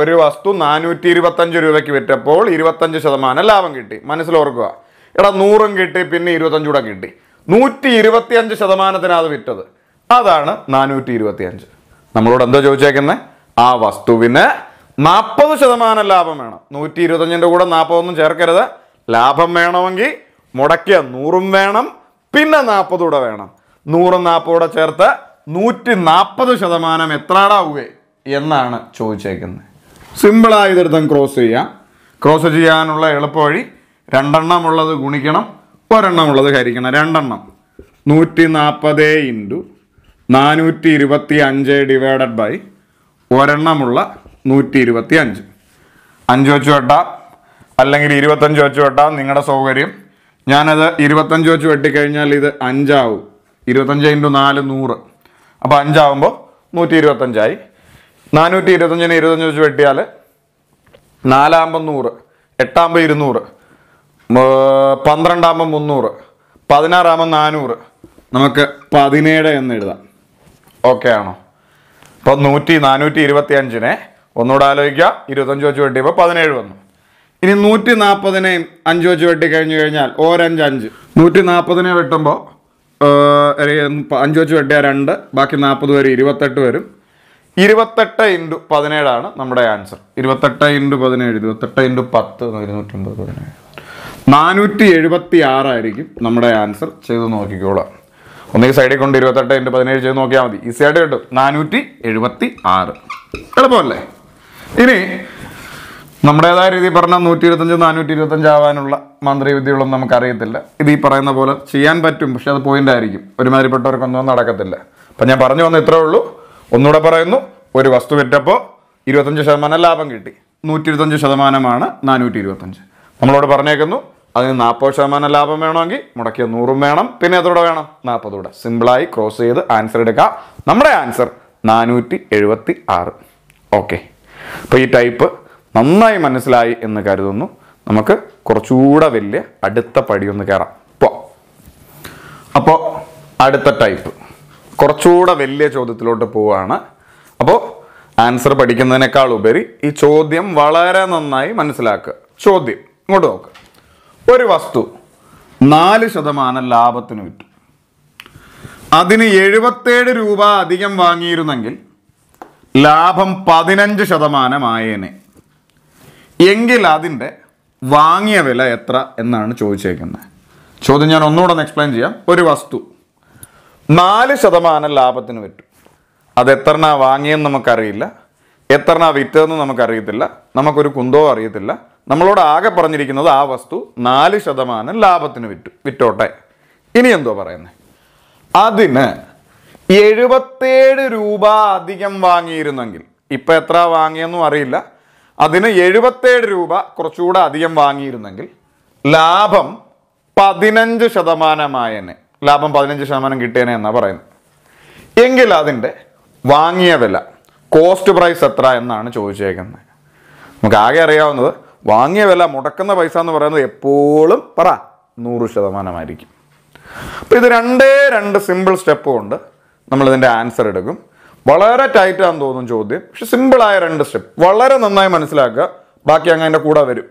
ഒരു വസ്തു നാനൂറ്റി ഇരുപത്തഞ്ച് രൂപയ്ക്ക് വിറ്റപ്പോൾ ഇരുപത്തഞ്ച് ശതമാനം ലാഭം കിട്ടി മനസ്സിലോർക്കുക എടാ നൂറും കിട്ടി പിന്നെ ഇരുപത്തഞ്ച് കൂടെ കിട്ടി നൂറ്റി ഇരുപത്തി അഞ്ച് അത് വിറ്റത് അതാണ് നാനൂറ്റി ഇരുപത്തി അഞ്ച് നമ്മളോട് എന്തോ ചോദിച്ചേക്കുന്നത് ആ വസ്തുവിന് നാൽപ്പത് ശതമാനം ലാഭം വേണം നൂറ്റി ഇരുപത്തഞ്ചിൻ്റെ കൂടെ നാൽപ്പതൊന്നും ചേർക്കരുത് ലാഭം വേണമെങ്കിൽ മുടക്കിയ നൂറും വേണം പിന്നെ നാൽപ്പതും കൂടെ വേണം നൂറും നാൽപ്പതും കൂടെ ചേർത്ത് നൂറ്റി നാൽപ്പത് ശതമാനം എത്രാടാവുക എന്നാണ് ചോദിച്ചേക്കുന്നത് സിമ്പിളായി ഇതെടുത്തും ക്രോസ് ചെയ്യാം ക്രോസ് ചെയ്യാനുള്ള എളുപ്പവഴി രണ്ടെണ്ണം ഉള്ളത് ഗുണിക്കണം ഒരെണ്ണം ഉള്ളത് ഹരിക്കണം രണ്ടെണ്ണം നൂറ്റി നാൽപ്പത് ഇൻറ്റു നാനൂറ്റി ഇരുപത്തി അഞ്ച് ഡിവൈഡഡ് ബൈ ഒരെണ്ണമുള്ള നൂറ്റി ഇരുപത്തി അഞ്ച് അഞ്ച് വെച്ച് വെട്ടാം അല്ലെങ്കിൽ ഇരുപത്തഞ്ച് വെച്ച് വെട്ടാം നിങ്ങളുടെ സൗകര്യം ഞാനത് ഇരുപത്തഞ്ച് വെച്ച് വെട്ടിക്കഴിഞ്ഞാൽ ഇത് അഞ്ചാവും ഇരുപത്തഞ്ച് ഇൻറ്റു നാല് നൂറ് അപ്പോൾ അഞ്ചാവുമ്പോൾ നൂറ്റി ഇരുപത്തഞ്ചായി നാനൂറ്റി ഇരുപത്തഞ്ചിന് ഇരുപത്തഞ്ച് വെച്ച് വെട്ടിയാൽ നാലാകുമ്പോൾ നൂറ് എട്ടാകുമ്പോൾ ഇരുന്നൂറ് പന്ത്രണ്ടാകുമ്പോൾ മുന്നൂറ് പതിനാറാകുമ്പോൾ നാനൂറ് നമുക്ക് പതിനേഴ് എന്ന് എഴുതാം ഓക്കെ ആണോ അപ്പോൾ നൂറ്റി നാനൂറ്റി ഇരുപത്തി അഞ്ചിനെ ഒന്നുകൂടെ ആലോചിക്കുക ഇരുപത്തഞ്ച് വെച്ച് വെട്ടിയപ്പോൾ പതിനേഴ് വന്നു ഇനി നൂറ്റി നാൽപ്പതിനെയും അഞ്ച് വെച്ച് വെട്ടി കഴിഞ്ഞു കഴിഞ്ഞാൽ ഓരഞ്ച് അഞ്ച് നൂറ്റി നാൽപ്പതിനെ വെട്ടുമ്പോൾ അഞ്ച് വെച്ച് വെട്ടിയാൽ രണ്ട് ബാക്കി നാൽപ്പത് വരും ഇരുപത്തെട്ട് വരും ഇരുപത്തെട്ട് ഇൻറ്റു പതിനേഴാണ് നമ്മുടെ ആൻസർ ഇരുപത്തെട്ട് ഇൻറ്റു പതിനേഴ് ഇരുപത്തെട്ട് ഇൻറ്റു പത്ത് ഇരുന്നൂറ്റി അമ്പത് പതിനേഴ് നാനൂറ്റി എഴുപത്തി ആറായിരിക്കും നമ്മുടെ ആൻസർ ചെയ്ത് നോക്കിക്കോളാം ഒന്നീ സൈഡിൽ കൊണ്ട് ഇരുപത്തെട്ട് എൻ്റെ പതിനേഴ് ചെയ്ത് നോക്കിയാൽ മതി ഈസി ആയിട്ട് കിട്ടും നാനൂറ്റി എഴുപത്തി ആറ് എളുപ്പമല്ലേ ഇനി നമ്മുടേതായ രീതിയിൽ പറഞ്ഞാൽ നൂറ്റി ഇരുപത്തഞ്ച് നാനൂറ്റി ഇരുപത്തഞ്ച് ആവാനുള്ള മന്ത്രിവിദ്യകളൊന്നും നമുക്കറിയത്തില്ല ഇത് ഈ പറയുന്ന പോലെ ചെയ്യാൻ പറ്റും പക്ഷെ അത് പോയിന്റ് ആയിരിക്കും ഒരുമാതിരിപ്പെട്ടവർക്കൊന്നും നടക്കത്തില്ല അപ്പം ഞാൻ പറഞ്ഞു വന്ന ഇത്രേ ഉള്ളൂ ഒന്നുകൂടെ പറയുന്നു ഒരു വസ്തു വിറ്റപ്പോൾ ഇരുപത്തഞ്ച് ശതമാനം ലാഭം കിട്ടി നൂറ്റി ഇരുപത്തഞ്ച് ശതമാനമാണ് നാനൂറ്റി ഇരുപത്തഞ്ച് നമ്മളോട് പറഞ്ഞേക്കുന്നു അതിന് നാൽപ്പത് ശതമാനം ലാഭം വേണമെങ്കിൽ മുടക്കിയ നൂറും വേണം പിന്നെ എത്രയുടെ വേണം നാൽപ്പതൂടെ സിമ്പിളായി ക്രോസ് ചെയ്ത് ആൻസർ എടുക്കുക നമ്മുടെ ആൻസർ നാനൂറ്റി എഴുപത്തി ആറ് ഓക്കെ അപ്പോൾ ഈ ടൈപ്പ് നന്നായി മനസ്സിലായി എന്ന് കരുതുന്നു നമുക്ക് കുറച്ചുകൂടെ വലിയ അടുത്ത ഒന്ന് കയറാം പോ അപ്പോൾ അടുത്ത ടൈപ്പ് കുറച്ചുകൂടെ വലിയ ചോദ്യത്തിലോട്ട് പോവുകയാണ് അപ്പോൾ ആൻസർ പഠിക്കുന്നതിനേക്കാൾ ഉപരി ഈ ചോദ്യം വളരെ നന്നായി മനസ്സിലാക്കുക ചോദ്യം ഇങ്ങോട്ട് നോക്കുക ഒരു വസ്തു നാല് ശതമാനം ലാഭത്തിന് വിറ്റു അതിന് എഴുപത്തേഴ് രൂപ അധികം വാങ്ങിയിരുന്നെങ്കിൽ ലാഭം പതിനഞ്ച് ശതമാനമായേനെ എങ്കിൽ അതിൻ്റെ വാങ്ങിയ വില എത്ര എന്നാണ് ചോദിച്ചേക്കുന്നത് ചോദ്യം ഞാൻ ഒന്നുകൂടെ ഒന്ന് എക്സ്പ്ലെയിൻ ചെയ്യാം ഒരു വസ്തു നാല് ശതമാനം ലാഭത്തിന് വിറ്റു അത് എത്രണ്ണ വാങ്ങിയെന്ന് നമുക്കറിയില്ല എത്രണ്ണ വിറ്റതെന്ന് നമുക്കറിയത്തില്ല നമുക്കൊരു കുന്തോ അറിയത്തില്ല നമ്മളോട് ആകെ പറഞ്ഞിരിക്കുന്നത് ആ വസ്തു നാല് ശതമാനം ലാഭത്തിന് വിറ്റു വിറ്റോട്ടെ ഇനി എന്തോ പറയുന്നത് അതിന് എഴുപത്തേഴ് രൂപ അധികം വാങ്ങിയിരുന്നെങ്കിൽ ഇപ്പം എത്ര വാങ്ങിയെന്നും അറിയില്ല അതിന് എഴുപത്തേഴ് രൂപ കുറച്ചുകൂടെ അധികം വാങ്ങിയിരുന്നെങ്കിൽ ലാഭം പതിനഞ്ച് ശതമാനമായനെ ലാഭം പതിനഞ്ച് ശതമാനം കിട്ടിയനെ എന്നാണ് പറയുന്നത് എങ്കിൽ അതിൻ്റെ വാങ്ങിയ വില കോസ്റ്റ് പ്രൈസ് എത്ര എന്നാണ് ചോദിച്ചേക്കുന്നത് നമുക്ക് ആകെ അറിയാവുന്നത് വാങ്ങിയ വില മുടക്കുന്ന പൈസ എന്ന് പറയുന്നത് എപ്പോഴും പറ നൂറ് ശതമാനമായിരിക്കും അപ്പോൾ ഇത് രണ്ടേ രണ്ട് സിമ്പിൾ സ്റ്റെപ്പ് കൊണ്ട് നമ്മളിതിൻ്റെ ആൻസർ എടുക്കും വളരെ ടൈറ്റാന്ന് തോന്നും ചോദ്യം പക്ഷെ സിമ്പിളായ രണ്ട് സ്റ്റെപ്പ് വളരെ നന്നായി മനസ്സിലാക്കുക ബാക്കി അങ്ങ് അതിൻ്റെ കൂടെ വരും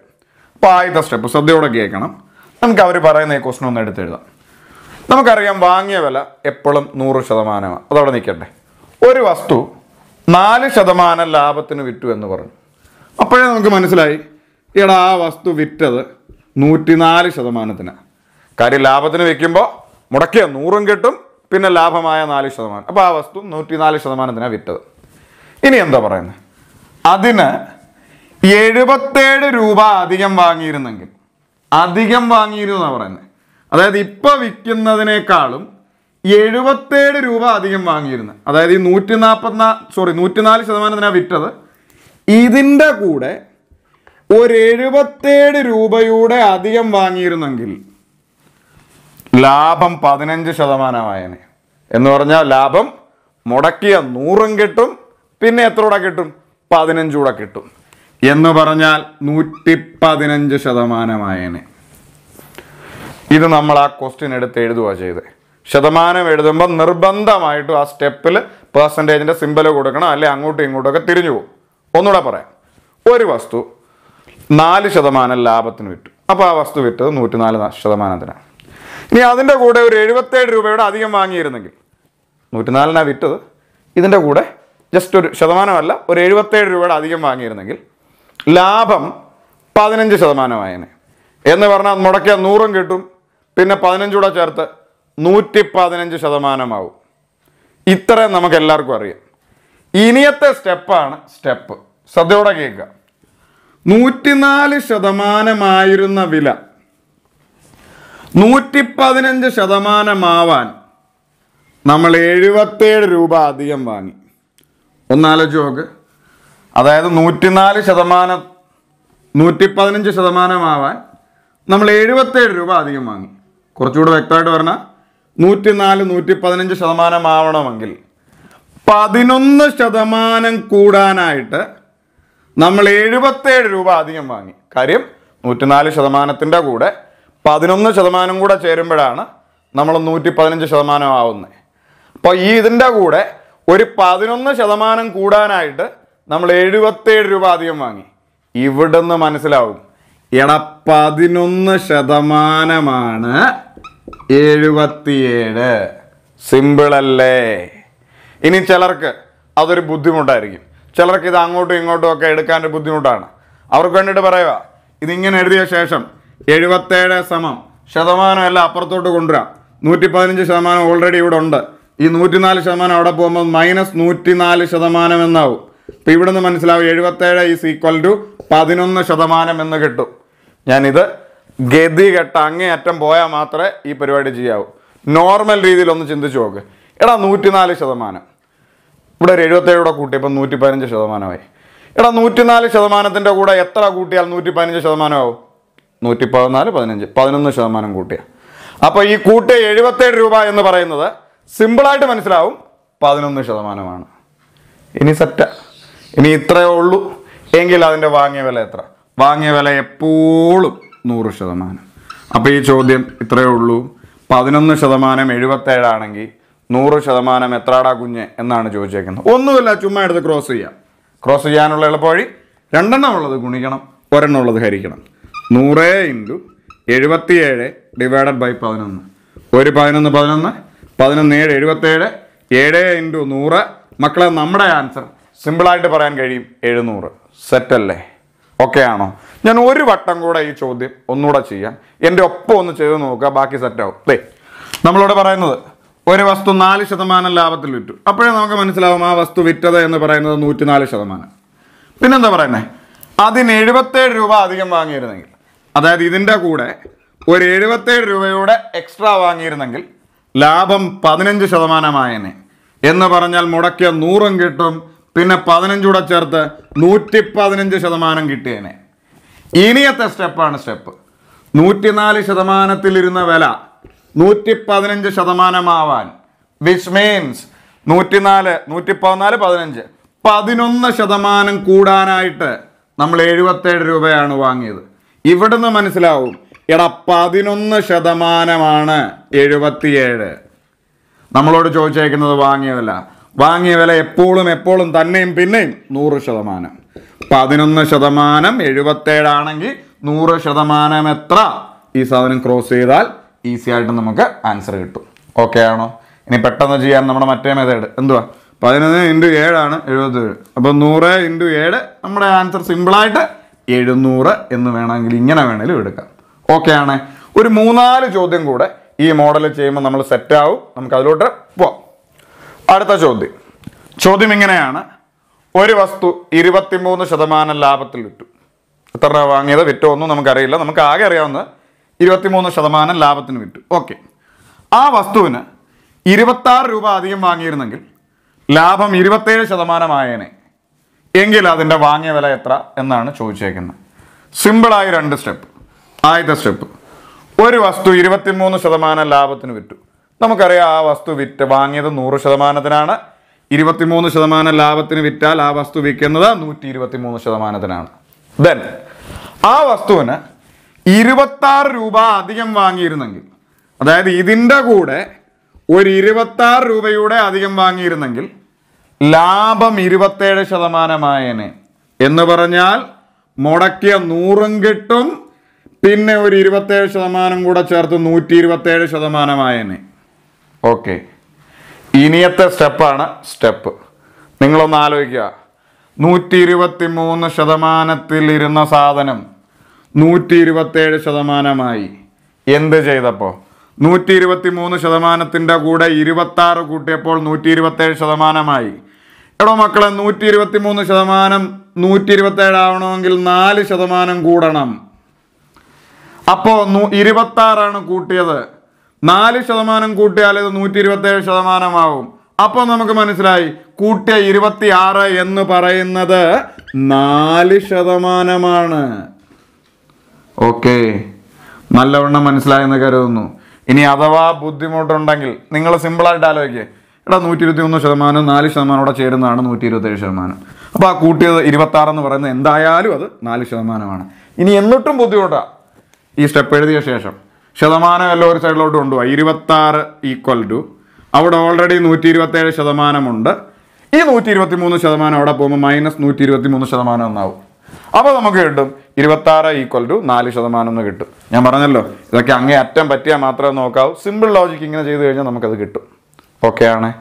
അപ്പോൾ ആദ്യത്തെ സ്റ്റെപ്പ് ശ്രദ്ധയോടെ കേൾക്കണം നമുക്ക് അവർ പറയുന്ന ഈ ക്വസ്റ്റൻ ഒന്ന് എടുത്തെഴുതാം നമുക്കറിയാം വാങ്ങിയ വില എപ്പോഴും നൂറ് ശതമാനമാണ് അതവിടെ നിൽക്കട്ടെ ഒരു വസ്തു നാല് ശതമാനം ലാഭത്തിന് വിറ്റു എന്ന് പറഞ്ഞു അപ്പോഴേ നമുക്ക് മനസ്സിലായി എടാ ആ വസ്തു വിറ്റത് നൂറ്റിനാല് ശതമാനത്തിന് കാര്യം ലാഭത്തിന് വെക്കുമ്പോൾ മുടക്കിയ നൂറും കിട്ടും പിന്നെ ലാഭമായ നാല് ശതമാനം അപ്പോൾ ആ വസ്തു നൂറ്റിനാല് ശതമാനത്തിനാണ് വിറ്റത് ഇനി എന്താ പറയുന്നത് അതിന് എഴുപത്തേഴ് രൂപ അധികം വാങ്ങിയിരുന്നെങ്കിൽ അധികം വാങ്ങിയിരുന്നു പറയുന്നത് അതായത് ഇപ്പം വിൽക്കുന്നതിനേക്കാളും എഴുപത്തേഴ് രൂപ അധികം വാങ്ങിയിരുന്നു അതായത് ഈ നൂറ്റി നാൽപ്പത്തിനാ സോറി നൂറ്റിനാല് ശതമാനത്തിനാണ് വിറ്റത് ഇതിൻ്റെ കൂടെ ഒരു എഴുപത്തേഴ് രൂപയുടെ അധികം വാങ്ങിയിരുന്നെങ്കിൽ ലാഭം പതിനഞ്ച് ശതമാനമായനെ എന്ന് പറഞ്ഞാൽ ലാഭം മുടക്കിയ നൂറും കിട്ടും പിന്നെ എത്ര കൂടെ കിട്ടും പതിനഞ്ചൂടെ കിട്ടും എന്ന് പറഞ്ഞാൽ നൂറ്റി പതിനഞ്ച് ശതമാനമായനെ ഇത് നമ്മൾ ആ ക്വസ്റ്റ്യൻ എടുത്ത് എഴുതുക ചെയ്തേ ശതമാനം എഴുതുമ്പോൾ നിർബന്ധമായിട്ടും ആ സ്റ്റെപ്പിൽ പേഴ്സൻറ്റേജിൻ്റെ സിമ്പിൾ കൊടുക്കണം അല്ലെങ്കിൽ അങ്ങോട്ടും ഇങ്ങോട്ടൊക്കെ തിരിഞ്ഞു പോകും ഒന്നുകൂടെ പറയാം ഒരു വസ്തു നാല് ശതമാനം ലാഭത്തിന് വിറ്റു അപ്പോൾ ആ വസ്തു വിറ്റത് നൂറ്റിനാല് ശതമാനത്തിനാണ് ഇനി അതിൻ്റെ കൂടെ ഒരു എഴുപത്തേഴ് രൂപയുടെ അധികം വാങ്ങിയിരുന്നെങ്കിൽ നൂറ്റിനാലിനാണ് വിറ്റത് ഇതിൻ്റെ കൂടെ ജസ്റ്റ് ഒരു ശതമാനമല്ല ഒരു എഴുപത്തേഴ് രൂപയുടെ അധികം വാങ്ങിയിരുന്നെങ്കിൽ ലാഭം പതിനഞ്ച് ശതമാനമായേനെ എന്ന് പറഞ്ഞാൽ മുടക്കിയാൽ നൂറും കിട്ടും പിന്നെ പതിനഞ്ച് ചേർത്ത് നൂറ്റി പതിനഞ്ച് ശതമാനമാവും ഇത്ര നമുക്ക് എല്ലാവർക്കും അറിയാം ഇനിയത്തെ സ്റ്റെപ്പാണ് സ്റ്റെപ്പ് ശ്രദ്ധയോടെ കേൾക്കുക നൂറ്റിനാല് ശതമാനമായിരുന്ന വില നൂറ്റി പതിനഞ്ച് ശതമാനമാവാൻ നമ്മൾ എഴുപത്തേഴ് രൂപ അധികം വാങ്ങി ഒന്നാലോചിച്ച് അതായത് നൂറ്റിനാല് ശതമാനം നൂറ്റി പതിനഞ്ച് ശതമാനമാവാൻ നമ്മൾ എഴുപത്തേഴ് രൂപ അധികം വാങ്ങി കുറച്ചുകൂടെ വ്യക്തമായിട്ട് പറഞ്ഞാൽ നൂറ്റിനാല് നൂറ്റി പതിനഞ്ച് ശതമാനമാവണമെങ്കിൽ പതിനൊന്ന് ശതമാനം കൂടാനായിട്ട് നമ്മൾ എഴുപത്തേഴ് രൂപ അധികം വാങ്ങി കാര്യം നൂറ്റിനാല് ശതമാനത്തിൻ്റെ കൂടെ പതിനൊന്ന് ശതമാനം കൂടെ ചേരുമ്പോഴാണ് നമ്മൾ നൂറ്റി പതിനഞ്ച് ശതമാനം ആവുന്നത് അപ്പോൾ ഈ ഇതിൻ്റെ കൂടെ ഒരു പതിനൊന്ന് ശതമാനം കൂടാനായിട്ട് നമ്മൾ എഴുപത്തേഴ് രൂപ അധികം വാങ്ങി ഇവിടുന്ന് മനസ്സിലാവും എടാ പതിനൊന്ന് ശതമാനമാണ് എഴുപത്തിയേഴ് സിമ്പിളല്ലേ ഇനി ചിലർക്ക് അതൊരു ബുദ്ധിമുട്ടായിരിക്കും ചിലർക്ക് ഇത് അങ്ങോട്ടും ഇങ്ങോട്ടും ഒക്കെ എടുക്കാൻ ബുദ്ധിമുട്ടാണ് അവർക്ക് വേണ്ടിയിട്ട് പറയുക ഇതിങ്ങനെ എഴുതിയ ശേഷം എഴുപത്തേഴ് സമം ശതമാനമല്ല അപ്പുറത്തോട്ട് കൊണ്ടുവരാം നൂറ്റി പതിനഞ്ച് ശതമാനം ഓൾറെഡി ഇവിടെ ഉണ്ട് ഈ നൂറ്റിനാല് ശതമാനം അവിടെ പോകുമ്പോൾ മൈനസ് നൂറ്റിനാല് ശതമാനം എന്നാവും അപ്പം ഇവിടെ നിന്ന് മനസ്സിലാവും എഴുപത്തേഴ് ഈസ് ഈക്വൽ ടു പതിനൊന്ന് ശതമാനം എന്ന് കിട്ടും ഞാനിത് ഗതി ഗതികെട്ട അങ്ങേയറ്റം പോയാൽ മാത്രമേ ഈ പരിപാടി ചെയ്യാവൂ നോർമൽ രീതിയിൽ ഒന്ന് ചിന്തിച്ചു നോക്ക് എടാ നൂറ്റിനാല് ശതമാനം ഇവിടെ ഒരു എഴുപത്തേഴൂടെ കൂട്ടി ഇപ്പം നൂറ്റി പതിനഞ്ച് ശതമാനമായി എടാ നൂറ്റിനാല് ശതമാനത്തിൻ്റെ കൂടെ എത്ര കൂട്ടിയാൽ നൂറ്റി പതിനഞ്ച് ശതമാനമാവും നൂറ്റി പതിനാല് പതിനഞ്ച് പതിനൊന്ന് ശതമാനം കൂട്ടിയ അപ്പോൾ ഈ കൂട്ടിയ എഴുപത്തേഴ് രൂപ എന്ന് പറയുന്നത് സിമ്പിളായിട്ട് മനസ്സിലാവും പതിനൊന്ന് ശതമാനമാണ് ഇനി സെറ്റ ഇനി ഇത്രയേ ഉള്ളൂ എങ്കിൽ അതിൻ്റെ വാങ്ങിയ വില എത്ര വാങ്ങിയ വില എപ്പോഴും നൂറ് ശതമാനം അപ്പോൾ ഈ ചോദ്യം ഇത്രയേ ഉള്ളൂ പതിനൊന്ന് ശതമാനം എഴുപത്തേഴാണെങ്കിൽ നൂറ് ശതമാനം എത്രാടാ കുഞ്ഞ് എന്നാണ് ചോദിച്ചേക്കുന്നത് ഒന്നുമില്ല ചുമ്മാ എടുത്ത് ക്രോസ് ചെയ്യാം ക്രോസ് ചെയ്യാനുള്ള എളുപ്പവഴി രണ്ടെണ്ണം ഉള്ളത് ഗുണിക്കണം ഒരെണ്ണം ഉള്ളത് ഹരിക്കണം നൂറ് ഇൻറ്റു എഴുപത്തിയേഴ് ഡിവൈഡഡ് ബൈ പതിനൊന്ന് ഒരു പതിനൊന്ന് പതിനൊന്ന് പതിനൊന്ന് ഏഴ് എഴുപത്തേഴ് ഏഴ് ഇൻറ്റു നൂറ് മക്കളെ നമ്മുടെ ആൻസർ സിമ്പിളായിട്ട് പറയാൻ കഴിയും എഴുന്നൂറ് സെറ്റല്ലേ ഓക്കെ ആണോ ഞാൻ ഒരു വട്ടം കൂടെ ഈ ചോദ്യം ഒന്നുകൂടെ ചെയ്യാം എൻ്റെ ഒപ്പം ഒന്ന് ചെയ്ത് നോക്കുക ബാക്കി സെറ്റാവും ദേ നമ്മളോട് പറയുന്നത് ഒരു വസ്തു നാല് ശതമാനം ലാഭത്തിൽ വിറ്റു അപ്പോഴേ നമുക്ക് മനസ്സിലാവും ആ വസ്തു വിറ്റത് എന്ന് പറയുന്നത് നൂറ്റിനാല് ശതമാനം പിന്നെന്താ പറയുന്നത് അതിന് എഴുപത്തേഴ് രൂപ അധികം വാങ്ങിയിരുന്നെങ്കിൽ അതായത് ഇതിൻ്റെ കൂടെ ഒരു എഴുപത്തേഴ് രൂപയുടെ എക്സ്ട്രാ വാങ്ങിയിരുന്നെങ്കിൽ ലാഭം പതിനഞ്ച് ശതമാനമായേനെ എന്ന് പറഞ്ഞാൽ മുടക്കിയ നൂറും കിട്ടും പിന്നെ പതിനഞ്ചൂടെ ചേർത്ത് നൂറ്റി പതിനഞ്ച് ശതമാനം കിട്ടിയേനെ ഇനിയത്തെ സ്റ്റെപ്പാണ് സ്റ്റെപ്പ് നൂറ്റിനാല് ശതമാനത്തിലിരുന്ന വില നൂറ്റി പതിനഞ്ച് ശതമാനമാവാൻ വിച്ച് മീൻസ് നൂറ്റിനാല് നൂറ്റി പതിനാല് പതിനഞ്ച് പതിനൊന്ന് ശതമാനം കൂടാനായിട്ട് നമ്മൾ എഴുപത്തേഴ് രൂപയാണ് വാങ്ങിയത് ഇവിടുന്ന് മനസ്സിലാവും എടാ പതിനൊന്ന് ശതമാനമാണ് എഴുപത്തിയേഴ് നമ്മളോട് ചോദിച്ചേക്കുന്നത് വാങ്ങിയതല്ല വാങ്ങിയ വില എപ്പോഴും എപ്പോഴും തന്നെയും പിന്നെയും നൂറ് ശതമാനം പതിനൊന്ന് ശതമാനം എഴുപത്തേഴാണെങ്കിൽ നൂറ് ശതമാനം എത്ര ഈ സാധനം ക്രോസ് ചെയ്താൽ ഈസി ആയിട്ട് നമുക്ക് ആൻസർ കിട്ടും ഓക്കെ ആണോ ഇനി പെട്ടെന്ന് ചെയ്യാൻ നമ്മുടെ മറ്റേ മെത്തേഡ് എന്തുവാ പതിനൊന്ന് ഇൻറ്റു ഏഴാണ് എഴുപത്തേഴ് അപ്പോൾ നൂറ് ഇൻറ്റു ഏഴ് നമ്മുടെ ആൻസർ സിമ്പിളായിട്ട് എഴുന്നൂറ് എന്ന് വേണമെങ്കിൽ ഇങ്ങനെ വേണമെങ്കിലും എടുക്കാം ഓക്കെ ആണ് ഒരു മൂന്നാല് ചോദ്യം കൂടെ ഈ മോഡൽ ചെയ്യുമ്പോൾ നമ്മൾ സെറ്റാവും നമുക്ക് അതിലോട്ട് പോവാം അടുത്ത ചോദ്യം ചോദ്യം ഇങ്ങനെയാണ് ഒരു വസ്തു ഇരുപത്തിമൂന്ന് ശതമാനം ലാഭത്തിൽ വിട്ടു എത്ര രൂപ വാങ്ങിയത് വിറ്റോ ഒന്നും നമുക്കറിയില്ല നമുക്ക് ആകെ അറിയാവുന്നത് ഇരുപത്തിമൂന്ന് ശതമാനം ലാഭത്തിന് വിറ്റു ഓക്കെ ആ വസ്തുവിന് ഇരുപത്താറ് രൂപ അധികം വാങ്ങിയിരുന്നെങ്കിൽ ലാഭം ഇരുപത്തേഴ് ശതമാനമായേനെ എങ്കിൽ അതിൻ്റെ വാങ്ങിയ വില എത്ര എന്നാണ് ചോദിച്ചേക്കുന്നത് സിമ്പിളായി രണ്ട് സ്റ്റെപ്പ് ആദ്യത്തെ സ്റ്റെപ്പ് ഒരു വസ്തു ഇരുപത്തിമൂന്ന് ശതമാനം ലാഭത്തിന് വിറ്റു നമുക്കറിയാം ആ വസ്തു വിറ്റ് വാങ്ങിയത് നൂറ് ശതമാനത്തിനാണ് ഇരുപത്തിമൂന്ന് ശതമാനം ലാഭത്തിന് വിറ്റാൽ ആ വസ്തു വിൽക്കുന്നത് നൂറ്റി ഇരുപത്തി മൂന്ന് ശതമാനത്തിനാണ് ദെൻ ആ വസ്തുവിന് ഇരുപത്താറ് രൂപ അധികം വാങ്ങിയിരുന്നെങ്കിൽ അതായത് ഇതിൻ്റെ കൂടെ ഒരു ഇരുപത്താറ് രൂപയുടെ അധികം വാങ്ങിയിരുന്നെങ്കിൽ ലാഭം ഇരുപത്തേഴ് ശതമാനമായനെ എന്ന് പറഞ്ഞാൽ മുടക്കിയ നൂറും കിട്ടും പിന്നെ ഒരു ഇരുപത്തേഴ് ശതമാനം കൂടെ ചേർത്ത് നൂറ്റി ഇരുപത്തേഴ് ശതമാനമായനെ ഓക്കെ ഇനിയത്തെ സ്റ്റെപ്പാണ് സ്റ്റെപ്പ് നിങ്ങളൊന്ന് ആലോചിക്കുക നൂറ്റി ഇരുപത്തി മൂന്ന് ശതമാനത്തിൽ ഇരുന്ന സാധനം നൂറ്റി ഇരുപത്തേഴ് ശതമാനമായി എന്ത് ചെയ്തപ്പോൾ നൂറ്റി ഇരുപത്തി മൂന്ന് ശതമാനത്തിൻ്റെ കൂടെ ഇരുപത്താറ് കൂട്ടിയപ്പോൾ നൂറ്റി ഇരുപത്തേഴ് ശതമാനമായി എടോ മക്കളെ നൂറ്റി ഇരുപത്തി മൂന്ന് ശതമാനം നൂറ്റി ഇരുപത്തേഴ് ആവണമെങ്കിൽ നാല് ശതമാനം കൂടണം അപ്പോൾ ഇരുപത്താറാണ് കൂട്ടിയത് നാല് ശതമാനം കൂട്ടിയാൽ ഇത് നൂറ്റി ഇരുപത്തേഴ് ശതമാനമാവും അപ്പം നമുക്ക് മനസ്സിലായി കൂട്ടിയ ഇരുപത്തി ആറ് എന്ന് പറയുന്നത് നാല് ശതമാനമാണ് ഓക്കെ നല്ലവണ്ണം മനസ്സിലായെന്ന് കരുതുന്നു ഇനി അഥവാ ബുദ്ധിമുട്ടുണ്ടെങ്കിൽ നിങ്ങൾ സിമ്പിളായിട്ട് ആലോചിക്കുക എടാ നൂറ്റി ഇരുപത്തി ഒന്ന് ശതമാനം നാല് ശതമാനം ശതമാനോടെ ചേരുന്നതാണ് നൂറ്റി ഇരുപത്തേഴ് ശതമാനം അപ്പോൾ ആ കൂട്ടിയത് ഇരുപത്തി ഇരുപത്താറെന്ന് പറയുന്നത് എന്തായാലും അത് നാല് ശതമാനമാണ് ഇനി എന്നിട്ടും ബുദ്ധിമുട്ടാണ് ഈ സ്റ്റെപ്പ് എഴുതിയ ശേഷം ശതമാനം എല്ലാം ഒരു സൈഡിലോട്ട് കൊണ്ടുപോകാം ആറ് ഈക്വൽ ടു അവിടെ ഓൾറെഡി നൂറ്റി ഇരുപത്തേഴ് ശതമാനമുണ്ട് ഈ നൂറ്റി ഇരുപത്തി മൂന്ന് ശതമാനം അവിടെ പോകുമ്പോൾ മൈനസ് നൂറ്റി ഇരുപത്തി മൂന്ന് ശതമാനം എന്നാവും അപ്പോൾ നമുക്ക് കിട്ടും ഇരുപത്തി ആറ് ഈക്വൽ ടു നാല് ശതമാനം എന്ന് കിട്ടും ഞാൻ പറഞ്ഞല്ലോ ഇതൊക്കെ അങ്ങേ അറ്റം പറ്റിയാൽ മാത്രമേ നോക്കാവൂ സിമ്പിൾ ലോജിക്ക് ഇങ്ങനെ ചെയ്ത് കഴിഞ്ഞാൽ നമുക്കത് കിട്ടും ഓക്കെ ആണേ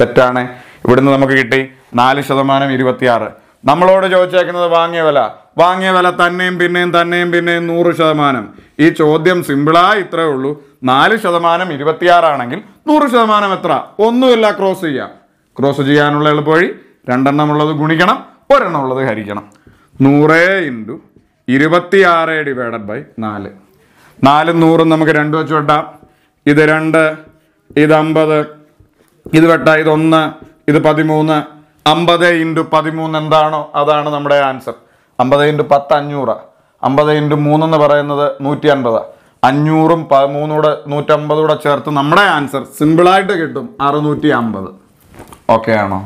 സെറ്റാണേ ഇവിടുന്ന് നമുക്ക് കിട്ടി നാല് ശതമാനം ഇരുപത്തിയാറ് നമ്മളോട് ചോദിച്ചേക്കുന്നത് വാങ്ങിയ വില വാങ്ങിയ വില തന്നെയും പിന്നെയും തന്നെയും പിന്നെയും നൂറ് ശതമാനം ഈ ചോദ്യം സിമ്പിളാ ഇത്രേ ഉള്ളൂ നാല് ശതമാനം ഇരുപത്തിയാറാണെങ്കിൽ നൂറ് ശതമാനം എത്ര ഒന്നുമില്ല ക്രോസ് ചെയ്യാം ക്രോസ് ചെയ്യാനുള്ള എളുപ്പവഴി രണ്ടെണ്ണം ഉള്ളത് ഗുണിക്കണം ഒരെണ്ണം ഉള്ളത് ഹരിക്കണം നൂറേ ഇൻറ്റു ഇരുപത്തിയാറ് ഡിവൈഡഡ് ബൈ നാല് നാലും നൂറും നമുക്ക് രണ്ട് വെച്ച് വെട്ടാം ഇത് രണ്ട് ഇത് അമ്പത് ഇത് വെട്ട ഇതൊന്ന് ഇത് പതിമൂന്ന് അമ്പത് ഇൻറ്റു പതിമൂന്ന് എന്താണോ അതാണ് നമ്മുടെ ആൻസർ അമ്പത് ഇൻറ്റു പത്ത് അഞ്ഞൂറ് അമ്പത് ഇൻറ്റു മൂന്നെന്ന് പറയുന്നത് നൂറ്റി അൻപത് അഞ്ഞൂറും പതിമൂന്നൂടെ നൂറ്റമ്പതൂടെ ചേർത്ത് നമ്മുടെ ആൻസർ സിമ്പിളായിട്ട് കിട്ടും അറുന്നൂറ്റി അമ്പത് ഓക്കെ ആണോ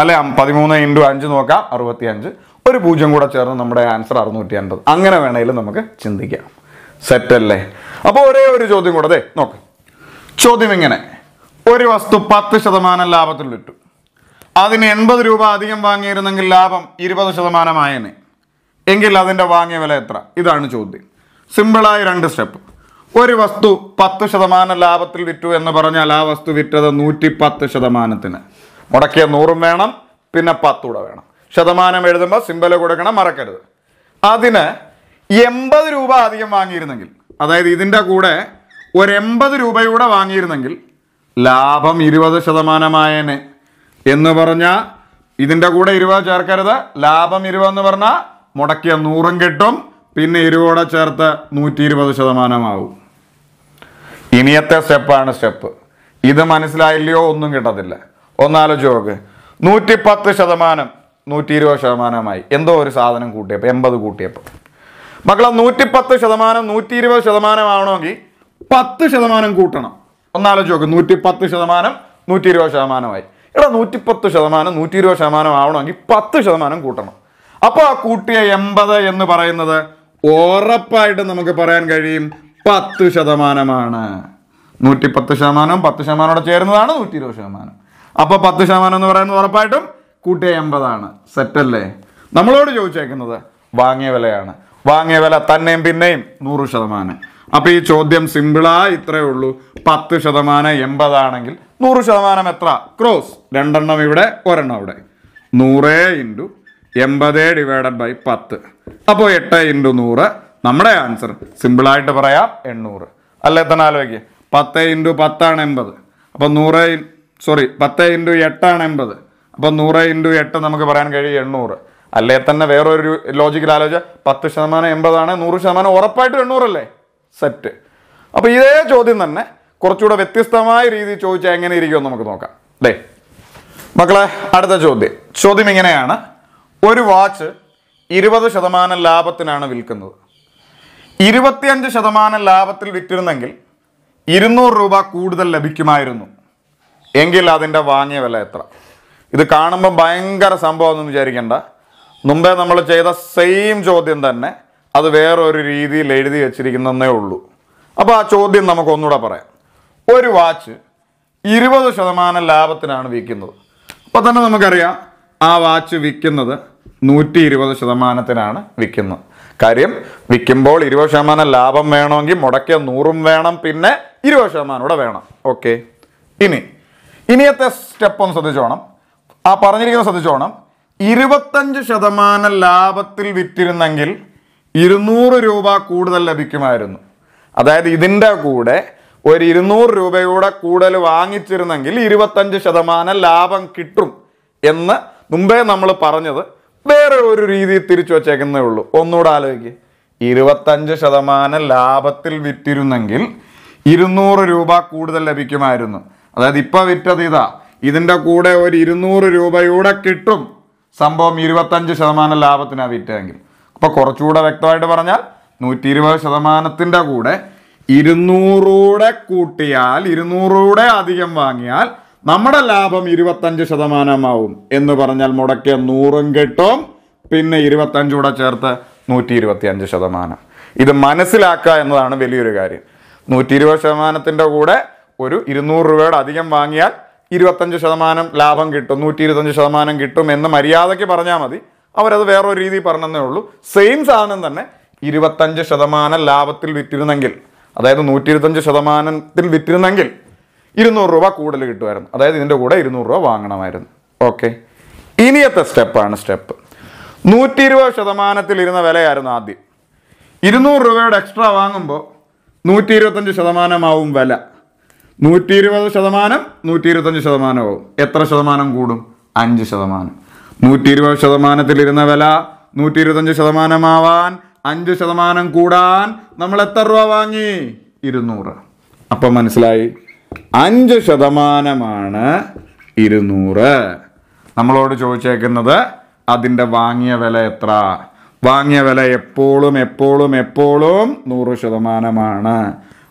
അല്ലെ പതിമൂന്ന് ഇൻറ്റു അഞ്ച് നോക്കാം അറുപത്തി അഞ്ച് ഒരു പൂജ്യം കൂടെ ചേർന്ന് നമ്മുടെ ആൻസർ അറുന്നൂറ്റി അൻപത് അങ്ങനെ വേണമെങ്കിലും നമുക്ക് ചിന്തിക്കാം സെറ്റ് അല്ലേ അപ്പോൾ ഒരേ ഒരു ചോദ്യം കൂടെ അതെ നോക്ക് ചോദ്യം ഇങ്ങനെ ഒരു വസ്തു പത്ത് ശതമാനം ലാഭത്തിൽ വിട്ടു അതിന് എൺപത് രൂപ അധികം വാങ്ങിയിരുന്നെങ്കിൽ ലാഭം ഇരുപത് ശതമാനമായേനെ എങ്കിൽ അതിൻ്റെ വാങ്ങിയ വില എത്ര ഇതാണ് ചോദ്യം സിമ്പിളായ രണ്ട് സ്റ്റെപ്പ് ഒരു വസ്തു പത്ത് ശതമാനം ലാഭത്തിൽ വിറ്റു എന്ന് പറഞ്ഞാൽ ആ വസ്തു വിറ്റത് നൂറ്റി പത്ത് ശതമാനത്തിന് മുടക്കിയ നൂറും വേണം പിന്നെ പത്തുകൂടെ വേണം ശതമാനം എഴുതുമ്പോൾ സിമ്പൽ കൊടുക്കണം മറക്കരുത് അതിന് എൺപത് രൂപ അധികം വാങ്ങിയിരുന്നെങ്കിൽ അതായത് ഇതിൻ്റെ കൂടെ ഒരു എൺപത് രൂപയൂടെ വാങ്ങിയിരുന്നെങ്കിൽ ലാഭം ഇരുപത് ശതമാനമായേനെ എന്ന് പറഞ്ഞാൽ ഇതിൻ്റെ കൂടെ ഇരുപത് ചേർക്കരുത് ലാഭം ഇരുപതെന്ന് പറഞ്ഞാൽ മുടക്കിയ നൂറും കിട്ടും പിന്നെ ഇരുകൂടെ ചേർത്ത് നൂറ്റി ഇരുപത് ശതമാനമാവും ഇനിയത്തെ സ്റ്റെപ്പാണ് സ്റ്റെപ്പ് ഇത് മനസ്സിലായില്ലയോ ഒന്നും കിട്ടത്തില്ല ഒന്നാലോചിച്ച് നോക്ക് നൂറ്റി പത്ത് ശതമാനം നൂറ്റി ഇരുപത് ശതമാനമായി എന്തോ ഒരു സാധനം കൂട്ടിയപ്പോൾ എൺപത് കൂട്ടിയപ്പോൾ മക്കളെ നൂറ്റി പത്ത് ശതമാനം നൂറ്റി ഇരുപത് ശതമാനം ആവണമെങ്കിൽ പത്ത് ശതമാനം കൂട്ടണം ഒന്നാലോചിച്ച് നോക്ക് നൂറ്റി പത്ത് ശതമാനം നൂറ്റി ഇരുപത് ശതമാനമായി എടാ നൂറ്റി പത്ത് ശതമാനം നൂറ്റി ഇരുപത് ശതമാനം ആവണമെങ്കിൽ പത്ത് ശതമാനം കൂട്ടണം അപ്പോൾ ആ കൂട്ടിയ എൺപത് എന്ന് പറയുന്നത് ഉറപ്പായിട്ട് നമുക്ക് പറയാൻ കഴിയും പത്ത് ശതമാനമാണ് നൂറ്റി പത്ത് ശതമാനം പത്ത് ശതമാനോടെ ചേരുന്നതാണ് നൂറ്റി ഇരുപത് ശതമാനം അപ്പോൾ പത്ത് ശതമാനം എന്ന് പറയുന്നത് ഉറപ്പായിട്ടും കൂട്ടിയ എൺപതാണ് സെറ്റല്ലേ നമ്മളോട് ചോദിച്ചേക്കുന്നത് വാങ്ങിയ വിലയാണ് വാങ്ങിയ വില തന്നെയും പിന്നെയും നൂറ് ശതമാനം അപ്പോൾ ഈ ചോദ്യം സിമ്പിളായി ഇത്രയേ ഉള്ളൂ പത്ത് ശതമാനം എൺപതാണെങ്കിൽ നൂറ് ശതമാനം എത്ര ക്രോസ് രണ്ടെണ്ണം ഇവിടെ ഒരെണ്ണം അവിടെ നൂറേ ഇൻറ്റു എൺപത് ഡിവൈഡ് ബൈ പത്ത് അപ്പോൾ എട്ട് ഇൻറ്റു നൂറ് നമ്മുടെ ആൻസർ സിമ്പിളായിട്ട് പറയാം എണ്ണൂറ് അല്ല തന്നെ ആലോചിക്കുക പത്ത് ഇൻറ്റു പത്താണ് എൺപത് അപ്പോൾ നൂറ് സോറി പത്ത് ഇൻറ്റു എട്ടാണ് എൺപത് അപ്പോൾ നൂറ് ഇൻറ്റു എട്ട് നമുക്ക് പറയാൻ കഴിയും എണ്ണൂറ് അല്ലേ തന്നെ വേറൊരു ലോജിക്കൽ ആലോചിച്ച പത്ത് ശതമാനം എൺപതാണ് നൂറ് ശതമാനം ഉറപ്പായിട്ട് എണ്ണൂറല്ലേ സെറ്റ് അപ്പോൾ ഇതേ ചോദ്യം തന്നെ കുറച്ചുകൂടെ വ്യത്യസ്തമായ രീതിയിൽ ചോദിച്ചാൽ എങ്ങനെ ഇരിക്കുമെന്ന് നമുക്ക് നോക്കാം അല്ലേ മക്കളെ അടുത്ത ചോദ്യം ചോദ്യം ഇങ്ങനെയാണ് ഒരു വാച്ച് ഇരുപത് ശതമാനം ലാഭത്തിനാണ് വിൽക്കുന്നത് ഇരുപത്തിയഞ്ച് ശതമാനം ലാഭത്തിൽ വിറ്റിരുന്നെങ്കിൽ ഇരുന്നൂറ് രൂപ കൂടുതൽ ലഭിക്കുമായിരുന്നു എങ്കിൽ അതിൻ്റെ വാങ്ങിയ വില എത്ര ഇത് കാണുമ്പോൾ ഭയങ്കര സംഭവമെന്ന് വിചാരിക്കേണ്ട മുമ്പേ നമ്മൾ ചെയ്ത സെയിം ചോദ്യം തന്നെ അത് വേറൊരു രീതിയിൽ എഴുതി വെച്ചിരിക്കുന്നതേ ഉള്ളൂ അപ്പോൾ ആ ചോദ്യം നമുക്ക് ഒന്നുകൂടെ പറയാം ഒരു വാച്ച് ഇരുപത് ശതമാനം ലാഭത്തിനാണ് വിൽക്കുന്നത് അപ്പോൾ തന്നെ നമുക്കറിയാം ആ വാച്ച് വിൽക്കുന്നത് നൂറ്റി ഇരുപത് ശതമാനത്തിനാണ് വിൽക്കുന്നത് കാര്യം വിൽക്കുമ്പോൾ ഇരുപത് ശതമാനം ലാഭം വേണമെങ്കിൽ മുടക്കിയ നൂറും വേണം പിന്നെ ഇരുപത് ശതമാനം കൂടെ വേണം ഓക്കെ ഇനി ഇനിയത്തെ സ്റ്റെപ്പ് ഒന്ന് ശ്രദ്ധിച്ചോണം ആ പറഞ്ഞിരിക്കുന്നത് ശ്രദ്ധിച്ചോണം ഇരുപത്തഞ്ച് ശതമാനം ലാഭത്തിൽ വിറ്റിരുന്നെങ്കിൽ ഇരുന്നൂറ് രൂപ കൂടുതൽ ലഭിക്കുമായിരുന്നു അതായത് ഇതിൻ്റെ കൂടെ ഒരു ഇരുന്നൂറ് രൂപയുടെ കൂടുതൽ വാങ്ങിച്ചിരുന്നെങ്കിൽ ഇരുപത്തഞ്ച് ശതമാനം ലാഭം കിട്ടും എന്ന് മുമ്പേ നമ്മൾ പറഞ്ഞത് വേറെ ഒരു രീതിയിൽ തിരിച്ചു വച്ചേക്കുന്നേ ഉള്ളൂ ഒന്നുകൂടെ ആലോചിക്കുക ഇരുപത്തഞ്ച് ശതമാനം ലാഭത്തിൽ വിറ്റിരുന്നെങ്കിൽ ഇരുന്നൂറ് രൂപ കൂടുതൽ ലഭിക്കുമായിരുന്നു അതായത് ഇപ്പോൾ വിറ്റത് ഇതാ ഇതിൻ്റെ കൂടെ ഒരു ഇരുന്നൂറ് രൂപയൂടെ കിട്ടും സംഭവം ഇരുപത്തഞ്ച് ശതമാനം ലാഭത്തിനാണ് വിറ്റെങ്കിൽ അപ്പോൾ കുറച്ചുകൂടെ വ്യക്തമായിട്ട് പറഞ്ഞാൽ നൂറ്റി ഇരുപത് ശതമാനത്തിൻ്റെ കൂടെ ഇരുന്നൂറൂടെ കൂട്ടിയാൽ ഇരുന്നൂറൂടെ അധികം വാങ്ങിയാൽ നമ്മുടെ ലാഭം ഇരുപത്തഞ്ച് ശതമാനമാവും എന്ന് പറഞ്ഞാൽ മുടക്കിയ നൂറും കിട്ടും പിന്നെ ഇരുപത്തഞ്ചൂടെ ചേർത്ത് നൂറ്റി ഇരുപത്തി അഞ്ച് ശതമാനം ഇത് മനസ്സിലാക്കുക എന്നതാണ് വലിയൊരു കാര്യം നൂറ്റി ഇരുപത് ശതമാനത്തിൻ്റെ കൂടെ ഒരു ഇരുന്നൂറ് രൂപയുടെ അധികം വാങ്ങിയാൽ ഇരുപത്തഞ്ച് ശതമാനം ലാഭം കിട്ടും നൂറ്റി ഇരുപത്തഞ്ച് ശതമാനം കിട്ടും എന്ന് മര്യാദയ്ക്ക് പറഞ്ഞാൽ മതി അവരത് വേറൊരു രീതിയിൽ പറഞ്ഞതേ ഉള്ളൂ സെയിം സാധനം തന്നെ ഇരുപത്തഞ്ച് ശതമാനം ലാഭത്തിൽ വിറ്റിരുന്നെങ്കിൽ അതായത് നൂറ്റി ഇരുപത്തഞ്ച് ശതമാനത്തിൽ വിറ്റിരുന്നെങ്കിൽ ഇരുന്നൂറ് രൂപ കൂടുതൽ കിട്ടുമായിരുന്നു അതായത് ഇതിൻ്റെ കൂടെ ഇരുന്നൂറ് രൂപ വാങ്ങണമായിരുന്നു ഓക്കെ ഇനിയത്തെ സ്റ്റെപ്പാണ് സ്റ്റെപ്പ് നൂറ്റി ഇരുപത് ശതമാനത്തിൽ ഇരുന്ന വിലയായിരുന്നു ആദ്യം ഇരുന്നൂറ് രൂപയുടെ എക്സ്ട്രാ വാങ്ങുമ്പോൾ നൂറ്റി ഇരുപത്തഞ്ച് ശതമാനമാവും വില നൂറ്റി ഇരുപത് ശതമാനം നൂറ്റി ഇരുപത്തഞ്ച് ശതമാനമാവും എത്ര ശതമാനം കൂടും അഞ്ച് ശതമാനം നൂറ്റി ഇരുപത് ശതമാനത്തിൽ ഇരുന്ന വില നൂറ്റി ഇരുപത്തഞ്ച് ശതമാനമാവാൻ അഞ്ച് ശതമാനം കൂടാൻ നമ്മൾ എത്ര രൂപ വാങ്ങി ഇരുന്നൂറ് അപ്പം മനസ്സിലായി അഞ്ച് ശതമാനമാണ് ഇരുന്നൂറ് നമ്മളോട് ചോദിച്ചേക്കുന്നത് അതിൻ്റെ വാങ്ങിയ വില എത്ര വാങ്ങിയ വില എപ്പോഴും എപ്പോഴും എപ്പോഴും നൂറ് ശതമാനമാണ്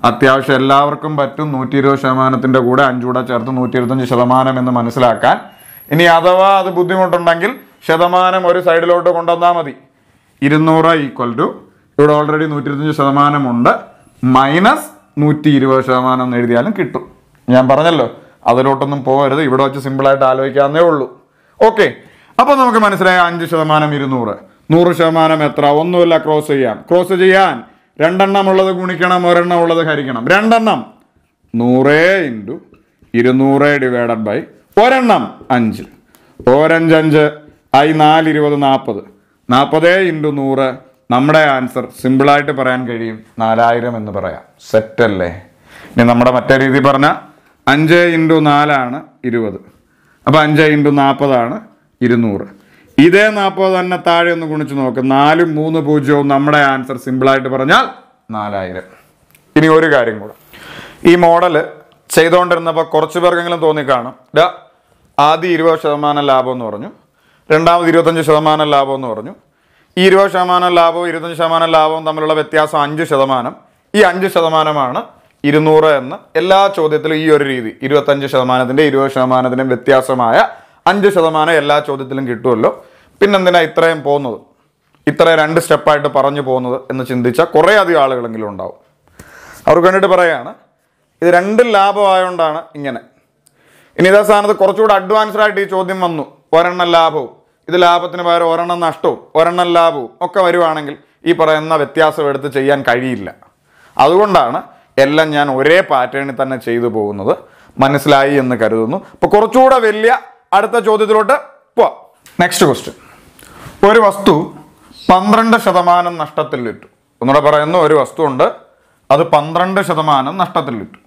അത്യാവശ്യം എല്ലാവർക്കും പറ്റും നൂറ്റി ഇരുപത് ശതമാനത്തിൻ്റെ കൂടെ അഞ്ചുകൂടെ ചേർത്ത് നൂറ്റി ഇരുപത്തഞ്ച് ശതമാനം എന്ന് മനസ്സിലാക്കാൻ ഇനി അഥവാ അത് ബുദ്ധിമുട്ടുണ്ടെങ്കിൽ ശതമാനം ഒരു സൈഡിലോട്ട് കൊണ്ടുവന്നാൽ മതി ഇരുന്നൂറ് ഈക്വൽ ടു ഇവിടെ ഓൾറെഡി നൂറ്റി ഇരുപത്തഞ്ച് ശതമാനമുണ്ട് മൈനസ് നൂറ്റി ഇരുപത് ശതമാനം എന്ന് എഴുതിയാലും കിട്ടും ഞാൻ പറഞ്ഞല്ലോ അതിലോട്ടൊന്നും പോകരുത് ഇവിടെ വെച്ച് സിമ്പിളായിട്ട് ആലോചിക്കാവുന്നേ ഉള്ളൂ ഓക്കെ അപ്പോൾ നമുക്ക് മനസ്സിലായ അഞ്ച് ശതമാനം ഇരുന്നൂറ് നൂറ് ശതമാനം എത്ര ഒന്നുമില്ല ക്രോസ് ചെയ്യാം ക്രോസ് ചെയ്യാൻ രണ്ടെണ്ണം ഉള്ളത് ഗുണിക്കണം ഒരെണ്ണം ഉള്ളത് ഹരിക്കണം രണ്ടെണ്ണം നൂറ് ഇൻറ്റു ഇരുന്നൂറ് ഡിവൈഡഡ് ബൈ ഒരെണ്ണം അഞ്ച് ഓരഞ്ചഞ്ച് ഐ നാല് ഇരുപത് നാൽപ്പത് നാൽപ്പത് ഇൻറ്റു നൂറ് നമ്മുടെ ആൻസർ സിമ്പിളായിട്ട് പറയാൻ കഴിയും നാലായിരം എന്ന് പറയാം സെറ്റല്ലേ ഇനി നമ്മുടെ മറ്റേ രീതി പറഞ്ഞാൽ അഞ്ച് ഇൻറ്റു നാലാണ് ഇരുപത് അപ്പോൾ അഞ്ച് ഇൻറ്റു നാൽപ്പതാണ് ഇരുന്നൂറ് ഇതേ നാൽപ്പത് തന്നെ താഴെ ഒന്ന് കുണിച്ച് നോക്ക് നാലും മൂന്ന് പൂജ്യവും നമ്മുടെ ആൻസർ സിമ്പിളായിട്ട് പറഞ്ഞാൽ നാലായിരം ഇനി ഒരു കാര്യം കൂടെ ഈ മോഡൽ ചെയ്തുകൊണ്ടിരുന്നപ്പോൾ കുറച്ച് പേർക്കെങ്കിലും തോന്നിക്കാണും ഡാ ആദ്യം ഇരുപത് ശതമാനം ലാഭം എന്ന് പറഞ്ഞു രണ്ടാമത് ഇരുപത്തഞ്ച് ശതമാനം ലാഭം എന്ന് പറഞ്ഞു ഈ ഇരുപത് ശതമാനം ലാഭവും ഇരുപത്തഞ്ച് ശതമാനം ലാഭവും തമ്മിലുള്ള വ്യത്യാസം അഞ്ച് ശതമാനം ഈ അഞ്ച് ശതമാനമാണ് ഇരുന്നൂറ് എന്ന് എല്ലാ ചോദ്യത്തിലും ഈ ഒരു രീതി ഇരുപത്തഞ്ച് ശതമാനത്തിൻ്റെ ഇരുപത് ശതമാനത്തിൻ്റെയും വ്യത്യാസമായ അഞ്ച് ശതമാനം എല്ലാ ചോദ്യത്തിലും കിട്ടുമല്ലോ പിന്നെന്തിനാ ഇത്രയും പോകുന്നത് ഇത്ര രണ്ട് സ്റ്റെപ്പായിട്ട് പറഞ്ഞു പോകുന്നത് എന്ന് ചിന്തിച്ച കുറേ അധികം ആളുകളെങ്കിലും ഉണ്ടാവും അവർക്ക് കണ്ടിട്ട് പറയുകയാണ് ഇത് രണ്ടും ലാഭമായതുകൊണ്ടാണ് ഇങ്ങനെ ഇനി ഇതേ സ്ഥാനത്ത് കുറച്ചുകൂടെ അഡ്വാൻസ്ഡ് ആയിട്ട് ഈ ചോദ്യം വന്നു ഒരെണ്ണം ലാഭവും ഇത് ലാഭത്തിന് പകരം ഒരെണ്ണം നഷ്ടവും ഒരെണ്ണം ലാഭവും ഒക്കെ വരുവാണെങ്കിൽ ഈ പറയുന്ന വ്യത്യാസം എടുത്ത് ചെയ്യാൻ കഴിയില്ല അതുകൊണ്ടാണ് എല്ലാം ഞാൻ ഒരേ പാറ്റേണിൽ തന്നെ ചെയ്തു പോകുന്നത് മനസ്സിലായി എന്ന് കരുതുന്നു അപ്പോൾ കുറച്ചുകൂടെ വലിയ അടുത്ത ചോദ്യത്തിലോട്ട് പോവാം നെക്സ്റ്റ് ക്വസ്റ്റ്യൻ ഒരു വസ്തു പന്ത്രണ്ട് ശതമാനം നഷ്ടത്തിൽ വിറ്റു എന്നൂടെ പറയുന്ന ഒരു വസ്തു ഉണ്ട് അത് പന്ത്രണ്ട് ശതമാനം നഷ്ടത്തിൽ വിറ്റു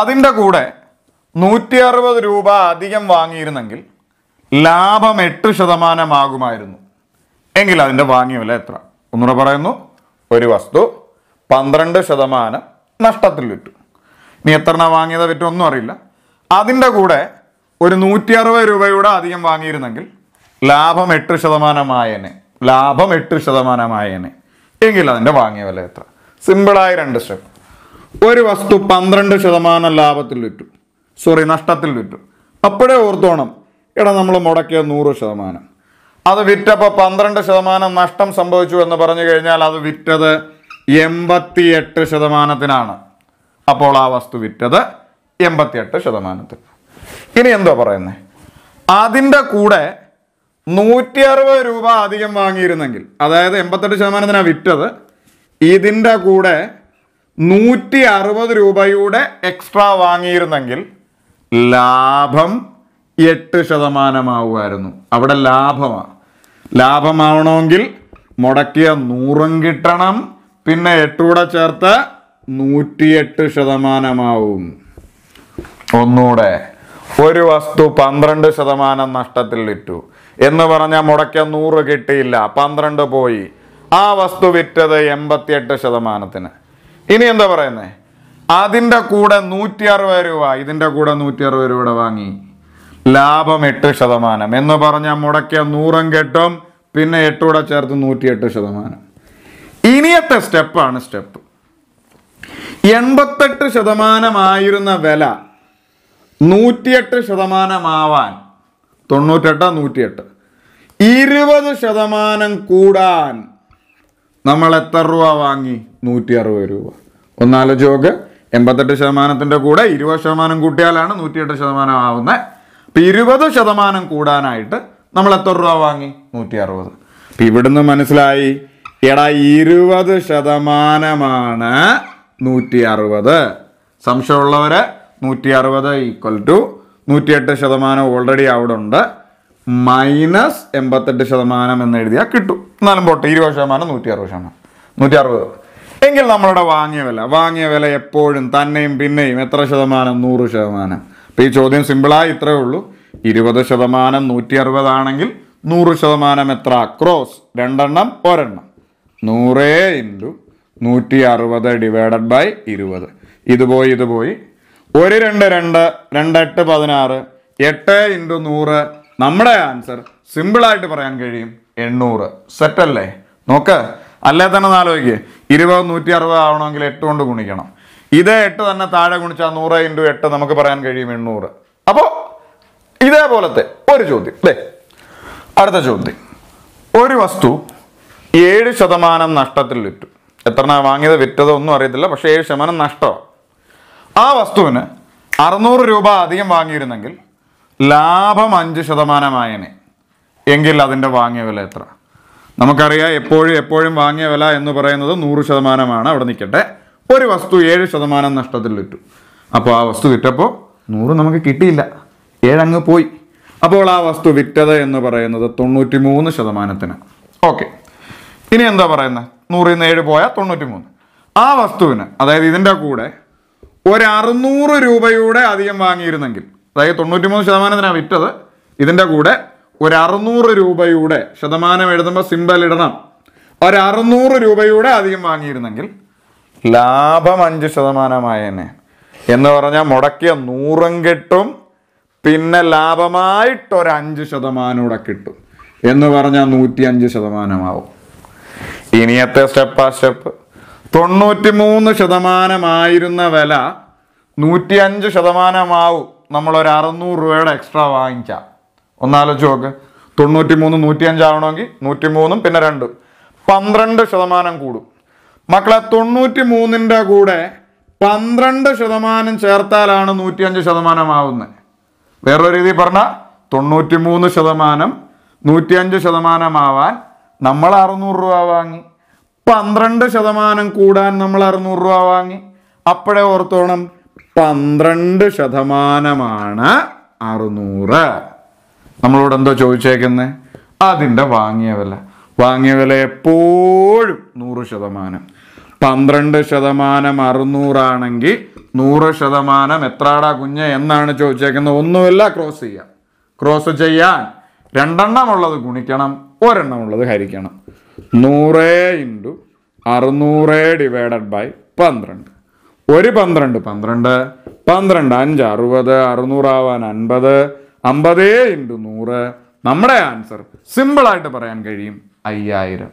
അതിൻ്റെ കൂടെ നൂറ്റി അറുപത് രൂപ അധികം വാങ്ങിയിരുന്നെങ്കിൽ ലാഭം എട്ട് ശതമാനമാകുമായിരുന്നു എങ്കിൽ അതിൻ്റെ വാങ്ങിയ വില എത്ര ഒന്നുകൂടെ പറയുന്നു ഒരു വസ്തു പന്ത്രണ്ട് ശതമാനം നഷ്ടത്തിൽ വിറ്റു ഇനി എത്ര വിറ്റു ഒന്നും അറിയില്ല അതിൻ്റെ കൂടെ ഒരു നൂറ്റി അറുപത് രൂപയുടെ അധികം വാങ്ങിയിരുന്നെങ്കിൽ ലാഭം എട്ട് ശതമാനമായേനെ ലാഭം എട്ട് ശതമാനമായേനെ എങ്കിൽ അതിൻ്റെ വാങ്ങിയ വില എത്ര സിമ്പിളായ രണ്ട് സ്റ്റെപ്പ് ഒരു വസ്തു പന്ത്രണ്ട് ശതമാനം ലാഭത്തിൽ വിറ്റു സോറി നഷ്ടത്തിൽ വിറ്റു അപ്പോഴേ ഓർത്തോണം ഇട നമ്മൾ മുടക്കിയ നൂറ് ശതമാനം അത് വിറ്റപ്പോൾ പന്ത്രണ്ട് ശതമാനം നഷ്ടം സംഭവിച്ചു എന്ന് പറഞ്ഞു കഴിഞ്ഞാൽ അത് വിറ്റത് എൺപത്തിയെട്ട് ശതമാനത്തിനാണ് അപ്പോൾ ആ വസ്തു വിറ്റത് എൺപത്തിയെട്ട് ശതമാനത്തിൽ ഇനി എന്തോ പറയുന്നത് അതിൻ്റെ കൂടെ നൂറ്റി അറുപത് രൂപ അധികം വാങ്ങിയിരുന്നെങ്കിൽ അതായത് എൺപത്തെട്ട് ശതമാനത്തിനാണ് വിറ്റത് ഇതിൻ്റെ കൂടെ നൂറ്റി അറുപത് രൂപയുടെ എക്സ്ട്രാ വാങ്ങിയിരുന്നെങ്കിൽ ലാഭം എട്ട് ശതമാനമാവുമായിരുന്നു അവിടെ ലാഭമാണ് ലാഭമാവണമെങ്കിൽ മുടക്കിയ നൂറും കിട്ടണം പിന്നെ എട്ടുകൂടെ ചേർത്ത് നൂറ്റിയെട്ട് ശതമാനമാവും ഒന്നുകൂടെ ഒരു വസ്തു പന്ത്രണ്ട് ശതമാനം നഷ്ടത്തിൽ വിറ്റു എന്ന് പറഞ്ഞാൽ മുടക്ക നൂറ് കിട്ടിയില്ല പന്ത്രണ്ട് പോയി ആ വസ്തു വിറ്റത് എൺപത്തിയെട്ട് ശതമാനത്തിന് ഇനി എന്താ പറയുന്നത് അതിൻ്റെ കൂടെ നൂറ്റി അറുപത് രൂപ ഇതിൻ്റെ കൂടെ നൂറ്റി അറുപത് രൂപയുടെ വാങ്ങി ലാഭം എട്ട് ശതമാനം എന്ന് പറഞ്ഞാൽ മുടക്കിയ നൂറും കെട്ടും പിന്നെ എട്ടുകൂടെ ചേർത്ത് നൂറ്റിയെട്ട് ശതമാനം ഇനിയത്തെ സ്റ്റെപ്പാണ് സ്റ്റെപ്പ് എൺപത്തെട്ട് ശതമാനമായിരുന്ന വില നൂറ്റിയെട്ട് ശതമാനമാവാൻ തൊണ്ണൂറ്റെട്ട് നൂറ്റിയെട്ട് ഇരുപത് ശതമാനം കൂടാൻ നമ്മൾ എത്ര രൂപ വാങ്ങി നൂറ്റി അറുപത് രൂപ ഒന്നാലോ ചോക്ക് എൺപത്തെട്ട് ശതമാനത്തിൻ്റെ കൂടെ ഇരുപത് ശതമാനം കൂട്ടിയാലാണ് നൂറ്റിയെട്ട് ശതമാനം ആവുന്നത് അപ്പം ഇരുപത് ശതമാനം കൂടാനായിട്ട് നമ്മൾ എത്ര രൂപ വാങ്ങി നൂറ്റി അറുപത് അപ്പം ഇവിടുന്ന് മനസ്സിലായി എടാ ഇരുപത് ശതമാനമാണ് നൂറ്റി അറുപത് സംശയമുള്ളവർ നൂറ്റി അറുപത് ഈക്വൽ ടു നൂറ്റി എട്ട് ശതമാനം ഓൾറെഡി അവിടെ ഉണ്ട് മൈനസ് എൺപത്തെട്ട് ശതമാനം എന്ന് എഴുതിയാൽ കിട്ടും എന്നാലും പോട്ടെ ഇരുപത് ശതമാനം നൂറ്റി അറുപത് ശതമാനം നൂറ്റി അറുപത് എങ്കിൽ നമ്മളുടെ വാങ്ങിയ വില വാങ്ങിയ വില എപ്പോഴും തന്നെയും പിന്നെയും എത്ര ശതമാനം നൂറ് ശതമാനം അപ്പം ഈ ചോദ്യം സിമ്പിളായി ഇത്രയേ ഉള്ളൂ ഇരുപത് ശതമാനം നൂറ്റി അറുപതാണെങ്കിൽ നൂറ് ശതമാനം എത്ര ക്രോസ് രണ്ടെണ്ണം ഒരെണ്ണം നൂറ് ഇൻറ്റു നൂറ്റി അറുപത് ഡിവൈഡഡ് ബൈ ഇരുപത് ഇത് പോയി ഇത് പോയി ഒരു രണ്ട് രണ്ട് രണ്ടെട്ട് പതിനാറ് എട്ട് ഇൻറ്റു നൂറ് നമ്മുടെ ആൻസർ സിമ്പിളായിട്ട് പറയാൻ കഴിയും എണ്ണൂറ് സെറ്റല്ലേ നോക്ക് അല്ലേ തന്നെ നാലോയ്ക്ക് ഇരുപത് നൂറ്റി അറുപത് ആവണമെങ്കിൽ എട്ട് കൊണ്ട് ഗുണിക്കണം ഇതേ എട്ട് തന്നെ താഴെ ഗുണിച്ചാൽ നൂറ് ഇൻറ്റു എട്ട് നമുക്ക് പറയാൻ കഴിയും എണ്ണൂറ് അപ്പോൾ ഇതേപോലത്തെ ഒരു ചോദ്യം അല്ലേ അടുത്ത ചോദ്യം ഒരു വസ്തു ഏഴ് ശതമാനം നഷ്ടത്തിൽ വിറ്റു എത്ര വാങ്ങിയത് വിറ്റതൊന്നും അറിയത്തില്ല പക്ഷേ ഏഴ് ശതമാനം നഷ്ടമാണ് ആ വസ്തുവിന് അറുന്നൂറ് രൂപ അധികം വാങ്ങിയിരുന്നെങ്കിൽ ലാഭം അഞ്ച് ശതമാനമായനെ എങ്കിൽ അതിൻ്റെ വാങ്ങിയ വില എത്ര നമുക്കറിയാം എപ്പോഴും എപ്പോഴും വാങ്ങിയ വില എന്ന് പറയുന്നത് നൂറ് ശതമാനമാണ് അവിടെ നിൽക്കട്ടെ ഒരു വസ്തു ഏഴ് ശതമാനം നഷ്ടത്തിൽ വിറ്റു അപ്പോൾ ആ വസ്തു വിറ്റപ്പോൾ നൂറ് നമുക്ക് കിട്ടിയില്ല ഏഴങ്ങ് പോയി അപ്പോൾ ആ വസ്തു വിറ്റത് എന്ന് പറയുന്നത് തൊണ്ണൂറ്റി മൂന്ന് ശതമാനത്തിന് ഓക്കെ ഇനി എന്താ പറയുന്നത് നൂറിൽ നിന്ന് ഏഴ് പോയാൽ തൊണ്ണൂറ്റി മൂന്ന് ആ വസ്തുവിന് അതായത് ഇതിൻ്റെ കൂടെ ഒരു അറുന്നൂറ് രൂപയുടെ അധികം വാങ്ങിയിരുന്നെങ്കിൽ അതായത് തൊണ്ണൂറ്റി മൂന്ന് ശതമാനത്തിനാണ് വിറ്റത് ഇതിൻ്റെ കൂടെ ഒരു അറുന്നൂറ് രൂപയുടെ ശതമാനം എഴുതുമ്പോൾ സിമ്പൽ ഇടണം ഒരു അറുന്നൂറ് രൂപയുടെ അധികം വാങ്ങിയിരുന്നെങ്കിൽ ലാഭം അഞ്ച് ശതമാനമായേനെ എന്ന് പറഞ്ഞാൽ മുടക്കിയ നൂറും കിട്ടും പിന്നെ ലാഭമായിട്ടൊരഞ്ച് ശതമാനം കൂടെ കിട്ടും എന്ന് പറഞ്ഞാൽ നൂറ്റി അഞ്ച് ശതമാനമാവും ഇനിയത്തെ സ്റ്റെപ്പ് ആ സ്റ്റെപ്പ് തൊണ്ണൂറ്റി മൂന്ന് ശതമാനമായിരുന്ന വില നൂറ്റി അഞ്ച് ശതമാനമാവും നമ്മളൊരു അറുന്നൂറ് രൂപയുടെ എക്സ്ട്രാ വാങ്ങിക്കാം ഒന്നാലോചിച്ച് നോക്ക് തൊണ്ണൂറ്റി മൂന്ന് നൂറ്റി അഞ്ചാവണമെങ്കിൽ നൂറ്റി മൂന്നും പിന്നെ രണ്ടും പന്ത്രണ്ട് ശതമാനം കൂടും മക്കളെ തൊണ്ണൂറ്റി മൂന്നിൻ്റെ കൂടെ പന്ത്രണ്ട് ശതമാനം ചേർത്താലാണ് നൂറ്റി അഞ്ച് ശതമാനമാവുന്നത് വേറൊരു രീതി പറഞ്ഞാൽ തൊണ്ണൂറ്റി മൂന്ന് ശതമാനം നൂറ്റി അഞ്ച് ശതമാനമാവാൻ നമ്മൾ അറുന്നൂറ് രൂപ വാങ്ങി പന്ത്രണ്ട് ശതമാനം കൂടാൻ നമ്മൾ അറുന്നൂറ് രൂപ വാങ്ങി അപ്പോഴേ ഓർത്തോണം പന്ത്രണ്ട് ശതമാനമാണ് അറുന്നൂറ് നമ്മളോട് എന്തോ ചോദിച്ചേക്കുന്നത് അതിൻ്റെ വാങ്ങിയ വില വാങ്ങിയ വില എപ്പോഴും നൂറ് ശതമാനം പന്ത്രണ്ട് ശതമാനം അറുന്നൂറാണെങ്കിൽ നൂറ് ശതമാനം എത്രാടാ കുഞ്ഞ് എന്നാണ് ചോദിച്ചേക്കുന്നത് ഒന്നുമില്ല ക്രോസ് ചെയ്യാം ക്രോസ് ചെയ്യാൻ രണ്ടെണ്ണം ഉള്ളത് ഗുണിക്കണം ഒരെണ്ണം ഉള്ളത് ഹരിക്കണം നൂറ് ഇൻറ്റു അറുന്നൂറ് ഡിവൈഡഡ് ബൈ പന്ത്രണ്ട് ഒരു പന്ത്രണ്ട് പന്ത്രണ്ട് പന്ത്രണ്ട് അഞ്ച് അറുപത് അറുന്നൂറാവാൻ അൻപത് അമ്പത് ഇൻറ്റു നൂറ് നമ്മുടെ ആൻസർ സിമ്പിളായിട്ട് പറയാൻ കഴിയും അയ്യായിരം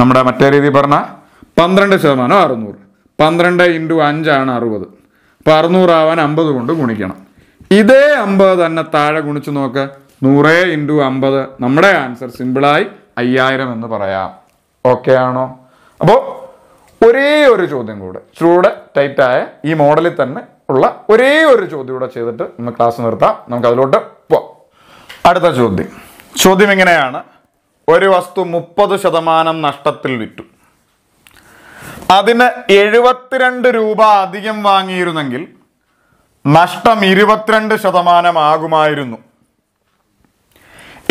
നമ്മുടെ മറ്റേ രീതി പറഞ്ഞാൽ പന്ത്രണ്ട് ശതമാനം അറുന്നൂറ് പന്ത്രണ്ട് ഇൻറ്റു അഞ്ചാണ് അറുപത് അപ്പോൾ അറുന്നൂറാവാൻ അമ്പത് കൊണ്ട് ഗുണിക്കണം ഇതേ അമ്പത് തന്നെ താഴെ ഗുണിച്ച് നോക്ക് നൂറ് ഇൻറ്റു അമ്പത് നമ്മുടെ ആൻസർ സിമ്പിളായി അയ്യായിരം എന്ന് പറയാം ഓക്കെ ആണോ അപ്പോൾ ഒരേ ഒരു ചോദ്യം കൂടെ ചൂടെ ടൈറ്റായ ഈ മോഡലിൽ തന്നെ ഉള്ള ഒരേ ഒരു ചോദ്യം കൂടെ ചെയ്തിട്ട് നമ്മൾ ക്ലാസ് നിർത്താം നമുക്ക് അതിലോട്ട് പോവാം അടുത്ത ചോദ്യം ചോദ്യം എങ്ങനെയാണ് ഒരു വസ്തു മുപ്പത് ശതമാനം നഷ്ടത്തിൽ വിറ്റു അതിന് എഴുപത്തിരണ്ട് രൂപ അധികം വാങ്ങിയിരുന്നെങ്കിൽ നഷ്ടം ഇരുപത്തിരണ്ട് ശതമാനമാകുമായിരുന്നു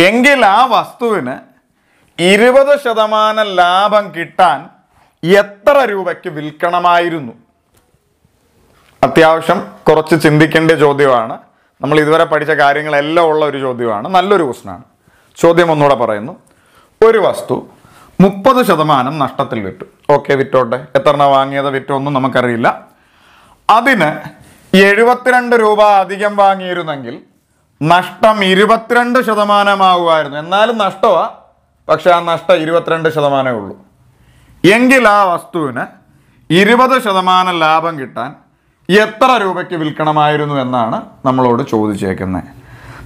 എങ്കിൽ ആ വസ്തുവിന് ഇരുപത് ശതമാനം ലാഭം കിട്ടാൻ എത്ര രൂപയ്ക്ക് വിൽക്കണമായിരുന്നു അത്യാവശ്യം കുറച്ച് ചിന്തിക്കേണ്ട ചോദ്യമാണ് നമ്മൾ ഇതുവരെ പഠിച്ച കാര്യങ്ങളെല്ലാം ഉള്ള ഒരു ചോദ്യമാണ് നല്ലൊരു ക്വസ്റ്റനാണ് ചോദ്യം ഒന്നുകൂടെ പറയുന്നു ഒരു വസ്തു മുപ്പത് ശതമാനം നഷ്ടത്തിൽ വിറ്റു ഓക്കെ വിറ്റോട്ടെ എത്ര എണ്ണ വാങ്ങിയത് വിറ്റോന്നും നമുക്കറിയില്ല അതിന് എഴുപത്തിരണ്ട് രൂപ അധികം വാങ്ങിയിരുന്നെങ്കിൽ നഷ്ടം ഇരുപത്തിരണ്ട് ശതമാനമാകുമായിരുന്നു എന്നാലും നഷ്ടമാ പക്ഷേ ആ നഷ്ടം ഇരുപത്തിരണ്ട് ശതമാനമേ ഉള്ളൂ എങ്കിൽ ആ വസ്തുവിന് ഇരുപത് ശതമാനം ലാഭം കിട്ടാൻ എത്ര രൂപയ്ക്ക് വിൽക്കണമായിരുന്നു എന്നാണ് നമ്മളോട് ചോദിച്ചേക്കുന്നത്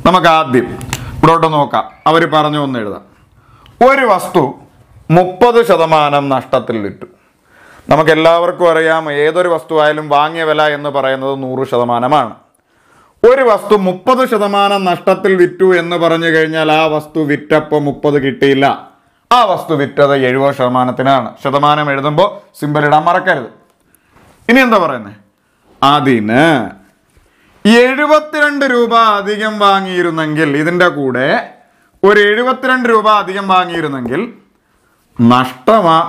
നമുക്ക് ആദ്യം ഇവിടോട്ട് നോക്കാം അവർ പറഞ്ഞു ഒന്ന് എഴുതാം ഒരു വസ്തു മുപ്പത് ശതമാനം നഷ്ടത്തിൽ വിറ്റു നമുക്ക് എല്ലാവർക്കും അറിയാം ഏതൊരു വസ്തുവായാലും വാങ്ങിയ വില എന്ന് പറയുന്നത് നൂറ് ശതമാനമാണ് ഒരു വസ്തു മുപ്പത് ശതമാനം നഷ്ടത്തിൽ വിറ്റു എന്ന് പറഞ്ഞു കഴിഞ്ഞാൽ ആ വസ്തു വിറ്റപ്പോൾ മുപ്പത് കിട്ടിയില്ല ആ വസ്തു വിറ്റത് എഴുപത് ശതമാനത്തിനാണ് ശതമാനം എഴുതുമ്പോൾ സിമ്പിൾ ഇടാൻ മറക്കരുത് ഇനി എന്താ പറയുന്നത് അതിന് എഴുപത്തിരണ്ട് രൂപ അധികം വാങ്ങിയിരുന്നെങ്കിൽ ഇതിൻ്റെ കൂടെ ഒരു എഴുപത്തിരണ്ട് രൂപ അധികം വാങ്ങിയിരുന്നെങ്കിൽ നഷ്ടമാ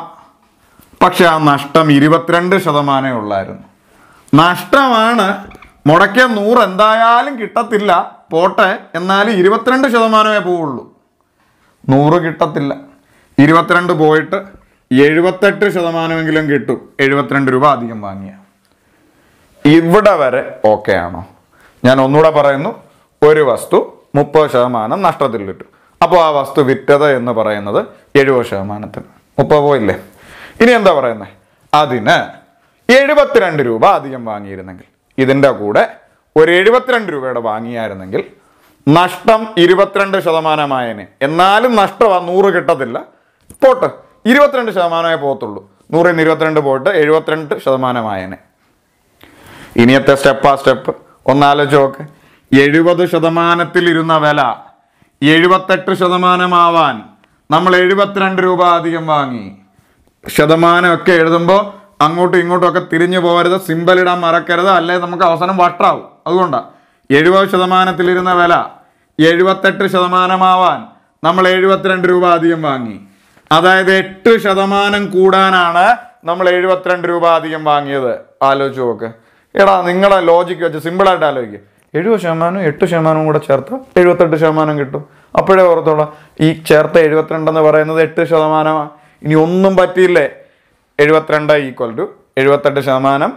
പക്ഷെ ആ നഷ്ടം ഇരുപത്തിരണ്ട് ശതമാനമേ ഉള്ളായിരുന്നു നഷ്ടമാണ് മുടക്കിയ നൂറ് എന്തായാലും കിട്ടത്തില്ല പോട്ടെ എന്നാലും ഇരുപത്തിരണ്ട് ശതമാനമേ പോവുള്ളൂ നൂറ് കിട്ടത്തില്ല ഇരുപത്തിരണ്ട് പോയിട്ട് എഴുപത്തെട്ട് ശതമാനമെങ്കിലും കിട്ടും എഴുപത്തിരണ്ട് രൂപ അധികം വാങ്ങിയ ഇവിടെ വരെ ഓക്കെ ആണോ ഞാൻ ഒന്നുകൂടെ പറയുന്നു ഒരു വസ്തു മുപ്പത് ശതമാനം നഷ്ടത്തിൽ കിട്ടും അപ്പോൾ ആ വസ്തു വിറ്റത് എന്ന് പറയുന്നത് എഴുപത് ശതമാനത്തിന് മുപ്പത് പോയില്ലേ ഇനി എന്താ പറയുന്നത് അതിന് എഴുപത്തിരണ്ട് രൂപ അധികം വാങ്ങിയിരുന്നെങ്കിൽ ഇതിൻ്റെ കൂടെ ഒരു എഴുപത്തിരണ്ട് രൂപയുടെ വാങ്ങിയായിരുന്നെങ്കിൽ നഷ്ടം ഇരുപത്തിരണ്ട് ശതമാനമായേന് എന്നാലും നഷ്ടം ആ നൂറ് കിട്ടത്തില്ല പോട്ട് ഇരുപത്തിരണ്ട് ശതമാനമായി പോകത്തുള്ളൂ നൂറിൽ നിന്ന് ഇരുപത്തിരണ്ട് പോയിട്ട് എഴുപത്തിരണ്ട് ശതമാനമായേന് ഇനിയത്തെ സ്റ്റെപ്പ് ആ സ്റ്റെപ്പ് ഒന്നാലോചിച്ച് നോക്ക് എഴുപത് ശതമാനത്തിലിരുന്ന വില എഴുപത്തെട്ട് ശതമാനമാവാൻ നമ്മൾ എഴുപത്തിരണ്ട് രൂപ അധികം വാങ്ങി ശതമാനമൊക്കെ എഴുതുമ്പോൾ അങ്ങോട്ടും ഇങ്ങോട്ടും ഒക്കെ തിരിഞ്ഞു പോകരുത് സിമ്പിൾ ഇടാൻ മറക്കരുത് അല്ലെങ്കിൽ നമുക്ക് അവസാനം വട്ടാവും അതുകൊണ്ടാണ് എഴുപത് ശതമാനത്തിലിരുന്ന വില എഴുപത്തെട്ട് ശതമാനമാവാൻ നമ്മൾ എഴുപത്തിരണ്ട് രൂപ അധികം വാങ്ങി അതായത് എട്ട് ശതമാനം കൂടാനാണ് നമ്മൾ എഴുപത്തിരണ്ട് രൂപ അധികം വാങ്ങിയത് ആലോചിച്ച് നോക്ക് എടാ നിങ്ങളെ ലോജിക്ക് വെച്ച് സിമ്പിളായിട്ട് ആലോചിക്കുക എഴുപത് ശതമാനം എട്ട് ശതമാനവും കൂടെ ചേർത്ത് എഴുപത്തെട്ട് ശതമാനം കിട്ടും അപ്പോഴേ ഓർത്തോളാം ഈ ചേർത്ത എഴുപത്തിരണ്ടെന്ന് പറയുന്നത് എട്ട് ശതമാനമാണ് ഇനി ഒന്നും പറ്റിയില്ലേ എഴുപത്തിരണ്ട് ഈക്വൽ ടു എഴുപത്തെട്ട് ശതമാനം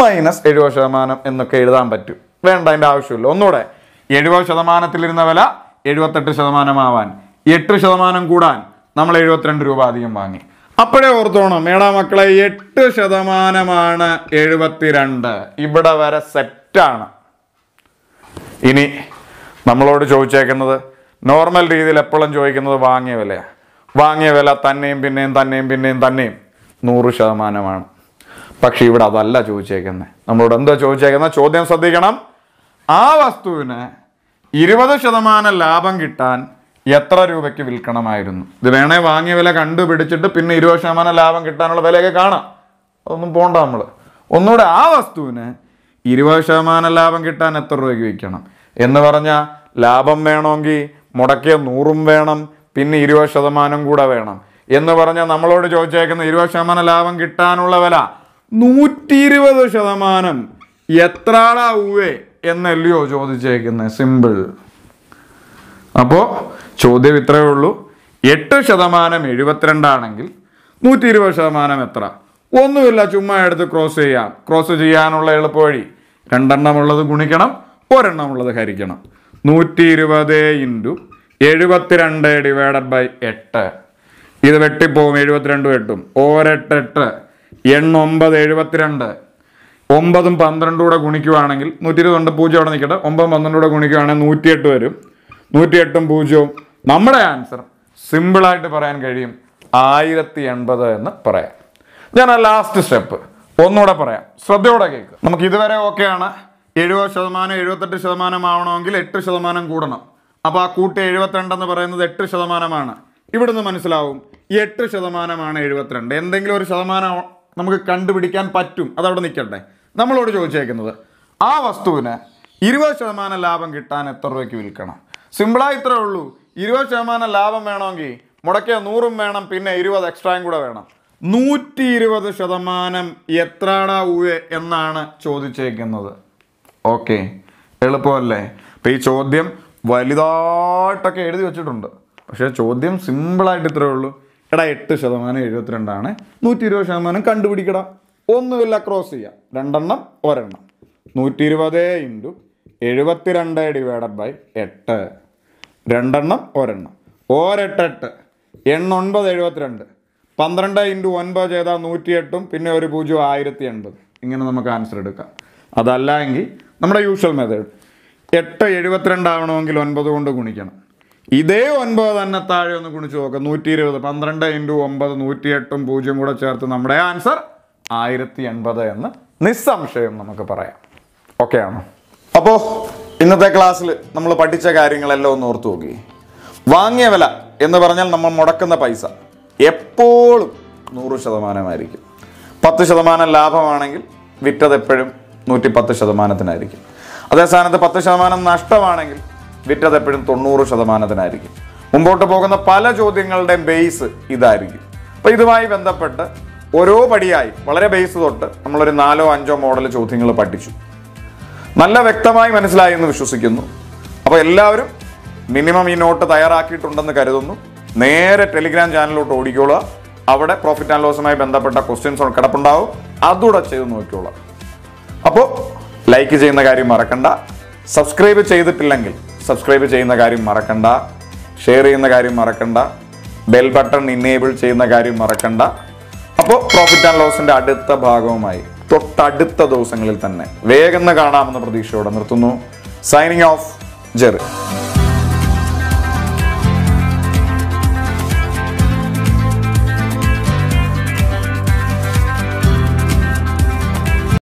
മൈനസ് എഴുപത് ശതമാനം എന്നൊക്കെ എഴുതാൻ പറ്റും വേണ്ട അതിൻ്റെ ആവശ്യമില്ല ഒന്നുകൂടെ എഴുപത് ശതമാനത്തിലിരുന്ന വില എഴുപത്തെട്ട് ശതമാനമാവാൻ എട്ട് ശതമാനം കൂടാൻ നമ്മൾ എഴുപത്തിരണ്ട് രൂപ അധികം വാങ്ങി അപ്പോഴേ ഓർത്തോണം മേടാ മക്കളെ എട്ട് ശതമാനമാണ് എഴുപത്തിരണ്ട് ഇവിടെ വരെ സെറ്റാണ് ഇനി നമ്മളോട് ചോദിച്ചേക്കുന്നത് നോർമൽ രീതിയിൽ എപ്പോഴും ചോദിക്കുന്നത് വാങ്ങിയ വിലയാണ് വാങ്ങിയ വില തന്നെയും പിന്നെയും തന്നെയും പിന്നെയും തന്നെയും നൂറ് ശതമാനമാണ് പക്ഷെ ഇവിടെ അതല്ല ചോദിച്ചേക്കുന്നത് നമ്മളോട് എന്താ ചോദിച്ചേക്കുന്ന ചോദ്യം ശ്രദ്ധിക്കണം ആ വസ്തുവിന് ഇരുപത് ശതമാനം ലാഭം കിട്ടാൻ എത്ര രൂപയ്ക്ക് വിൽക്കണമായിരുന്നു ഇത് വേണേ വാങ്ങിയ വില കണ്ടുപിടിച്ചിട്ട് പിന്നെ ഇരുപത് ശതമാനം ലാഭം കിട്ടാനുള്ള വിലയൊക്കെ കാണാം അതൊന്നും പോണ്ട നമ്മൾ ഒന്നുകൂടെ ആ വസ്തുവിന് ഇരുപത് ശതമാനം ലാഭം കിട്ടാൻ എത്ര രൂപയ്ക്ക് വിൽക്കണം എന്ന് പറഞ്ഞാൽ ലാഭം വേണമെങ്കിൽ മുടക്കിയ നൂറും വേണം പിന്നെ ഇരുപത് ശതമാനം കൂടെ വേണം എന്ന് പറഞ്ഞാൽ നമ്മളോട് ചോദിച്ചേക്കുന്ന ഇരുപത് ശതമാനം ലാഭം കിട്ടാനുള്ള വില നൂറ്റി ഇരുപത് ശതമാനം എത്ര ആളാവേ എന്നല്ലയോ ചോദിച്ചേക്കുന്നത് സിമ്പിൾ അപ്പോൾ ചോദ്യം ഇത്രയേ ഉള്ളൂ എട്ട് ശതമാനം എഴുപത്തിരണ്ടാണെങ്കിൽ നൂറ്റി ഇരുപത് ശതമാനം എത്ര ഒന്നുമില്ല ചുമ്മാ എടുത്ത് ക്രോസ് ചെയ്യാം ക്രോസ് ചെയ്യാനുള്ള എളുപ്പവഴി രണ്ടെണ്ണം ഉള്ളത് ഗുണിക്കണം ഒരെണ്ണം ഉള്ളത് ഹരിക്കണം നൂറ്റി ഇരുപത് ഇൻറ്റു എഴുപത്തിരണ്ട് ഡിവൈഡഡ് ബൈ എട്ട് ഇത് വെട്ടിപ്പോവും എഴുപത്തിരണ്ടും എട്ടും എട്ട് എണ്ണൊമ്പത് എഴുപത്തിരണ്ട് ഒമ്പതും പന്ത്രണ്ടും കൂടെ ഗുണിക്കുവാണെങ്കിൽ നൂറ്റി ഇരുപതുണ്ട് പൂജ്യം അവിടെ നിൽക്കട്ടെ ഒമ്പതും പന്ത്രണ്ടും കൂടെ ഗുണിക്കുവാണെങ്കിൽ നൂറ്റിയെട്ട് വരും നൂറ്റിയെട്ടും പൂജ്യവും നമ്മുടെ ആൻസർ സിമ്പിളായിട്ട് പറയാൻ കഴിയും ആയിരത്തി എൺപത് എന്ന് പറയാം ഞാൻ ആ ലാസ്റ്റ് സ്റ്റെപ്പ് ഒന്നുകൂടെ പറയാം ശ്രദ്ധയോടെ കേൾക്കും നമുക്ക് ഇതുവരെ ഓക്കെയാണ് എഴുപത് ശതമാനം എഴുപത്തെട്ട് ശതമാനം ആവണമെങ്കിൽ എട്ട് ശതമാനം കൂടണം അപ്പോൾ ആ കൂട്ടി എഴുപത്തിരണ്ടെന്ന് പറയുന്നത് എട്ട് ശതമാനമാണ് ഇവിടുന്ന് മനസ്സിലാവും എട്ട് ശതമാനമാണ് എഴുപത്തിരണ്ട് എന്തെങ്കിലും ഒരു ശതമാനം നമുക്ക് കണ്ടുപിടിക്കാൻ പറ്റും അതവിടെ നിൽക്കട്ടെ നമ്മളോട് ചോദിച്ചേക്കുന്നത് ആ വസ്തുവിന് ഇരുപത് ശതമാനം ലാഭം കിട്ടാൻ എത്ര രൂപയ്ക്ക് വിൽക്കണം സിമ്പിളായി ഇത്രേ ഉള്ളൂ ഇരുപത് ശതമാനം ലാഭം വേണമെങ്കിൽ മുടക്കിയ നൂറും വേണം പിന്നെ ഇരുപത് എക്സ്ട്രായും കൂടെ വേണം നൂറ്റി ഇരുപത് ശതമാനം എത്രാടാ ഊയെ എന്നാണ് ചോദിച്ചേക്കുന്നത് ഓക്കെ എളുപ്പമല്ലേ അപ്പം ഈ ചോദ്യം വലുതായിട്ടൊക്കെ എഴുതി വെച്ചിട്ടുണ്ട് പക്ഷേ ചോദ്യം സിമ്പിളായിട്ട് ഇത്രേ ഉള്ളൂ എടാ എട്ട് ശതമാനം എഴുപത്തിരണ്ടാണ് നൂറ്റി ഇരുപത് ശതമാനം കണ്ടുപിടിക്കട ഒന്നുമില്ല ക്രോസ് ചെയ്യുക രണ്ടെണ്ണം ഒരെണ്ണം നൂറ്റി ഇരുപത് ഇൻറ്റു എഴുപത്തിരണ്ട് ഡിവൈഡഡ് ബൈ എട്ട് രണ്ടെണ്ണം ഒരെണ്ണം ഓരെട്ടെട്ട് എണ്ണൊൻപത് എഴുപത്തിരണ്ട് പന്ത്രണ്ട് ഇൻറ്റു ഒൻപത് ചെയ്താൽ നൂറ്റിയെട്ടും പിന്നെ ഒരു പൂജ്യം ആയിരത്തി എൺപത് ഇങ്ങനെ നമുക്ക് ആൻസർ എടുക്കാം അതല്ല എങ്കിൽ നമ്മുടെ യൂഷ്വൽ മെത്തേഡ് എട്ട് എഴുപത്തിരണ്ടാവണമെങ്കിൽ ഒൻപത് കൊണ്ട് ഗുണിക്കണം ഇതേ ഒൻപത് തന്നെ താഴെ ഒന്ന് കുണിച്ച് നോക്കാം നൂറ്റി ഇരുപത് പന്ത്രണ്ട് ഇൻറ്റു ഒമ്പത് എട്ടും പൂജ്യം കൂടെ ചേർത്ത് നമ്മുടെ ആൻസർ ആയിരത്തി എൺപത് എന്ന് നിസ്സംശയം നമുക്ക് പറയാം ഓക്കെ ആണോ അപ്പോ ഇന്നത്തെ ക്ലാസ്സിൽ നമ്മൾ പഠിച്ച കാര്യങ്ങളെല്ലാം ഒന്ന് ഓർത്തു നോക്കി വാങ്ങിയ വില എന്ന് പറഞ്ഞാൽ നമ്മൾ മുടക്കുന്ന പൈസ എപ്പോഴും നൂറ് ശതമാനമായിരിക്കും പത്ത് ശതമാനം ലാഭമാണെങ്കിൽ വിറ്റത് എപ്പോഴും നൂറ്റി പത്ത് ശതമാനത്തിനായിരിക്കും അതേ സ്ഥാനത്ത് പത്ത് ശതമാനം നഷ്ടമാണെങ്കിൽ വിറ്റത് എപ്പോഴും തൊണ്ണൂറ് ശതമാനത്തിനായിരിക്കും മുമ്പോട്ട് പോകുന്ന പല ചോദ്യങ്ങളുടെയും ബേസ് ഇതായിരിക്കും അപ്പോൾ ഇതുമായി ബന്ധപ്പെട്ട് ഓരോ പടിയായി വളരെ ബേസ് തൊട്ട് നമ്മളൊരു നാലോ അഞ്ചോ മോഡൽ ചോദ്യങ്ങൾ പഠിച്ചു നല്ല വ്യക്തമായി മനസ്സിലായി എന്ന് വിശ്വസിക്കുന്നു അപ്പോൾ എല്ലാവരും മിനിമം ഈ നോട്ട് തയ്യാറാക്കിയിട്ടുണ്ടെന്ന് കരുതുന്നു നേരെ ടെലിഗ്രാം ചാനലിലോട്ട് ഓടിക്കോളുക അവിടെ പ്രോഫിറ്റ് ആൻഡ് ലോസുമായി ബന്ധപ്പെട്ട ക്വസ്റ്റ്യൻസ് കിടപ്പുണ്ടാവും അതുകൂടെ ചെയ്ത് നോക്കിക്കോളാം അപ്പോൾ ലൈക്ക് ചെയ്യുന്ന കാര്യം മറക്കണ്ട സബ്സ്ക്രൈബ് ചെയ്തിട്ടില്ലെങ്കിൽ സബ്സ്ക്രൈബ് ചെയ്യുന്ന കാര്യം മറക്കണ്ട ഷെയർ ചെയ്യുന്ന കാര്യം മറക്കണ്ട ബെൽ ബട്ടൺ ഇന്നേബിൾ ചെയ്യുന്ന കാര്യം മറക്കണ്ട അപ്പോൾ പ്രോഫിറ്റ് ആൻഡ് ലോസിൻ്റെ അടുത്ത ഭാഗവുമായി തൊട്ടടുത്ത ദിവസങ്ങളിൽ തന്നെ വേഗം കാണാമെന്ന പ്രതീക്ഷയോടെ നിർത്തുന്നു സൈനിങ് ഓഫ് ജെറി